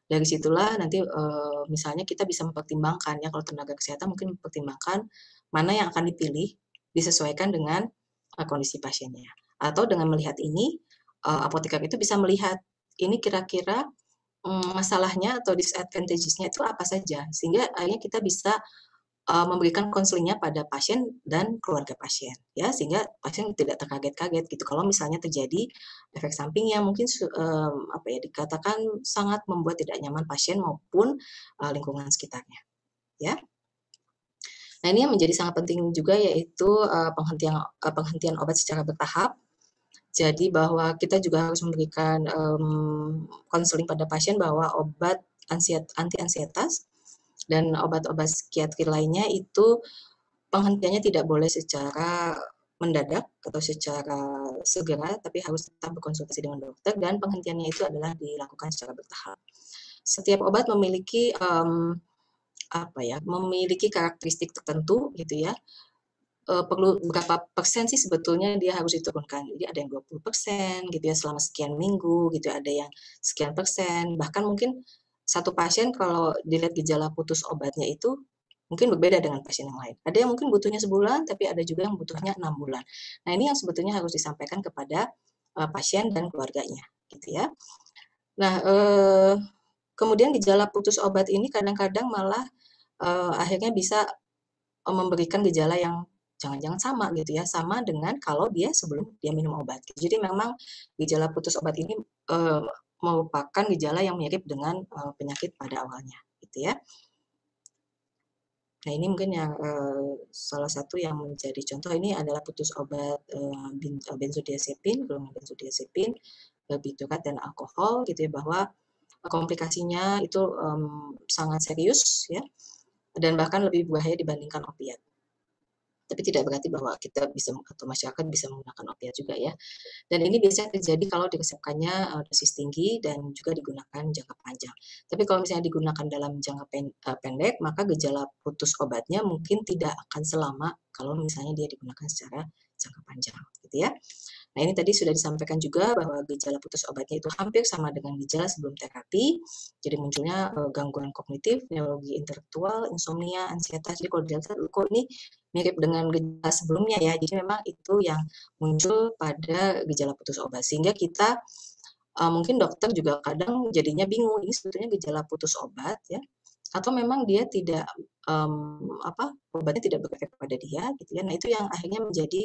dari situlah nanti uh, misalnya kita bisa mempertimbangkan ya kalau tenaga kesehatan mungkin mempertimbangkan mana yang akan dipilih disesuaikan dengan uh, kondisi pasiennya. Atau dengan melihat ini uh, apoteker itu bisa melihat ini kira-kira um, masalahnya atau disadvantages-nya itu apa saja sehingga akhirnya kita bisa uh, memberikan konselingnya pada pasien dan keluarga pasien ya sehingga pasien tidak terkaget-kaget gitu kalau misalnya terjadi efek samping yang mungkin um, apa ya dikatakan sangat membuat tidak nyaman pasien maupun uh, lingkungan sekitarnya ya nah ini yang menjadi sangat penting juga yaitu uh, penghentian uh, penghentian obat secara bertahap jadi bahwa kita juga harus memberikan konseling um, pada pasien bahwa obat anti ansietas dan obat-obat psikiatri lainnya itu penghentiannya tidak boleh secara mendadak atau secara segera, tapi harus tetap berkonsultasi dengan dokter dan penghentiannya itu adalah dilakukan secara bertahap. Setiap obat memiliki um, apa ya, memiliki karakteristik tertentu gitu ya. E, perlu berapa persen sih sebetulnya dia harus diturunkan. Jadi ada yang 20 persen gitu ya selama sekian minggu gitu, ya, ada yang sekian persen, bahkan mungkin satu pasien kalau dilihat gejala putus obatnya itu mungkin berbeda dengan pasien yang lain. Ada yang mungkin butuhnya sebulan, tapi ada juga yang butuhnya enam bulan. Nah ini yang sebetulnya harus disampaikan kepada uh, pasien dan keluarganya, gitu ya. Nah uh, kemudian gejala putus obat ini kadang-kadang malah uh, akhirnya bisa memberikan gejala yang jangan-jangan sama gitu ya, sama dengan kalau dia sebelum dia minum obat. Jadi memang gejala putus obat ini merupakan gejala yang mirip dengan uh, penyakit pada awalnya, gitu ya. Nah, ini mungkin yang uh, salah satu yang menjadi contoh ini adalah putus obat uh, benzodiazepin, golongan benzodiazepin, barbiturat dan alkohol gitu ya bahwa komplikasinya itu um, sangat serius ya dan bahkan lebih bahaya dibandingkan opiat tapi tidak berarti bahwa kita bisa atau masyarakat bisa menggunakan opiat juga ya. Dan ini biasanya terjadi kalau diresepkannya dosis tinggi dan juga digunakan jangka panjang. Tapi kalau misalnya digunakan dalam jangka pendek, maka gejala putus obatnya mungkin tidak akan selama kalau misalnya dia digunakan secara jangka panjang gitu ya. Nah, ini tadi sudah disampaikan juga bahwa gejala putus obatnya itu hampir sama dengan gejala sebelum terapi. Jadi munculnya gangguan kognitif, neurologi intelektual, insomnia, ansietas. Jadi kalau dilihat kok ini mirip dengan gejala sebelumnya ya. Jadi memang itu yang muncul pada gejala putus obat sehingga kita eh, mungkin dokter juga kadang jadinya bingung ini sebetulnya gejala putus obat ya atau memang dia tidak um, apa obatnya tidak berefek pada dia gitu ya. Nah, itu yang akhirnya menjadi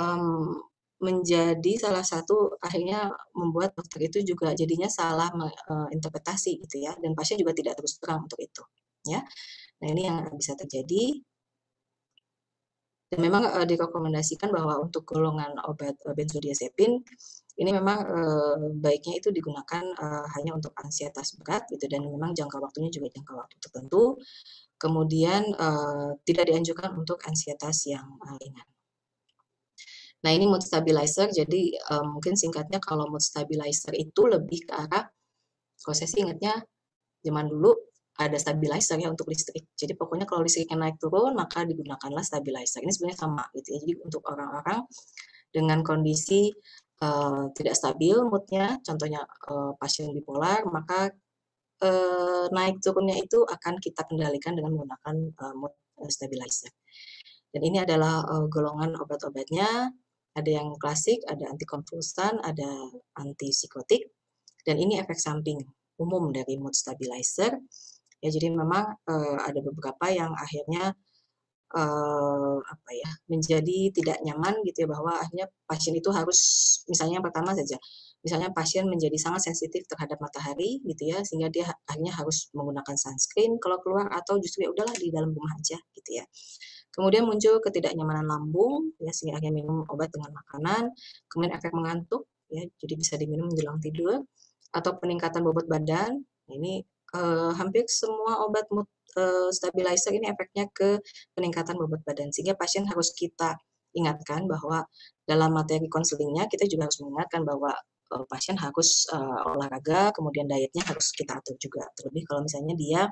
um, menjadi salah satu akhirnya membuat dokter itu juga jadinya salah uh, interpretasi gitu ya dan pasien juga tidak terus terang untuk itu ya nah ini yang bisa terjadi dan memang uh, direkomendasikan bahwa untuk golongan obat uh, benzodiazepin ini memang uh, baiknya itu digunakan uh, hanya untuk ansietas berat gitu dan memang jangka waktunya juga jangka waktu tertentu. Kemudian uh, tidak dianjurkan untuk ansietas yang ringan. Nah ini mood stabilizer, jadi mungkin singkatnya kalau mood stabilizer itu lebih ke arah, kalau saya sih ingatnya zaman dulu ada stabilizer ya untuk listrik. Jadi pokoknya kalau listriknya naik turun maka digunakanlah stabilizer. Ini sebenarnya sama gitu ya. Jadi untuk orang-orang dengan kondisi uh, tidak stabil moodnya, contohnya uh, pasien bipolar, maka uh, naik turunnya itu akan kita kendalikan dengan menggunakan uh, mood stabilizer. Dan ini adalah uh, golongan obat-obatnya. Ada yang klasik, ada antikonvulsan, ada antipsikotik, dan ini efek samping umum dari mood stabilizer ya jadi memang uh, ada beberapa yang akhirnya uh, apa ya menjadi tidak nyaman gitu ya bahwa akhirnya pasien itu harus misalnya yang pertama saja misalnya pasien menjadi sangat sensitif terhadap matahari gitu ya sehingga dia akhirnya harus menggunakan sunscreen kalau keluar atau justru ya udahlah di dalam rumah aja gitu ya kemudian muncul ketidaknyamanan lambung ya sehingga akhirnya minum obat dengan makanan kemudian efek mengantuk ya jadi bisa diminum menjelang tidur atau peningkatan bobot badan ini uh, hampir semua obat mood uh, eh, stabilizer ini efeknya ke peningkatan bobot badan sehingga pasien harus kita ingatkan bahwa dalam materi konselingnya kita juga harus mengingatkan bahwa uh, pasien harus uh, olahraga kemudian dietnya harus kita atur juga terlebih kalau misalnya dia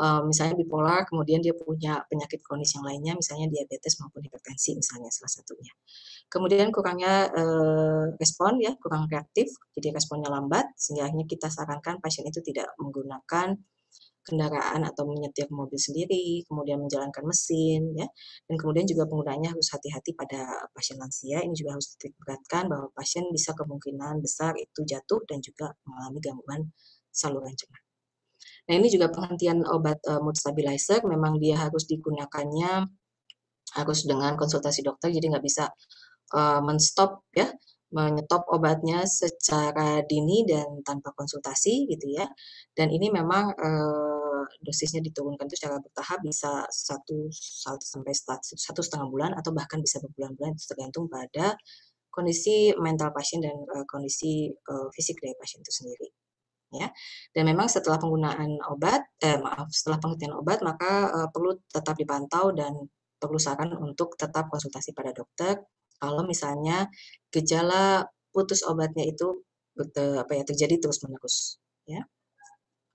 uh, misalnya bipolar, kemudian dia punya penyakit kronis yang lainnya, misalnya diabetes maupun hipertensi misalnya salah satunya. Kemudian kurangnya uh, respon ya, kurang reaktif, jadi responnya lambat, sehingga akhirnya kita sarankan pasien itu tidak menggunakan kendaraan atau menyetir mobil sendiri, kemudian menjalankan mesin, ya, dan kemudian juga penggunanya harus hati-hati pada pasien lansia. Ini juga harus diberatkan bahwa pasien bisa kemungkinan besar itu jatuh dan juga mengalami gangguan saluran cerna. Nah ini juga penghentian obat uh, mood stabilizer memang dia harus digunakannya harus dengan konsultasi dokter jadi nggak bisa uh, menstop ya menyetop obatnya secara dini dan tanpa konsultasi gitu ya dan ini memang uh, dosisnya diturunkan itu secara bertahap bisa satu sampai satu setengah bulan atau bahkan bisa berbulan-bulan tergantung pada kondisi mental pasien dan uh, kondisi uh, fisik dari pasien itu sendiri ya. Dan memang setelah penggunaan obat, eh, maaf, setelah pengertian obat maka eh, perlu tetap dipantau dan perlu saran untuk tetap konsultasi pada dokter kalau misalnya gejala putus obatnya itu apa ya terjadi terus menerus ya.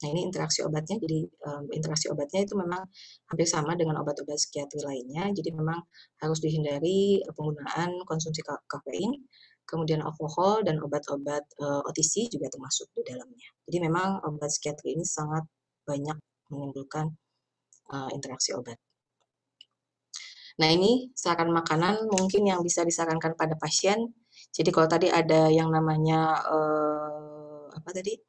Nah ini interaksi obatnya, jadi um, interaksi obatnya itu memang hampir sama dengan obat-obat psikiatri lainnya, jadi memang harus dihindari penggunaan konsumsi kafein kemudian alkohol dan obat-obat uh, eh, OTC juga termasuk di dalamnya. Jadi memang obat psikiatri ini sangat banyak menimbulkan uh, interaksi obat. Nah ini saran makanan mungkin yang bisa disarankan pada pasien. Jadi kalau tadi ada yang namanya uh, apa tadi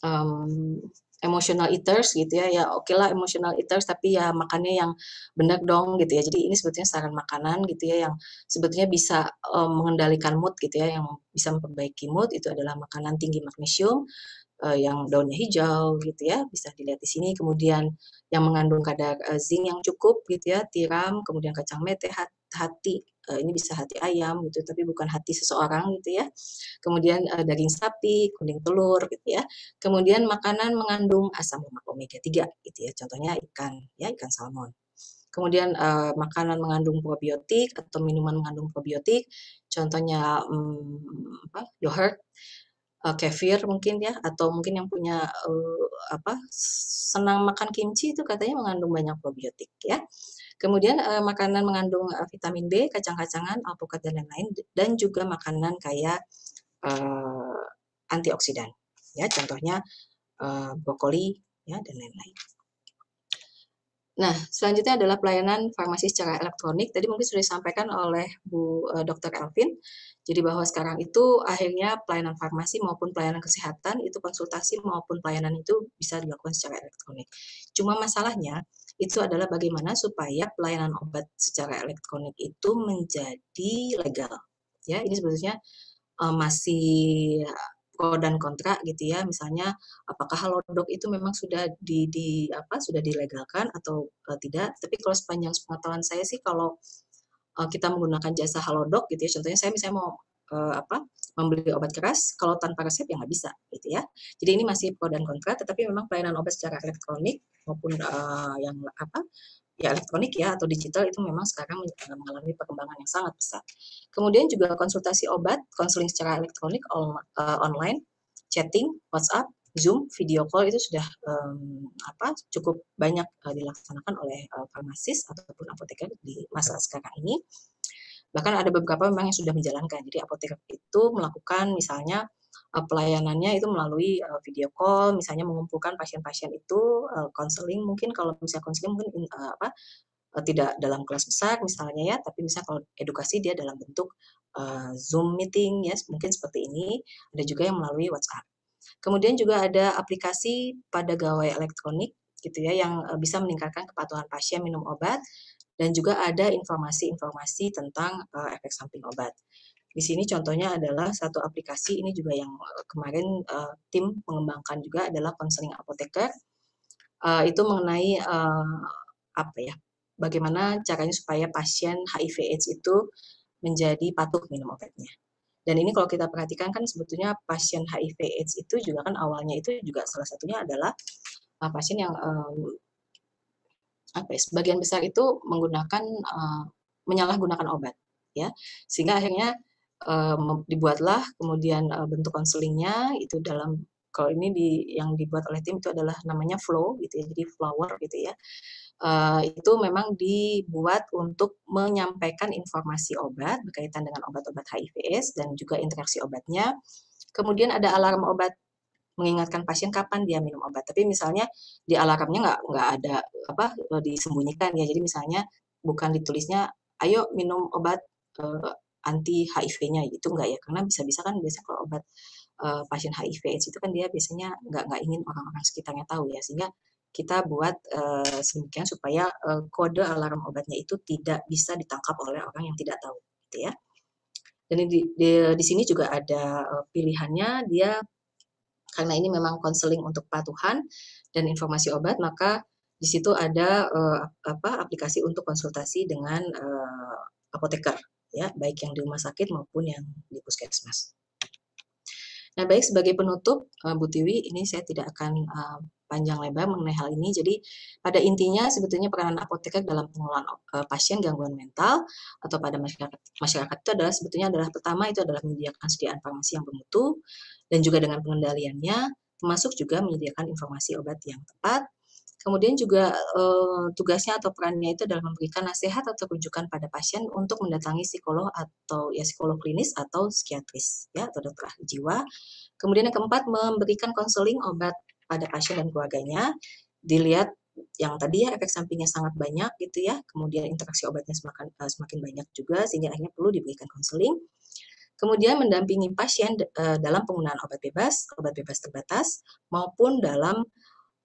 um, emotional eaters gitu ya ya oke okay lah emotional eaters tapi ya makannya yang benar dong gitu ya jadi ini sebetulnya saran makanan gitu ya yang sebetulnya bisa um, mengendalikan mood gitu ya yang bisa memperbaiki mood itu adalah makanan tinggi magnesium Eh, yang daunnya hijau gitu ya bisa dilihat di sini kemudian yang mengandung kadar uh, zinc yang cukup gitu ya tiram kemudian kacang mete hati uh, ini bisa hati ayam gitu tapi bukan hati seseorang gitu ya kemudian uh, daging sapi kuning telur gitu ya kemudian makanan mengandung asam lemak omega 3 gitu ya contohnya ikan ya ikan salmon kemudian uh, makanan mengandung probiotik atau minuman mengandung probiotik, contohnya um, apa, yogurt, uh, kefir mungkin ya atau mungkin yang punya uh, apa senang makan kimchi itu katanya mengandung banyak probiotik ya. Kemudian uh, makanan mengandung uh, vitamin B, kacang-kacangan, alpukat dan lain-lain dan juga makanan kayak uh, antioksidan ya contohnya uh, brokoli ya dan lain-lain. Nah, selanjutnya adalah pelayanan farmasi secara elektronik. Tadi mungkin sudah disampaikan oleh Bu eh, Dr. Elvin. Jadi bahwa sekarang itu akhirnya pelayanan farmasi maupun pelayanan kesehatan itu konsultasi maupun pelayanan itu bisa dilakukan secara elektronik. Cuma masalahnya itu adalah bagaimana supaya pelayanan obat secara elektronik itu menjadi legal. Ya, ini sebetulnya eh, masih pro dan kontra gitu ya misalnya apakah halodoc itu memang sudah di, di apa sudah dilegalkan atau uh, tidak tapi kalau sepanjang pengetahuan saya sih kalau uh, kita menggunakan jasa halodoc gitu ya contohnya saya misalnya mau uh, apa membeli obat keras kalau tanpa resep ya nggak bisa gitu ya jadi ini masih pro dan kontra tetapi memang pelayanan obat secara elektronik maupun uh, yang apa ya elektronik ya atau digital itu memang sekarang mengalami perkembangan yang sangat besar. Kemudian juga konsultasi obat, konseling secara elektronik eh, online, chatting, WhatsApp, Zoom, video call itu sudah um, apa cukup banyak uh, dilaksanakan oleh uh, farmasis ataupun apoteker di masa sekarang ini. Bahkan ada beberapa memang yang sudah menjalankan. Jadi apoteker itu melakukan misalnya uh, pelayanannya itu melalui uh, video call, misalnya mengumpulkan pasien-pasien itu konseling eh, uh, mungkin kalau misalnya konseling mungkin uh, apa uh, tidak dalam kelas besar misalnya ya, tapi misalnya kalau edukasi dia dalam bentuk uh, Zoom meeting ya, mungkin seperti ini, ada juga yang melalui WhatsApp. Kemudian juga ada aplikasi pada gawai elektronik gitu ya yang bisa meningkatkan kepatuhan pasien minum obat dan juga ada informasi-informasi tentang uh, efek samping obat. Di sini contohnya adalah satu aplikasi ini juga yang eh, kemarin uh, tim mengembangkan juga adalah konseling apoteker. Uh, itu mengenai uh, apa ya? Bagaimana caranya supaya pasien HIV/AIDS itu menjadi patuh minum obatnya. Dan ini kalau kita perhatikan kan sebetulnya pasien HIV/AIDS itu juga kan awalnya itu juga salah satunya adalah uh, pasien yang uh, apa ya, sebagian besar itu menggunakan uh, menyalahgunakan obat ya sehingga akhirnya Eh, dibuatlah kemudian uh, bentuk konselingnya itu dalam kalau ini di yang dibuat oleh tim itu adalah namanya flow gitu ya jadi flower gitu ya uh, itu memang dibuat untuk menyampaikan informasi obat berkaitan dengan obat-obat HIVS dan juga interaksi obatnya kemudian ada alarm obat mengingatkan pasien kapan dia minum obat. Tapi misalnya di alarmnya nggak nggak ada apa disembunyikan ya. Jadi misalnya bukan ditulisnya ayo minum obat anti HIV-nya itu enggak ya karena bisa-bisa kan biasanya kalau obat uh, pasien HIV AIDS itu kan dia biasanya nggak nggak ingin orang-orang sekitarnya tahu ya sehingga kita buat uh, sedemikian supaya uh, kode alarm obatnya itu tidak bisa ditangkap oleh orang yang tidak tahu gitu ya dan di, di, di sini juga ada uh, pilihannya dia karena ini memang konseling untuk patuhan dan informasi obat maka di situ ada uh, apa aplikasi untuk konsultasi dengan uh, apoteker ya baik yang di rumah sakit maupun yang di puskesmas. Nah baik sebagai penutup eh, Bu Tiwi ini saya tidak akan eh, panjang lebar mengenai hal ini. Jadi pada intinya sebetulnya peranan apoteker dalam pengelolaan eh, pasien gangguan mental atau pada masyarakat masyarakat itu adalah sebetulnya adalah pertama itu adalah menyediakan sediaan informasi yang bermutu dan juga dengan pengendaliannya termasuk juga menyediakan informasi obat yang tepat Kemudian juga eh, tugasnya atau perannya itu adalah memberikan nasihat atau rujukan pada pasien untuk mendatangi psikolog atau ya psikolog klinis atau psikiatris ya atau dokter jiwa. Kemudian yang keempat memberikan konseling obat pada pasien dan keluarganya. Dilihat yang tadi ya efek sampingnya sangat banyak gitu ya. Kemudian interaksi obatnya semakin eh, semakin banyak juga sehingga akhirnya perlu diberikan konseling. Kemudian mendampingi pasien eh, dalam penggunaan obat bebas, obat bebas terbatas maupun dalam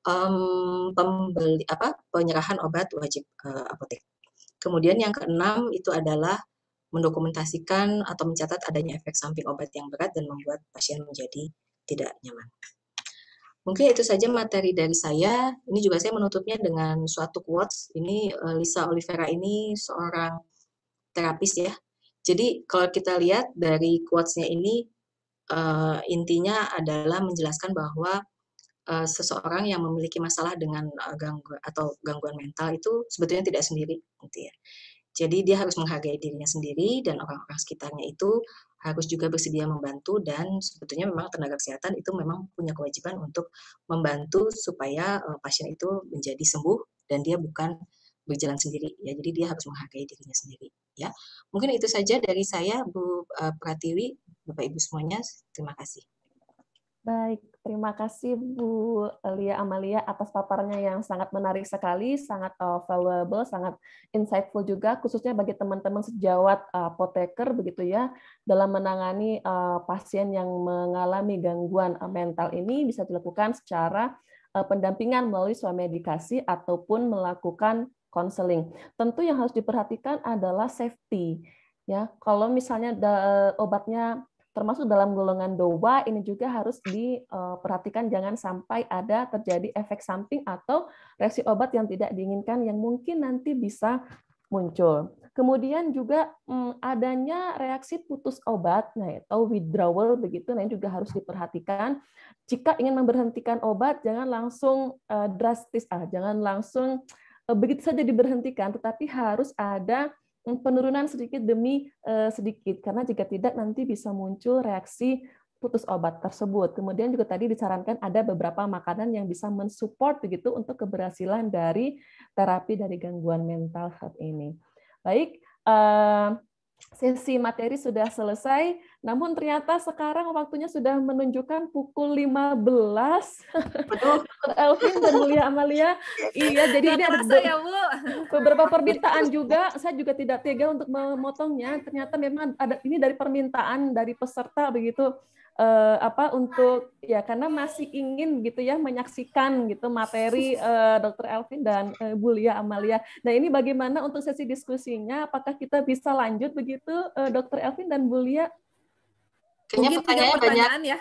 um, pembeli apa penyerahan obat wajib ke eh, apotek. Kemudian yang keenam itu adalah mendokumentasikan atau mencatat adanya efek samping obat yang berat dan membuat pasien menjadi tidak nyaman. Mungkin itu saja materi dari saya. Ini juga saya menutupnya dengan suatu quotes. Ini eh, Lisa Olivera ini seorang terapis ya. Jadi kalau kita lihat dari quotes-nya ini eh, intinya adalah menjelaskan bahwa uh, seseorang yang memiliki masalah dengan uh, eh, gangguan atau gangguan mental itu sebetulnya tidak sendiri gitu ya. Jadi dia harus menghargai dirinya sendiri dan orang-orang sekitarnya itu harus juga bersedia membantu dan sebetulnya memang tenaga kesehatan itu memang punya kewajiban untuk membantu supaya uh, pasien itu menjadi sembuh dan dia bukan berjalan sendiri ya. Jadi dia harus menghargai dirinya sendiri ya. Mungkin itu saja dari saya Bu Pratiwi, Bapak Ibu semuanya. Terima kasih. Baik, Terima kasih Bu Lia Amalia atas paparnya yang sangat menarik sekali, sangat uh, valuable, sangat insightful juga, khususnya bagi teman-teman sejawat uh, poteker begitu ya, dalam menangani uh, pasien yang mengalami gangguan uh, mental ini bisa dilakukan secara uh, pendampingan melalui suami medikasi ataupun melakukan konseling. Tentu yang harus diperhatikan adalah safety. Ya, kalau misalnya uh, obatnya termasuk dalam golongan doa ini juga harus diperhatikan eh, jangan sampai ada terjadi efek samping atau reaksi obat yang tidak diinginkan yang mungkin nanti bisa muncul. Kemudian juga mm, adanya reaksi putus obat, nah atau withdrawal begitu, nah ini juga harus diperhatikan. Jika ingin memberhentikan obat, jangan langsung eh, drastis, ah, jangan langsung eh, begitu saja diberhentikan, tetapi harus ada penurunan sedikit demi eh, sedikit karena jika tidak nanti bisa muncul reaksi putus obat tersebut. Kemudian juga tadi disarankan ada beberapa makanan yang bisa mensupport begitu untuk keberhasilan dari terapi dari gangguan mental saat ini. Baik, eh, sesi materi sudah selesai, namun ternyata sekarang waktunya sudah menunjukkan pukul 15. Betul. Elvin dan Mulia Amalia. Iya, jadi ini ada ya, beberapa permintaan juga. Saya juga tidak tega untuk memotongnya. Ternyata memang ada ini dari permintaan dari peserta begitu eh, apa untuk ya karena masih ingin gitu ya menyaksikan gitu materi eh, Dr. Elvin dan eh, Lia Amalia. Nah ini bagaimana untuk sesi diskusinya? Apakah kita bisa lanjut begitu eh, Dr. Elvin dan Bu Lia? Kayaknya Mungkin banyak. pertanyaan ya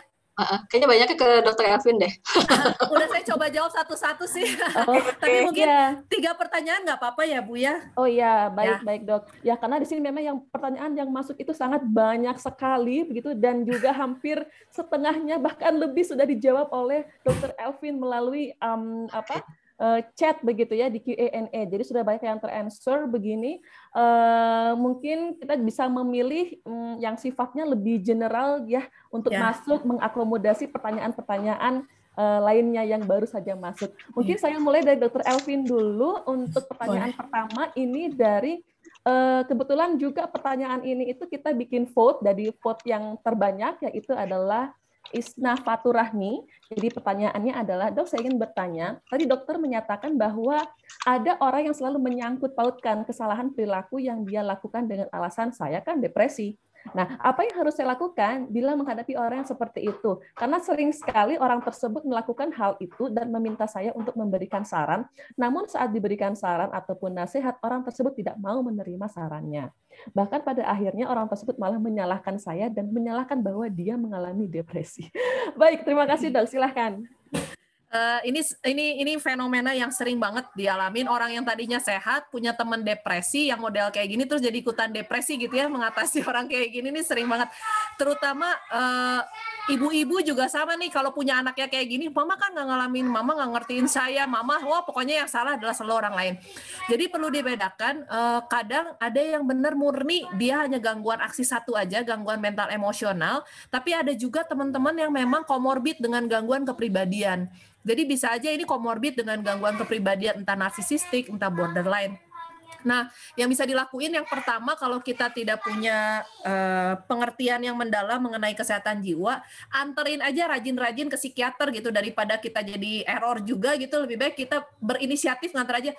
kayaknya banyaknya ke dokter Elvin deh. Uh, udah saya coba jawab satu-satu sih. okay. Tapi mungkin yeah. tiga pertanyaan nggak apa-apa ya Bu ya? Oh iya, baik ya. baik dok. Ya karena di sini memang yang pertanyaan yang masuk itu sangat banyak sekali begitu dan juga hampir setengahnya bahkan lebih sudah dijawab oleh dokter Elvin melalui um, apa Eh, chat begitu ya di Q&A. E. Jadi sudah banyak yang teranswer begini. Eh, mungkin kita bisa memilih mm, yang sifatnya lebih general ya untuk yeah. masuk mengakomodasi pertanyaan-pertanyaan eh, lainnya yang baru saja masuk. Mungkin hmm. saya mulai dari Dr. Elvin dulu untuk pertanyaan Boleh. pertama ini dari kebetulan juga pertanyaan ini itu kita bikin vote dari vote yang terbanyak yaitu adalah Isna Faturahmi. Jadi pertanyaannya adalah, dok saya ingin bertanya, tadi dokter menyatakan bahwa ada orang yang selalu menyangkut pautkan kesalahan perilaku yang dia lakukan dengan alasan saya kan depresi. Nah, apa yang harus saya lakukan bila menghadapi orang yang seperti itu? Karena sering sekali orang tersebut melakukan hal itu dan meminta saya untuk memberikan saran, namun saat diberikan saran ataupun nasihat, orang tersebut tidak mau menerima sarannya. Bahkan pada akhirnya orang tersebut malah menyalahkan saya dan menyalahkan bahwa dia mengalami depresi. Baik, terima kasih dok. Silahkan. Eh, ini ini ini fenomena yang sering banget dialamin orang yang tadinya sehat punya teman depresi yang model kayak gini terus jadi ikutan depresi gitu ya mengatasi orang kayak gini ini sering banget terutama uh, ibu-ibu juga sama nih kalau punya anaknya kayak gini mama kan nggak ngalamin mama nggak ngertiin saya mama wah pokoknya yang salah adalah seluruh orang lain jadi perlu dibedakan eh, kadang ada yang benar murni dia hanya gangguan aksi satu aja gangguan mental emosional tapi ada juga teman-teman yang memang komorbid dengan gangguan kepribadian jadi bisa aja ini komorbid dengan gangguan kepribadian entah narsisistik, entah borderline. Nah, yang bisa dilakuin yang pertama kalau kita tidak punya uh, pengertian yang mendalam mengenai kesehatan jiwa, anterin aja rajin-rajin ke psikiater gitu daripada kita jadi error juga gitu. Lebih baik kita berinisiatif nganter aja.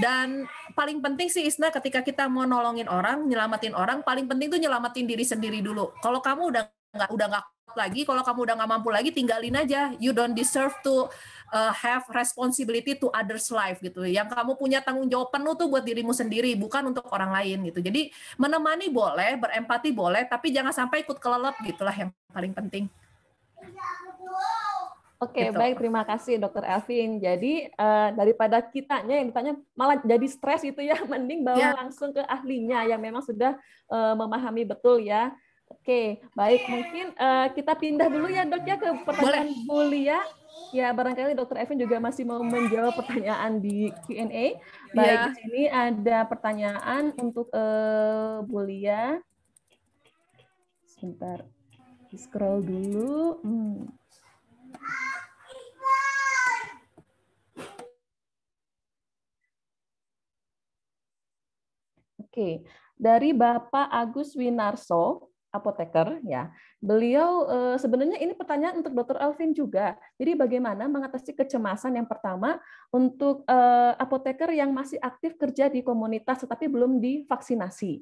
Dan paling penting sih Isna ketika kita mau nolongin orang, nyelamatin orang, paling penting tuh nyelamatin diri sendiri dulu. Kalau kamu udah nggak udah nggak lagi kalau kamu udah nggak mampu lagi tinggalin aja you don't deserve to uh, have responsibility to others life gitu yang kamu punya tanggung jawab penuh tuh buat dirimu sendiri bukan untuk orang lain gitu jadi menemani boleh berempati boleh tapi jangan sampai ikut kelelep gitulah yang paling penting Oke, gitu. baik. Terima kasih, Dokter Elvin. Jadi uh, daripada kitanya yang ditanya malah jadi stres gitu ya, mending bawa yeah. langsung ke ahlinya yang memang sudah uh, memahami betul ya Oke, baik. Mungkin uh, kita pindah dulu ya dok ya ke pertanyaan Bulia. ya. Ya, barangkali Dokter Evan juga masih mau menjawab pertanyaan di Q&A. Baik, ya. di ada pertanyaan untuk uh, eh, Bulia. Sebentar, scroll dulu. Hmm. Oke, dari Bapak Agus Winarso, apoteker ya. Beliau eh, sebenarnya ini pertanyaan untuk Dr. Alvin juga. Jadi bagaimana mengatasi kecemasan yang pertama untuk eh, apoteker yang masih aktif kerja di komunitas tetapi belum divaksinasi.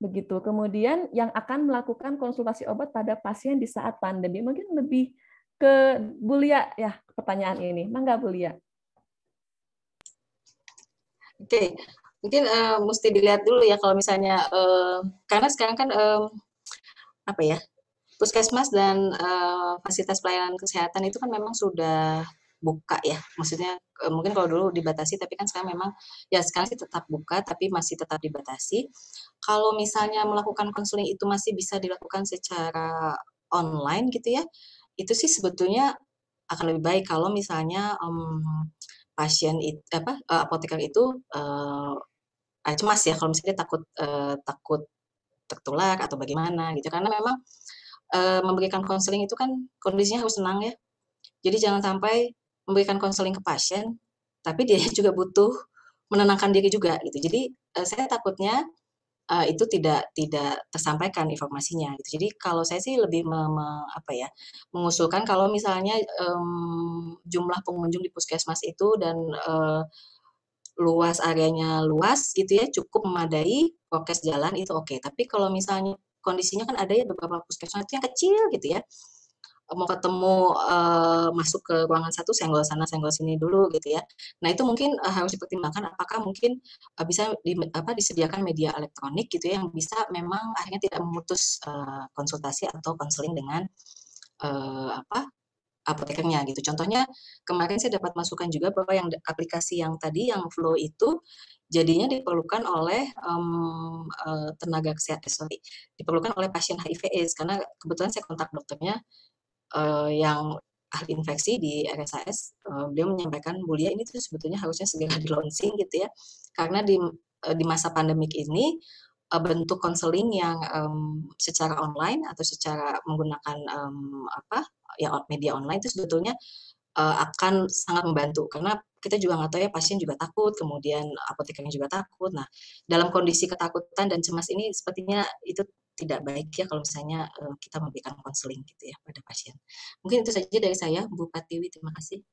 Begitu. Kemudian yang akan melakukan konsultasi obat pada pasien di saat pandemi mungkin lebih ke Bulia ya pertanyaan ini. Mangga Bulia. Oke, okay mungkin uh, mesti dilihat dulu ya kalau misalnya uh, karena sekarang kan uh, apa ya puskesmas dan uh, fasilitas pelayanan kesehatan itu kan memang sudah buka ya maksudnya eh, mungkin kalau dulu dibatasi tapi kan sekarang memang ya sekarang sih tetap buka tapi masih tetap dibatasi kalau misalnya melakukan konseling itu masih bisa dilakukan secara online gitu ya itu sih sebetulnya akan lebih baik kalau misalnya um, pasien itu apa eh, apoteker itu uh, cemas ya kalau misalnya takut uh, takut tertular atau bagaimana gitu karena memang e, memberikan konseling itu kan kondisinya harus senang ya jadi jangan sampai memberikan konseling ke pasien tapi dia juga butuh menenangkan diri juga gitu jadi e, saya takutnya e, itu tidak tidak tersampaikan informasinya gitu jadi kalau saya sih lebih me, me, apa ya mengusulkan kalau misalnya e, jumlah pengunjung di puskesmas itu dan e, luas areanya luas gitu ya cukup memadai prokes jalan itu oke okay. tapi kalau misalnya kondisinya kan ada ya beberapa puskesmas yang kecil gitu ya mau ketemu uh, masuk ke ruangan satu senggol sana senggol sini dulu gitu ya nah itu mungkin uh, harus dipertimbangkan apakah mungkin uh, bisa di, apa disediakan media elektronik gitu ya yang bisa memang akhirnya tidak memutus uh, konsultasi atau konseling dengan uh, apa apotekernya gitu. Contohnya kemarin saya dapat masukan juga bahwa yang aplikasi yang tadi yang flow itu jadinya diperlukan oleh um, tenaga kesehatan sorry diperlukan oleh pasien HIV/AIDS karena kebetulan saya kontak dokternya uh, yang ahli infeksi di RSAS uh, eh, beliau menyampaikan mulia ini tuh sebetulnya harusnya segera di launching gitu ya karena di uh, di masa pandemik ini uh, bentuk konseling yang um, secara online atau secara menggunakan um, apa ya media online itu sebetulnya uh, akan sangat membantu karena kita juga nggak tahu ya pasien juga takut, kemudian apotekernya juga takut. Nah, dalam kondisi ketakutan dan cemas ini sepertinya itu tidak baik ya kalau misalnya uh, kita memberikan konseling gitu ya pada pasien. Mungkin itu saja dari saya, Bu Patiwi. Terima kasih.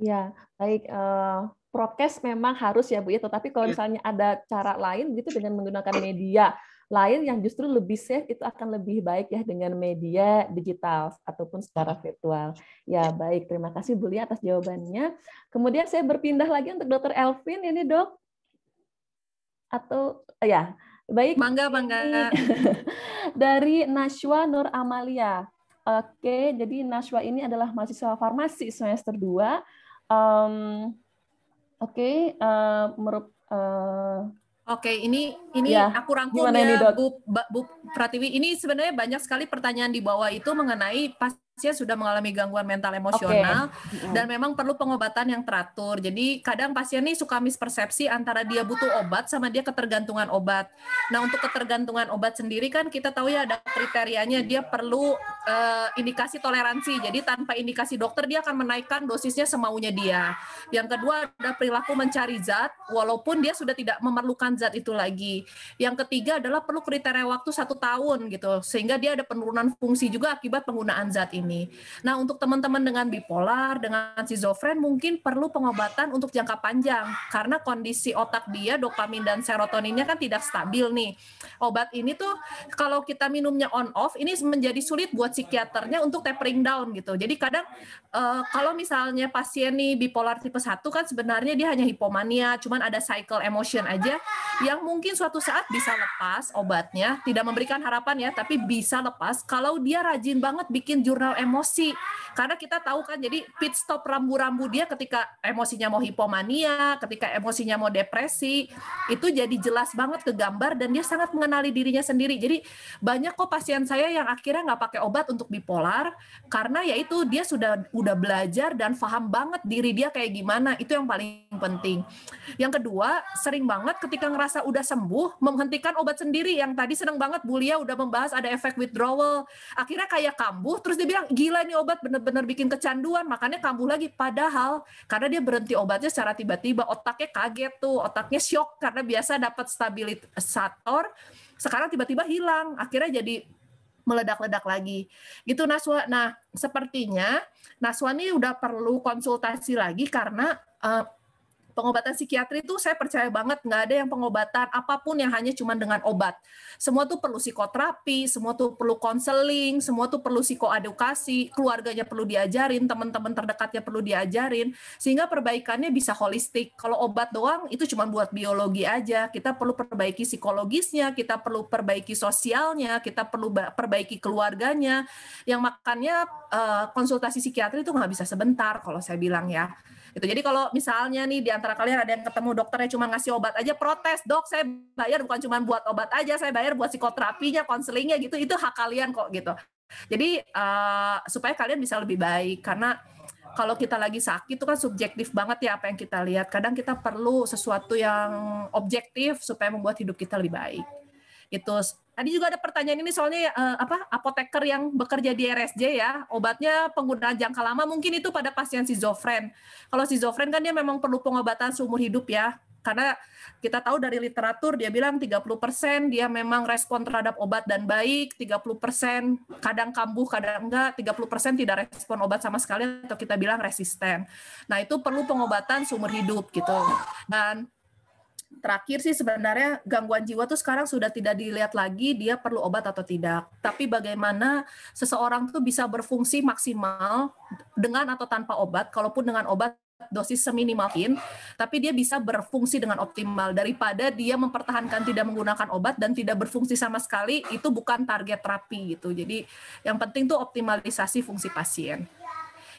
Ya, baik. Uh, prokes memang harus ya Bu ya, tetapi kalau iya. misalnya ada cara lain gitu dengan menggunakan media lain yang justru lebih safe itu akan lebih baik ya dengan media digital ataupun secara iya. virtual. Ya iya. baik, terima kasih Bu Lia atas jawabannya. Kemudian saya berpindah lagi untuk Dokter Elvin ini dok atau ya baik bangga bangga dari Nashwa Nur Amalia. Oke, jadi Nashwa ini adalah mahasiswa farmasi semester dua Um, Oke, okay, uh, eh, merup, uh, Oke, ini ini ya, aku rangkum ya, ini, Bu, Bu Pratiwi. Ini sebenarnya banyak sekali pertanyaan di bawah itu mengenai pas Pasien sudah mengalami gangguan mental emosional okay. dan memang perlu pengobatan yang teratur. Jadi kadang pasien ini suka mispersepsi antara dia butuh obat sama dia ketergantungan obat. Nah, untuk ketergantungan obat sendiri kan kita tahu ya ada kriterianya dia perlu uh, indikasi toleransi. Jadi tanpa indikasi dokter dia akan menaikkan dosisnya semaunya dia. Yang kedua ada perilaku mencari zat walaupun dia sudah tidak memerlukan zat itu lagi. Yang ketiga adalah perlu kriteria waktu satu tahun gitu sehingga dia ada penurunan fungsi juga akibat penggunaan zat ini ini. Nah, untuk teman-teman dengan bipolar, dengan schizofren mungkin perlu pengobatan untuk jangka panjang karena kondisi otak dia dopamin dan serotoninnya kan tidak stabil nih. Obat ini tuh kalau kita minumnya on off ini menjadi sulit buat psikiaternya untuk tapering down gitu. Jadi kadang uh, kalau misalnya pasien nih bipolar tipe 1 kan sebenarnya dia hanya hipomania, cuman ada cycle emotion aja yang mungkin suatu saat bisa lepas obatnya, tidak memberikan harapan ya, tapi bisa lepas kalau dia rajin banget bikin jurnal emosi karena kita tahu kan jadi pit stop rambu-rambu dia ketika emosinya mau hipomania, ketika emosinya mau depresi, itu jadi jelas banget ke gambar dan dia sangat mengenali dirinya sendiri. Jadi banyak kok pasien saya yang akhirnya nggak pakai obat untuk bipolar karena yaitu dia sudah udah belajar dan paham banget diri dia kayak gimana. Itu yang paling penting. Yang kedua, sering banget ketika ngerasa udah sembuh menghentikan obat sendiri yang tadi seneng banget Bulia udah membahas ada efek withdrawal. Akhirnya kayak kambuh terus dia bilang gila nih obat bener-bener bikin kecanduan, makanya kambuh lagi. Padahal karena dia berhenti obatnya secara tiba-tiba, otaknya kaget tuh, otaknya shock karena biasa dapat stabilisator, sekarang tiba-tiba hilang, akhirnya jadi meledak-ledak lagi. Gitu Naswa. Nah, sepertinya Naswa ini udah perlu konsultasi lagi karena uh, Pengobatan psikiatri itu saya percaya banget nggak ada yang pengobatan apapun yang hanya cuma dengan obat. Semua tuh perlu psikoterapi, semua tuh perlu konseling, semua tuh perlu psikoedukasi, keluarganya perlu diajarin, teman-teman terdekatnya perlu diajarin sehingga perbaikannya bisa holistik. Kalau obat doang itu cuma buat biologi aja. Kita perlu perbaiki psikologisnya, kita perlu perbaiki sosialnya, kita perlu perbaiki keluarganya. Yang makannya eh, konsultasi psikiatri itu nggak bisa sebentar kalau saya bilang ya. Gitu. Jadi kalau misalnya nih di antara kalian ada yang ketemu dokternya cuma ngasih obat aja protes, "Dok, saya bayar bukan cuma buat obat aja, saya bayar buat psikoterapinya, konselingnya gitu." Itu hak kalian kok gitu. Jadi uh, supaya kalian bisa lebih baik karena kalau kita lagi sakit itu kan subjektif banget ya apa yang kita lihat. Kadang kita perlu sesuatu yang objektif supaya membuat hidup kita lebih baik itu tadi juga ada pertanyaan ini soalnya eh, apa apoteker yang bekerja di RSJ ya obatnya penggunaan jangka lama mungkin itu pada pasien schizofren kalau schizofren kan dia memang perlu pengobatan seumur hidup ya karena kita tahu dari literatur dia bilang 30% dia memang respon terhadap obat dan baik, 30% kadang kambuh, kadang enggak, 30% tidak respon obat sama sekali atau kita bilang resisten. Nah, itu perlu pengobatan seumur hidup gitu. Dan terakhir sih sebenarnya gangguan jiwa tuh sekarang sudah tidak dilihat lagi dia perlu obat atau tidak. Tapi bagaimana seseorang tuh bisa berfungsi maksimal dengan atau tanpa obat, kalaupun dengan obat dosis seminimal tapi dia bisa berfungsi dengan optimal daripada dia mempertahankan tidak menggunakan obat dan tidak berfungsi sama sekali itu bukan target terapi gitu. Jadi yang penting tuh optimalisasi fungsi pasien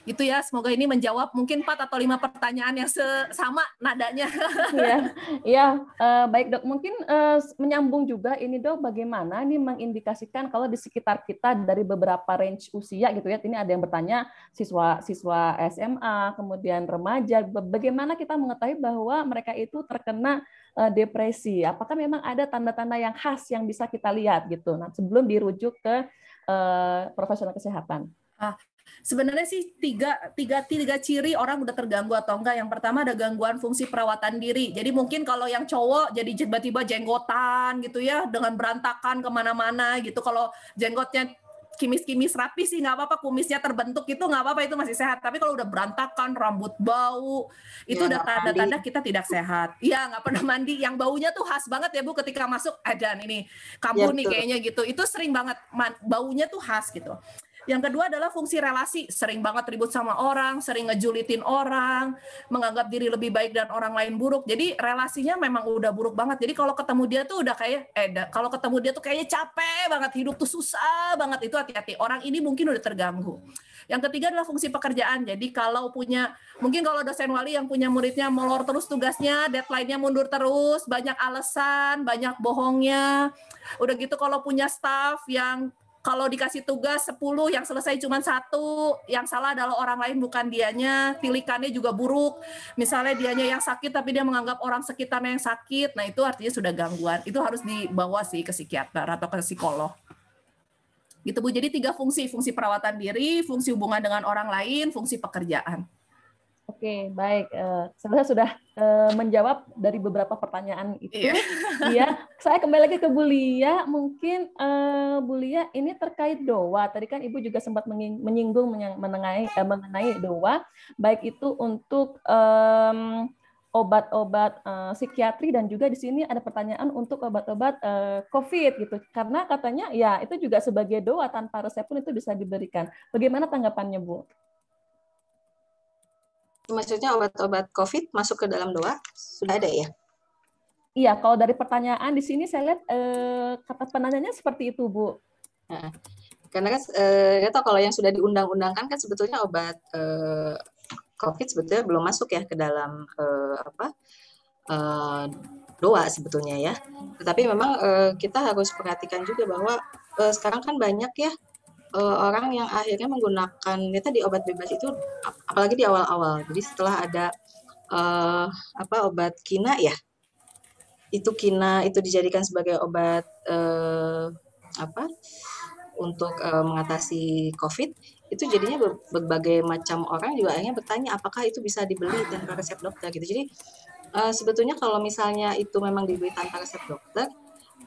gitu ya. Semoga ini menjawab mungkin empat atau lima pertanyaan yang sama nadanya. ya ya. uh, baik dok. Mungkin uh, menyambung juga ini dok, bagaimana ini mengindikasikan kalau di sekitar kita dari beberapa range usia gitu ya. Ini ada yang bertanya siswa-siswa SMA, kemudian remaja. Bagaimana kita mengetahui bahwa mereka itu terkena eh, depresi? Apakah memang ada tanda-tanda yang khas yang bisa kita lihat gitu? Nah, sebelum dirujuk ke uh, profesional kesehatan. Ah, Sebenarnya sih tiga, tiga, tiga ciri orang udah terganggu atau enggak. Yang pertama ada gangguan fungsi perawatan diri. Jadi mungkin kalau yang cowok jadi tiba-tiba jenggotan gitu ya, dengan berantakan kemana-mana gitu. Kalau jenggotnya kimis-kimis rapi sih nggak apa-apa kumisnya terbentuk itu nggak apa-apa itu masih sehat tapi kalau udah berantakan rambut bau itu ya, udah tanda-tanda kita tidak sehat ya nggak pernah mandi yang baunya tuh khas banget ya bu ketika masuk adan eh, ini kamu ya, nih kayaknya gitu itu sering banget baunya tuh khas gitu yang kedua adalah fungsi relasi. Sering banget ribut sama orang, sering ngejulitin orang, menganggap diri lebih baik dan orang lain buruk. Jadi relasinya memang udah buruk banget. Jadi kalau ketemu dia tuh udah kayak eh kalau ketemu dia tuh kayaknya capek banget, hidup tuh susah banget. Itu hati-hati. Orang ini mungkin udah terganggu. Yang ketiga adalah fungsi pekerjaan. Jadi kalau punya mungkin kalau dosen wali yang punya muridnya molor terus tugasnya, deadline-nya mundur terus, banyak alasan, banyak bohongnya. Udah gitu kalau punya staff yang kalau dikasih tugas 10 yang selesai cuma satu yang salah adalah orang lain bukan dianya tilikannya juga buruk misalnya dianya yang sakit tapi dia menganggap orang sekitarnya yang sakit nah itu artinya sudah gangguan itu harus dibawa sih ke psikiater atau ke psikolog gitu bu jadi tiga fungsi fungsi perawatan diri fungsi hubungan dengan orang lain fungsi pekerjaan Oke, baik. Eh, sebenarnya sudah eh, menjawab dari beberapa pertanyaan itu. Iya. ya, saya kembali lagi ke Bu Lia. Mungkin uh, Bu Lia ini terkait doa. Tadi kan Ibu juga sempat menyinggung mengenai uh, mengenai doa, baik itu untuk obat-obat uh, psikiatri dan juga di sini ada pertanyaan untuk obat-obat uh, COVID gitu. Karena katanya ya itu juga sebagai doa tanpa resep pun itu bisa diberikan. Bagaimana tanggapannya, Bu? maksudnya obat-obat COVID masuk ke dalam doa sudah ada ya? Iya, kalau dari pertanyaan di sini saya lihat eh, kata penanyanya seperti itu, Bu. Nah, karena kan eh, ya tahu kalau yang sudah diundang-undangkan kan sebetulnya obat eh, COVID sebetulnya belum masuk ya ke dalam eh, apa eh, doa sebetulnya ya. Tetapi memang eh, kita harus perhatikan juga bahwa eh, sekarang kan banyak ya uh, orang yang akhirnya menggunakan ya tadi obat bebas itu apalagi di awal-awal. Jadi setelah ada uh, apa obat kina ya itu kina itu dijadikan sebagai obat uh, apa untuk uh, mengatasi COVID itu jadinya berbagai macam orang juga akhirnya bertanya apakah itu bisa dibeli tanpa resep dokter gitu. Jadi uh, sebetulnya kalau misalnya itu memang dibeli tanpa resep dokter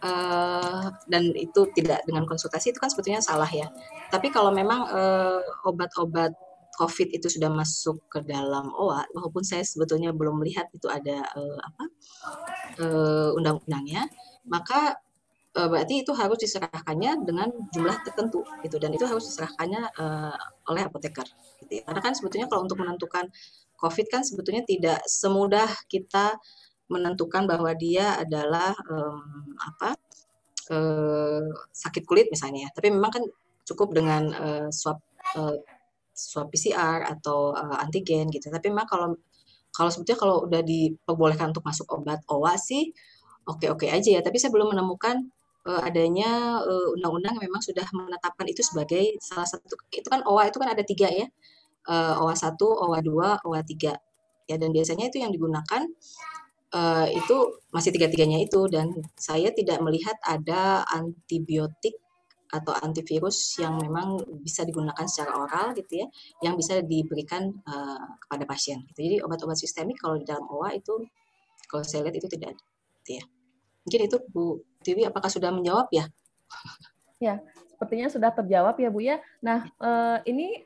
uh, dan itu tidak dengan konsultasi itu kan sebetulnya salah ya. Tapi kalau memang uh, obat-obat COVID itu sudah masuk ke dalam OA, walaupun saya sebetulnya belum melihat itu ada uh, apa uh, undang-undangnya, maka uh, berarti itu harus diserahkannya dengan jumlah tertentu gitu dan itu harus diserahkannya uh, oleh apoteker. Gitu. Ya. Karena kan sebetulnya kalau untuk menentukan COVID kan sebetulnya tidak semudah kita menentukan bahwa dia adalah um, apa uh, sakit kulit misalnya. Tapi memang kan cukup dengan uh, swab uh, swab PCR atau uh, antigen gitu. Tapi memang kalau kalau sebetulnya kalau udah diperbolehkan untuk masuk obat OWA sih oke-oke aja ya. Tapi saya belum menemukan uh, adanya undang-undang uh, memang sudah menetapkan itu sebagai salah satu itu kan OWA itu kan ada tiga ya uh, OWA 1, OWA 2, OWA 3 ya dan biasanya itu yang digunakan Eh, itu masih tiga-tiganya itu dan saya tidak melihat ada antibiotik atau antivirus yang memang bisa digunakan secara oral gitu ya, yang bisa diberikan uh, kepada pasien. Gitu. Jadi obat-obat sistemik kalau di dalam OA itu kalau saya lihat itu tidak ada. Gitu ya. Mungkin itu Bu Tiwi apakah sudah menjawab ya? Ya, sepertinya sudah terjawab ya Bu ya. Nah, eh, ini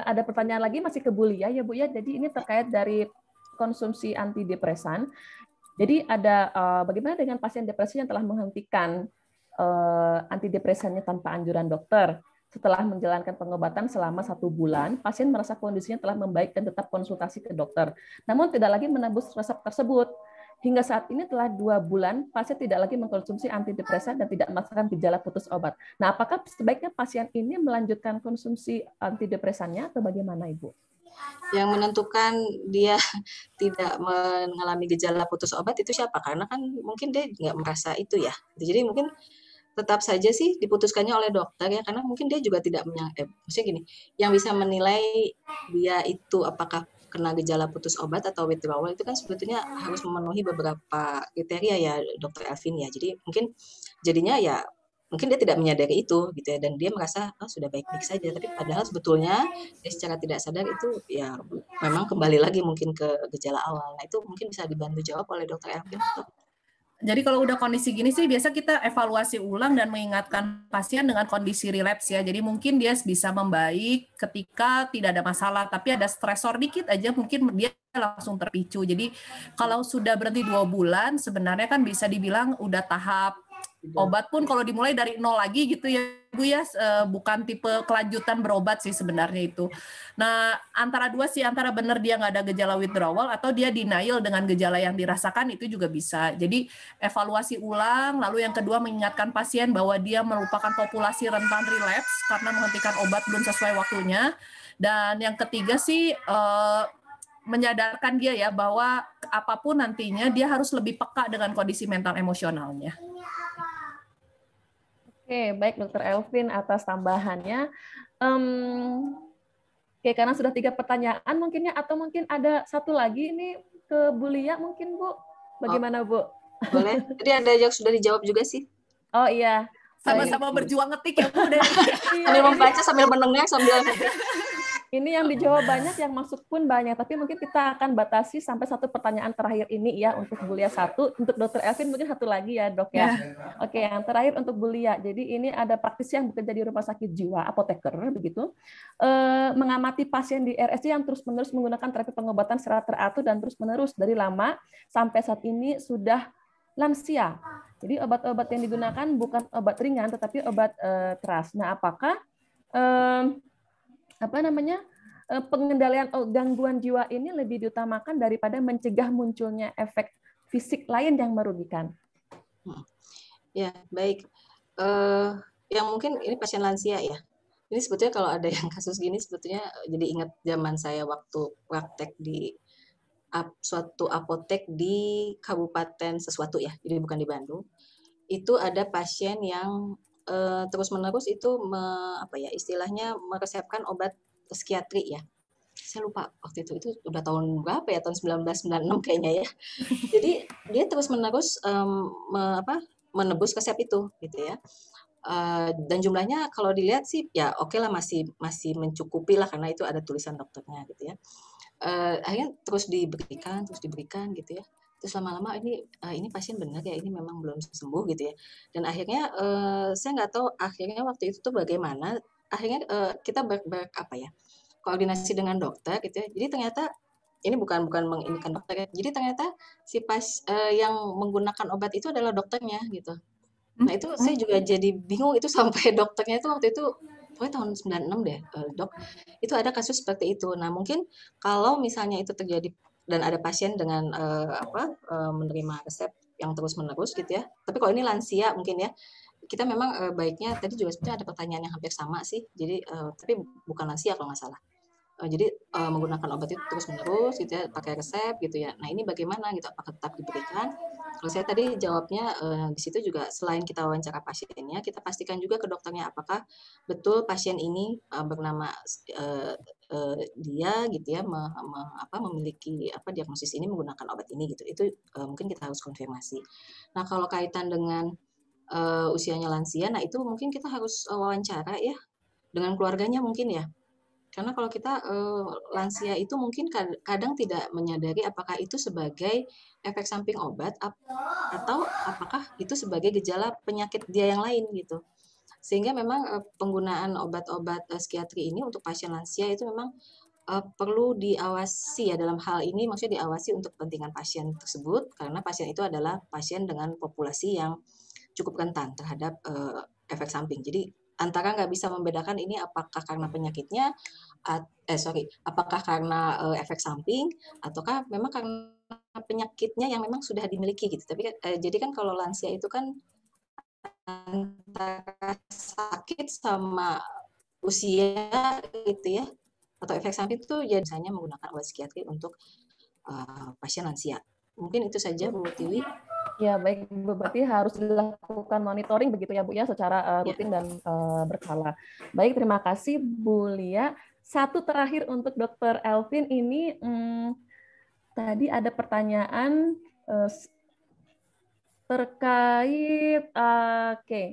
ada pertanyaan lagi masih ke Bu Lia ya, ya Bu ya. Jadi ini terkait dari konsumsi antidepresan. Jadi ada uh, bagaimana dengan pasien depresi yang telah menghentikan uh, antidepresannya tanpa anjuran dokter? Setelah menjalankan pengobatan selama satu bulan, pasien merasa kondisinya telah membaik dan tetap konsultasi ke dokter. Namun tidak lagi menembus resep tersebut. Hingga saat ini telah dua bulan, pasien tidak lagi mengkonsumsi antidepresan dan tidak merasakan gejala putus obat. Nah, apakah sebaiknya pasien ini melanjutkan konsumsi antidepresannya atau bagaimana, Ibu? yang menentukan dia tidak mengalami gejala putus obat itu siapa karena kan mungkin dia nggak merasa itu ya jadi mungkin tetap saja sih diputuskannya oleh dokter ya karena mungkin dia juga tidak menyang eh, maksudnya gini yang bisa menilai dia itu apakah kena gejala putus obat atau withdrawal itu kan sebetulnya harus memenuhi beberapa kriteria ya dokter Alvin ya jadi mungkin jadinya ya mungkin dia tidak menyadari itu gitu ya dan dia merasa oh, sudah baik-baik saja tapi padahal sebetulnya dia secara tidak sadar itu ya memang kembali lagi mungkin ke gejala awal nah itu mungkin bisa dibantu jawab oleh dokter Elvin. jadi kalau udah kondisi gini sih biasa kita evaluasi ulang dan mengingatkan pasien dengan kondisi relaps ya. Jadi mungkin dia bisa membaik ketika tidak ada masalah, tapi ada stresor dikit aja mungkin dia langsung terpicu. Jadi kalau sudah berhenti dua bulan sebenarnya kan bisa dibilang udah tahap obat pun kalau dimulai dari nol lagi gitu ya Bu ya eh, bukan tipe kelanjutan berobat sih sebenarnya itu. Nah antara dua sih antara benar dia nggak ada gejala withdrawal atau dia denial dengan gejala yang dirasakan itu juga bisa. Jadi evaluasi ulang lalu yang kedua mengingatkan pasien bahwa dia merupakan populasi rentan relapse karena menghentikan obat belum sesuai waktunya. Dan yang ketiga sih eh, menyadarkan dia ya bahwa apapun nantinya dia harus lebih peka dengan kondisi mental emosionalnya. Oke, baik Dokter Elvin atas tambahannya. Um, oke, karena sudah tiga pertanyaan mungkinnya, atau mungkin ada satu lagi ini ke Lia mungkin Bu. Bagaimana oh, Bu? Boleh. Jadi ada yang sudah dijawab juga sih. Oh iya. Sama-sama berjuang ngetik ya Bu. Iya. sambil membaca, sambil menengah, sambil ini yang dijawab banyak, yang masuk pun banyak. Tapi mungkin kita akan batasi sampai satu pertanyaan terakhir ini ya untuk Bulia satu. Untuk Dokter Elvin mungkin satu lagi ya dok ya. ya. Oke, yang terakhir untuk Bulia. Jadi ini ada praktisi yang bekerja di rumah sakit jiwa, apoteker begitu, eh, mengamati pasien di RSC yang terus-menerus menggunakan terapi pengobatan secara teratur dan terus-menerus dari lama sampai saat ini sudah lansia. Jadi obat-obat yang digunakan bukan obat ringan tetapi obat eh, teras. Nah, apakah eh, apa namanya eh, pengendalian oh, gangguan jiwa ini lebih diutamakan daripada mencegah munculnya efek fisik lain yang merugikan. Ya baik, uh, yang mungkin ini pasien lansia ya. Ini sebetulnya kalau ada yang kasus gini sebetulnya eh, jadi ingat zaman saya waktu praktek di ap, suatu apotek di kabupaten sesuatu ya, jadi bukan di Bandung. Itu ada pasien yang uh, terus-menerus itu me, apa ya istilahnya meresepkan obat psikiatri ya. Saya lupa waktu itu itu udah tahun berapa ya tahun 1996 kayaknya ya. Jadi dia terus-menerus um, me, apa menebus resep itu gitu ya. Uh, dan jumlahnya kalau dilihat sih ya oke okay lah masih masih mencukupi lah karena itu ada tulisan dokternya gitu ya. Uh, akhirnya terus diberikan terus diberikan gitu ya terus lama-lama ini uh, ini pasien benar ya ini memang belum sembuh gitu ya dan akhirnya uh, saya nggak tahu akhirnya waktu itu tuh bagaimana akhirnya uh, kita ber, ber apa ya koordinasi dengan dokter gitu ya jadi ternyata ini bukan bukan menginginkan dokter ya. jadi ternyata si pas uh, yang menggunakan obat itu adalah dokternya gitu hmm. nah itu saya juga jadi bingung itu sampai dokternya itu waktu itu pokoknya tahun 96 deh dok itu ada kasus seperti itu nah mungkin kalau misalnya itu terjadi dan ada pasien dengan uh, apa uh, menerima resep yang terus-menerus gitu ya. Tapi kalau ini lansia mungkin ya kita memang uh, baiknya tadi juga sebenarnya ada pertanyaan yang hampir sama sih. Jadi uh, tapi bukan lansia kalau nggak salah. Uh, jadi uh, menggunakan obat itu terus menerus gitu ya pakai resep gitu ya. Nah ini bagaimana gitu apakah tetap diberikan kalau saya tadi jawabnya eh, di situ juga selain kita wawancara pasiennya, kita pastikan juga ke dokternya apakah betul pasien ini eh, bernama eh, uh, dia gitu ya me, me, apa, memiliki apa diagnosis ini menggunakan obat ini gitu. Itu uh, mungkin kita harus konfirmasi. Nah kalau kaitan dengan uh, usianya lansia, nah itu mungkin kita harus wawancara ya dengan keluarganya mungkin ya karena kalau kita uh, lansia itu mungkin kadang tidak menyadari apakah itu sebagai efek samping obat ap atau apakah itu sebagai gejala penyakit dia yang lain gitu. Sehingga memang uh, penggunaan obat-obat uh, psikiatri ini untuk pasien lansia itu memang uh, perlu diawasi ya dalam hal ini maksudnya diawasi untuk kepentingan pasien tersebut karena pasien itu adalah pasien dengan populasi yang cukup rentan terhadap efek samping. Jadi antara nggak bisa membedakan ini apakah karena penyakitnya eh sorry apakah karena eh, efek samping ataukah memang karena penyakitnya yang memang sudah dimiliki gitu tapi eh, jadi kan kalau lansia itu kan antara sakit sama usia gitu ya atau efek samping itu ya biasanya menggunakan obat psikiatri untuk uh, pasien lansia mungkin itu saja Bu Tiwi Ya, baik berarti harus dilakukan monitoring begitu ya Bu ya secara uh, rutin ya. dan uh, berkala. Baik, terima kasih Bu Lia. Satu terakhir untuk Dokter Elvin ini hmm, tadi ada pertanyaan uh, terkait uh, oke.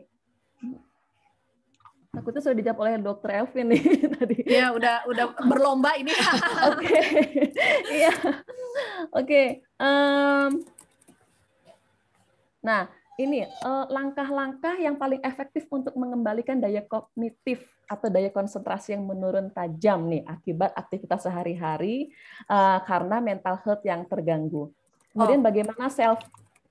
Okay. tuh sudah dijawab oleh Dokter Elvin nih tadi. Ya, udah udah berlomba ini. Oke. Iya. Oke. Nah, ini eh, langkah-langkah yang paling efektif untuk mengembalikan daya kognitif atau daya konsentrasi yang menurun tajam nih akibat aktivitas sehari-hari eh, karena mental health yang terganggu. Kemudian oh. bagaimana self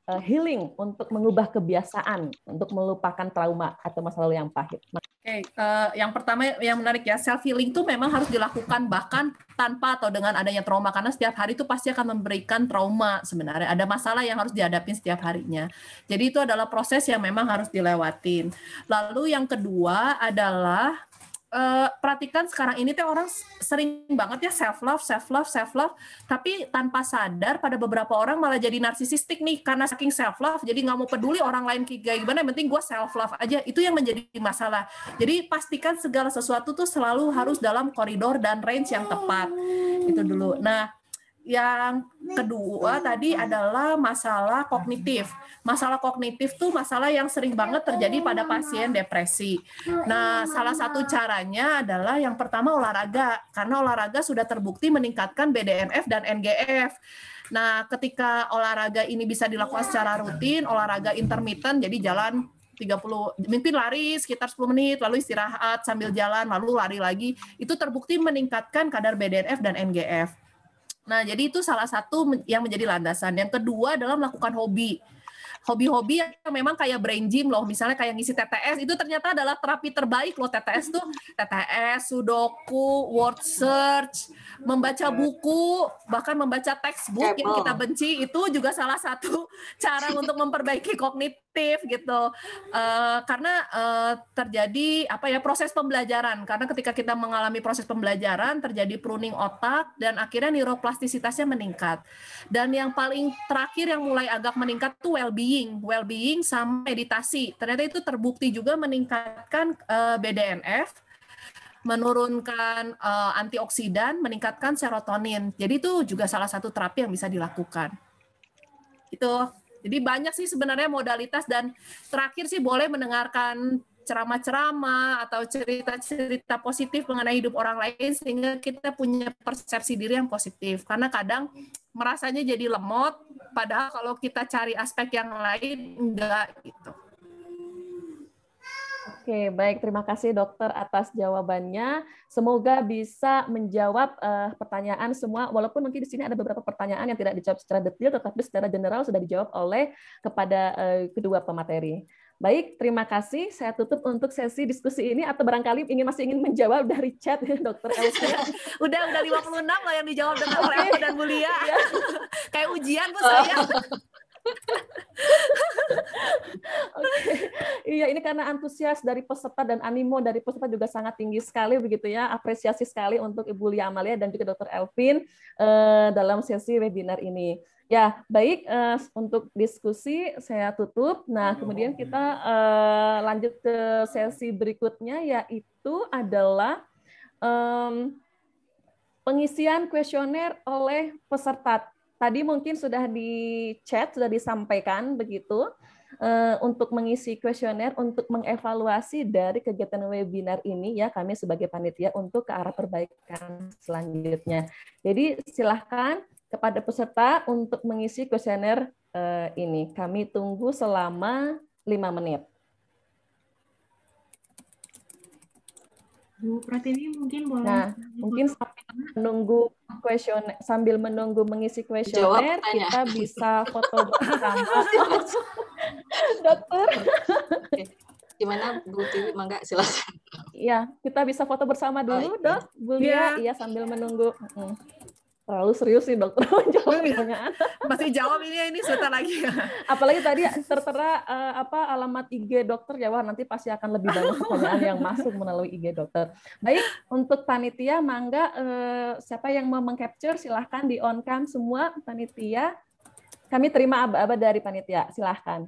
Eh, healing untuk mengubah kebiasaan untuk melupakan trauma atau masa lalu yang pahit. Oke, okay. uh, eh, yang pertama yang menarik ya self healing itu memang harus dilakukan bahkan tanpa atau dengan adanya trauma karena setiap hari itu pasti akan memberikan trauma sebenarnya ada masalah yang harus dihadapi setiap harinya. Jadi itu adalah proses yang memang harus dilewatin. Lalu yang kedua adalah uh, perhatikan sekarang ini teh orang sering banget ya self love, self love, self love, tapi tanpa sadar pada beberapa orang malah jadi narsisistik nih karena saking self love jadi nggak mau peduli orang lain kayak gimana, yang penting gue self love aja itu yang menjadi masalah. Jadi pastikan segala sesuatu tuh selalu harus dalam koridor dan range yang tepat. Itu dulu. Nah, yang kedua tadi hmm. adalah masalah kognitif. Masalah kognitif tuh masalah yang sering banget terjadi pada pasien depresi. Nah, salah satu caranya adalah yang pertama olahraga karena olahraga sudah terbukti meningkatkan BDNF dan NGF. Nah, ketika olahraga ini bisa dilakukan iya. secara rutin, olahraga intermittent jadi jalan 30 mungkin lari sekitar 10 menit lalu istirahat sambil jalan lalu lari lagi itu terbukti meningkatkan kadar BDNF dan NGF. Nah, jadi itu salah satu yang menjadi landasan. Yang kedua adalah melakukan hobi. Hobi-hobi yang memang kayak brain gym loh, misalnya kayak ngisi TTS, itu ternyata adalah terapi terbaik loh TTS tuh. TTS, Sudoku, word search, membaca buku, bahkan membaca textbook yang kita benci, itu juga salah satu cara untuk memperbaiki kognitif efektif gitu uh, karena uh, terjadi apa ya proses pembelajaran karena ketika kita mengalami proses pembelajaran terjadi pruning otak dan akhirnya neuroplastisitasnya meningkat dan yang paling terakhir yang mulai agak meningkat tuh well being well being sama meditasi ternyata itu terbukti juga meningkatkan uh, eh, BDNF menurunkan uh, antioksidan, meningkatkan serotonin. Jadi itu juga salah satu terapi yang bisa dilakukan. Itu jadi banyak sih sebenarnya modalitas dan terakhir sih boleh mendengarkan ceramah-ceramah atau cerita-cerita positif mengenai hidup orang lain sehingga kita punya persepsi diri yang positif karena kadang merasanya jadi lemot padahal kalau kita cari aspek yang lain enggak gitu. Oke, baik. Terima kasih dokter atas jawabannya. Semoga bisa menjawab uh, pertanyaan semua, walaupun mungkin di sini ada beberapa pertanyaan yang tidak dijawab secara detail, tetapi secara general sudah dijawab oleh kepada uh, kedua pemateri. Baik, terima kasih. Saya tutup untuk sesi diskusi ini atau barangkali ingin masih ingin menjawab dari chat ya, dokter Elsa. udah udah 56 loh yang dijawab dengan Bu dan Mulia. Iya. Kayak ujian Bu saya. okay. Iya, ini karena antusias dari peserta dan animo dari peserta juga sangat tinggi sekali begitu ya. Apresiasi sekali untuk Ibu Lia Amalia dan juga Dr. Elvin uh, dalam sesi webinar ini. Ya, baik uh, untuk diskusi saya tutup. Nah, kemudian kita uh, lanjut ke sesi berikutnya yaitu adalah pengisian kuesioner oleh peserta tadi mungkin sudah di chat sudah disampaikan begitu eh, untuk mengisi kuesioner untuk mengevaluasi dari kegiatan webinar ini ya kami sebagai panitia untuk ke arah perbaikan selanjutnya. Jadi silahkan kepada peserta untuk mengisi kuesioner eh, ini. Kami tunggu selama lima menit. Bu Pratiwi mungkin boleh. Nah, mungkin sambil menunggu kuesioner sambil menunggu mengisi kuesioner kita bisa foto bersama. Dokter. Oke. Gimana Bu Tini mangga silakan. Iya, kita bisa foto bersama dulu, oh, iya. Dok. Bu Lia, iya ya, sambil menunggu. Hmm terlalu serius sih dokter menjawab iya. pertanyaan. Masih jawab ini ya, ini sebentar lagi. Ya. Apalagi tadi tertera uh, apa alamat IG dokter ya wah nanti pasti akan lebih banyak pertanyaan yang masuk melalui IG dokter. Baik untuk panitia mangga uh, siapa yang mau mengcapture silahkan di on cam semua panitia. Kami terima aba-aba dari panitia silahkan.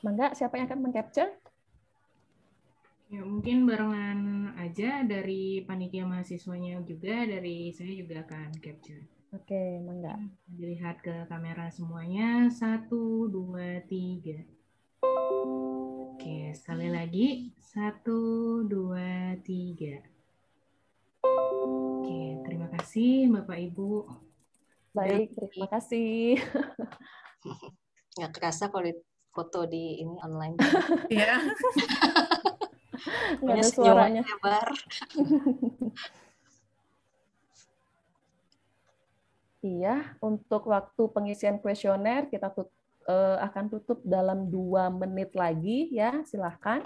Mangga, siapa yang akan mengcapture? Ya, mungkin barengan aja dari panitia mahasiswanya juga, dari saya juga akan capture. Oke, okay, mangga. Hmm, dilihat ke kamera semuanya. Satu, dua, tiga. Oke, sekali lagi. Satu, dua, tiga. Oke, terima kasih Bapak-Ibu. Baik, terima kasih. Nggak kerasa kalau foto di ini online. Iya. Gak ada suaranya. Lebar. iya, untuk waktu pengisian kuesioner kita tut, uh, akan tutup dalam dua menit lagi ya, silahkan.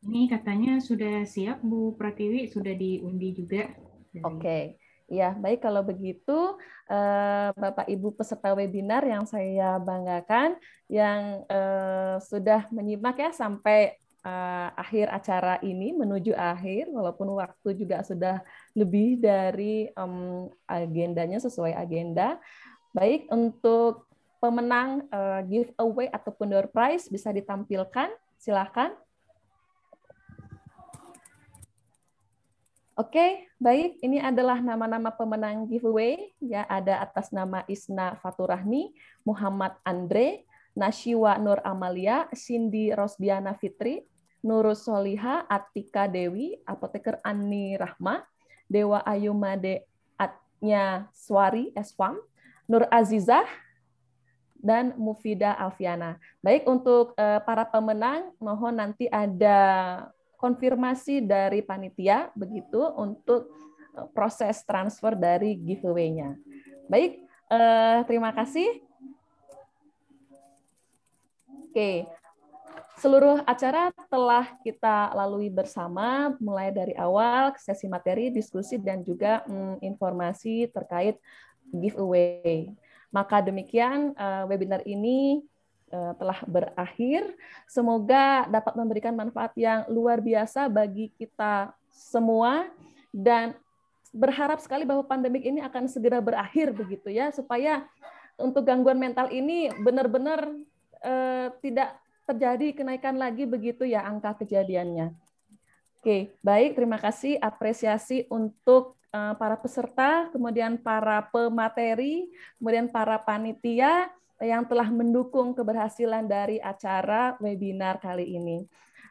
Ini katanya sudah siap Bu Pratiwi, sudah diundi juga. Oke. Okay. Ya, baik kalau begitu eh, Bapak Ibu peserta webinar yang saya banggakan yang eh, sudah menyimak ya sampai eh, akhir acara ini menuju akhir walaupun waktu juga sudah lebih dari agendanya sesuai agenda. Baik untuk pemenang giveaway ataupun door prize bisa ditampilkan, silahkan. Oke, okay, baik. Ini adalah nama-nama pemenang giveaway. Ya, ada atas nama Isna Faturahmi, Muhammad Andre, Nashiwa Nur Amalia, Cindy Rosdiana Fitri, Nurus Soliha, Atika Dewi, Apoteker Ani Rahma, Dewa Ayu Ayumade Atnya Swari Eswam, Nur Azizah, dan Mufida Alfiana. Baik, untuk eh, para pemenang, mohon nanti ada konfirmasi dari panitia begitu untuk eh, proses transfer dari giveaway-nya. Baik, eh, terima kasih. Oke, seluruh acara telah kita lalui bersama, mulai dari awal, sesi materi, diskusi, dan juga hmm, informasi terkait giveaway. Maka demikian eh, webinar ini Eh, telah berakhir. Semoga dapat memberikan manfaat yang luar biasa bagi kita semua dan berharap sekali bahwa pandemik ini akan segera berakhir begitu ya supaya untuk gangguan mental ini benar-benar eh, tidak terjadi kenaikan lagi begitu ya angka kejadiannya. Oke, baik terima kasih apresiasi untuk eh, para peserta, kemudian para pemateri, kemudian para panitia yang telah mendukung keberhasilan dari acara webinar kali ini.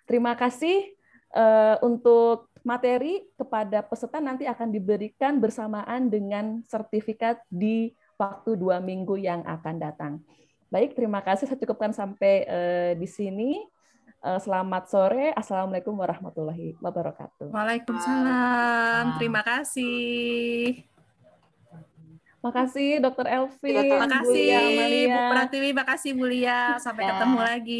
Terima kasih uh, untuk materi kepada peserta nanti akan diberikan bersamaan dengan sertifikat di waktu dua minggu yang akan datang. Baik, terima kasih. Saya cukupkan sampai uh, di sini. Uh, selamat sore. Assalamualaikum warahmatullahi wabarakatuh. Waalaikumsalam. Terima kasih. Makasih Dokter Elvi. terima kasih Bu Pratiwi, makasih Bu Lia. Sampai ya. ketemu lagi.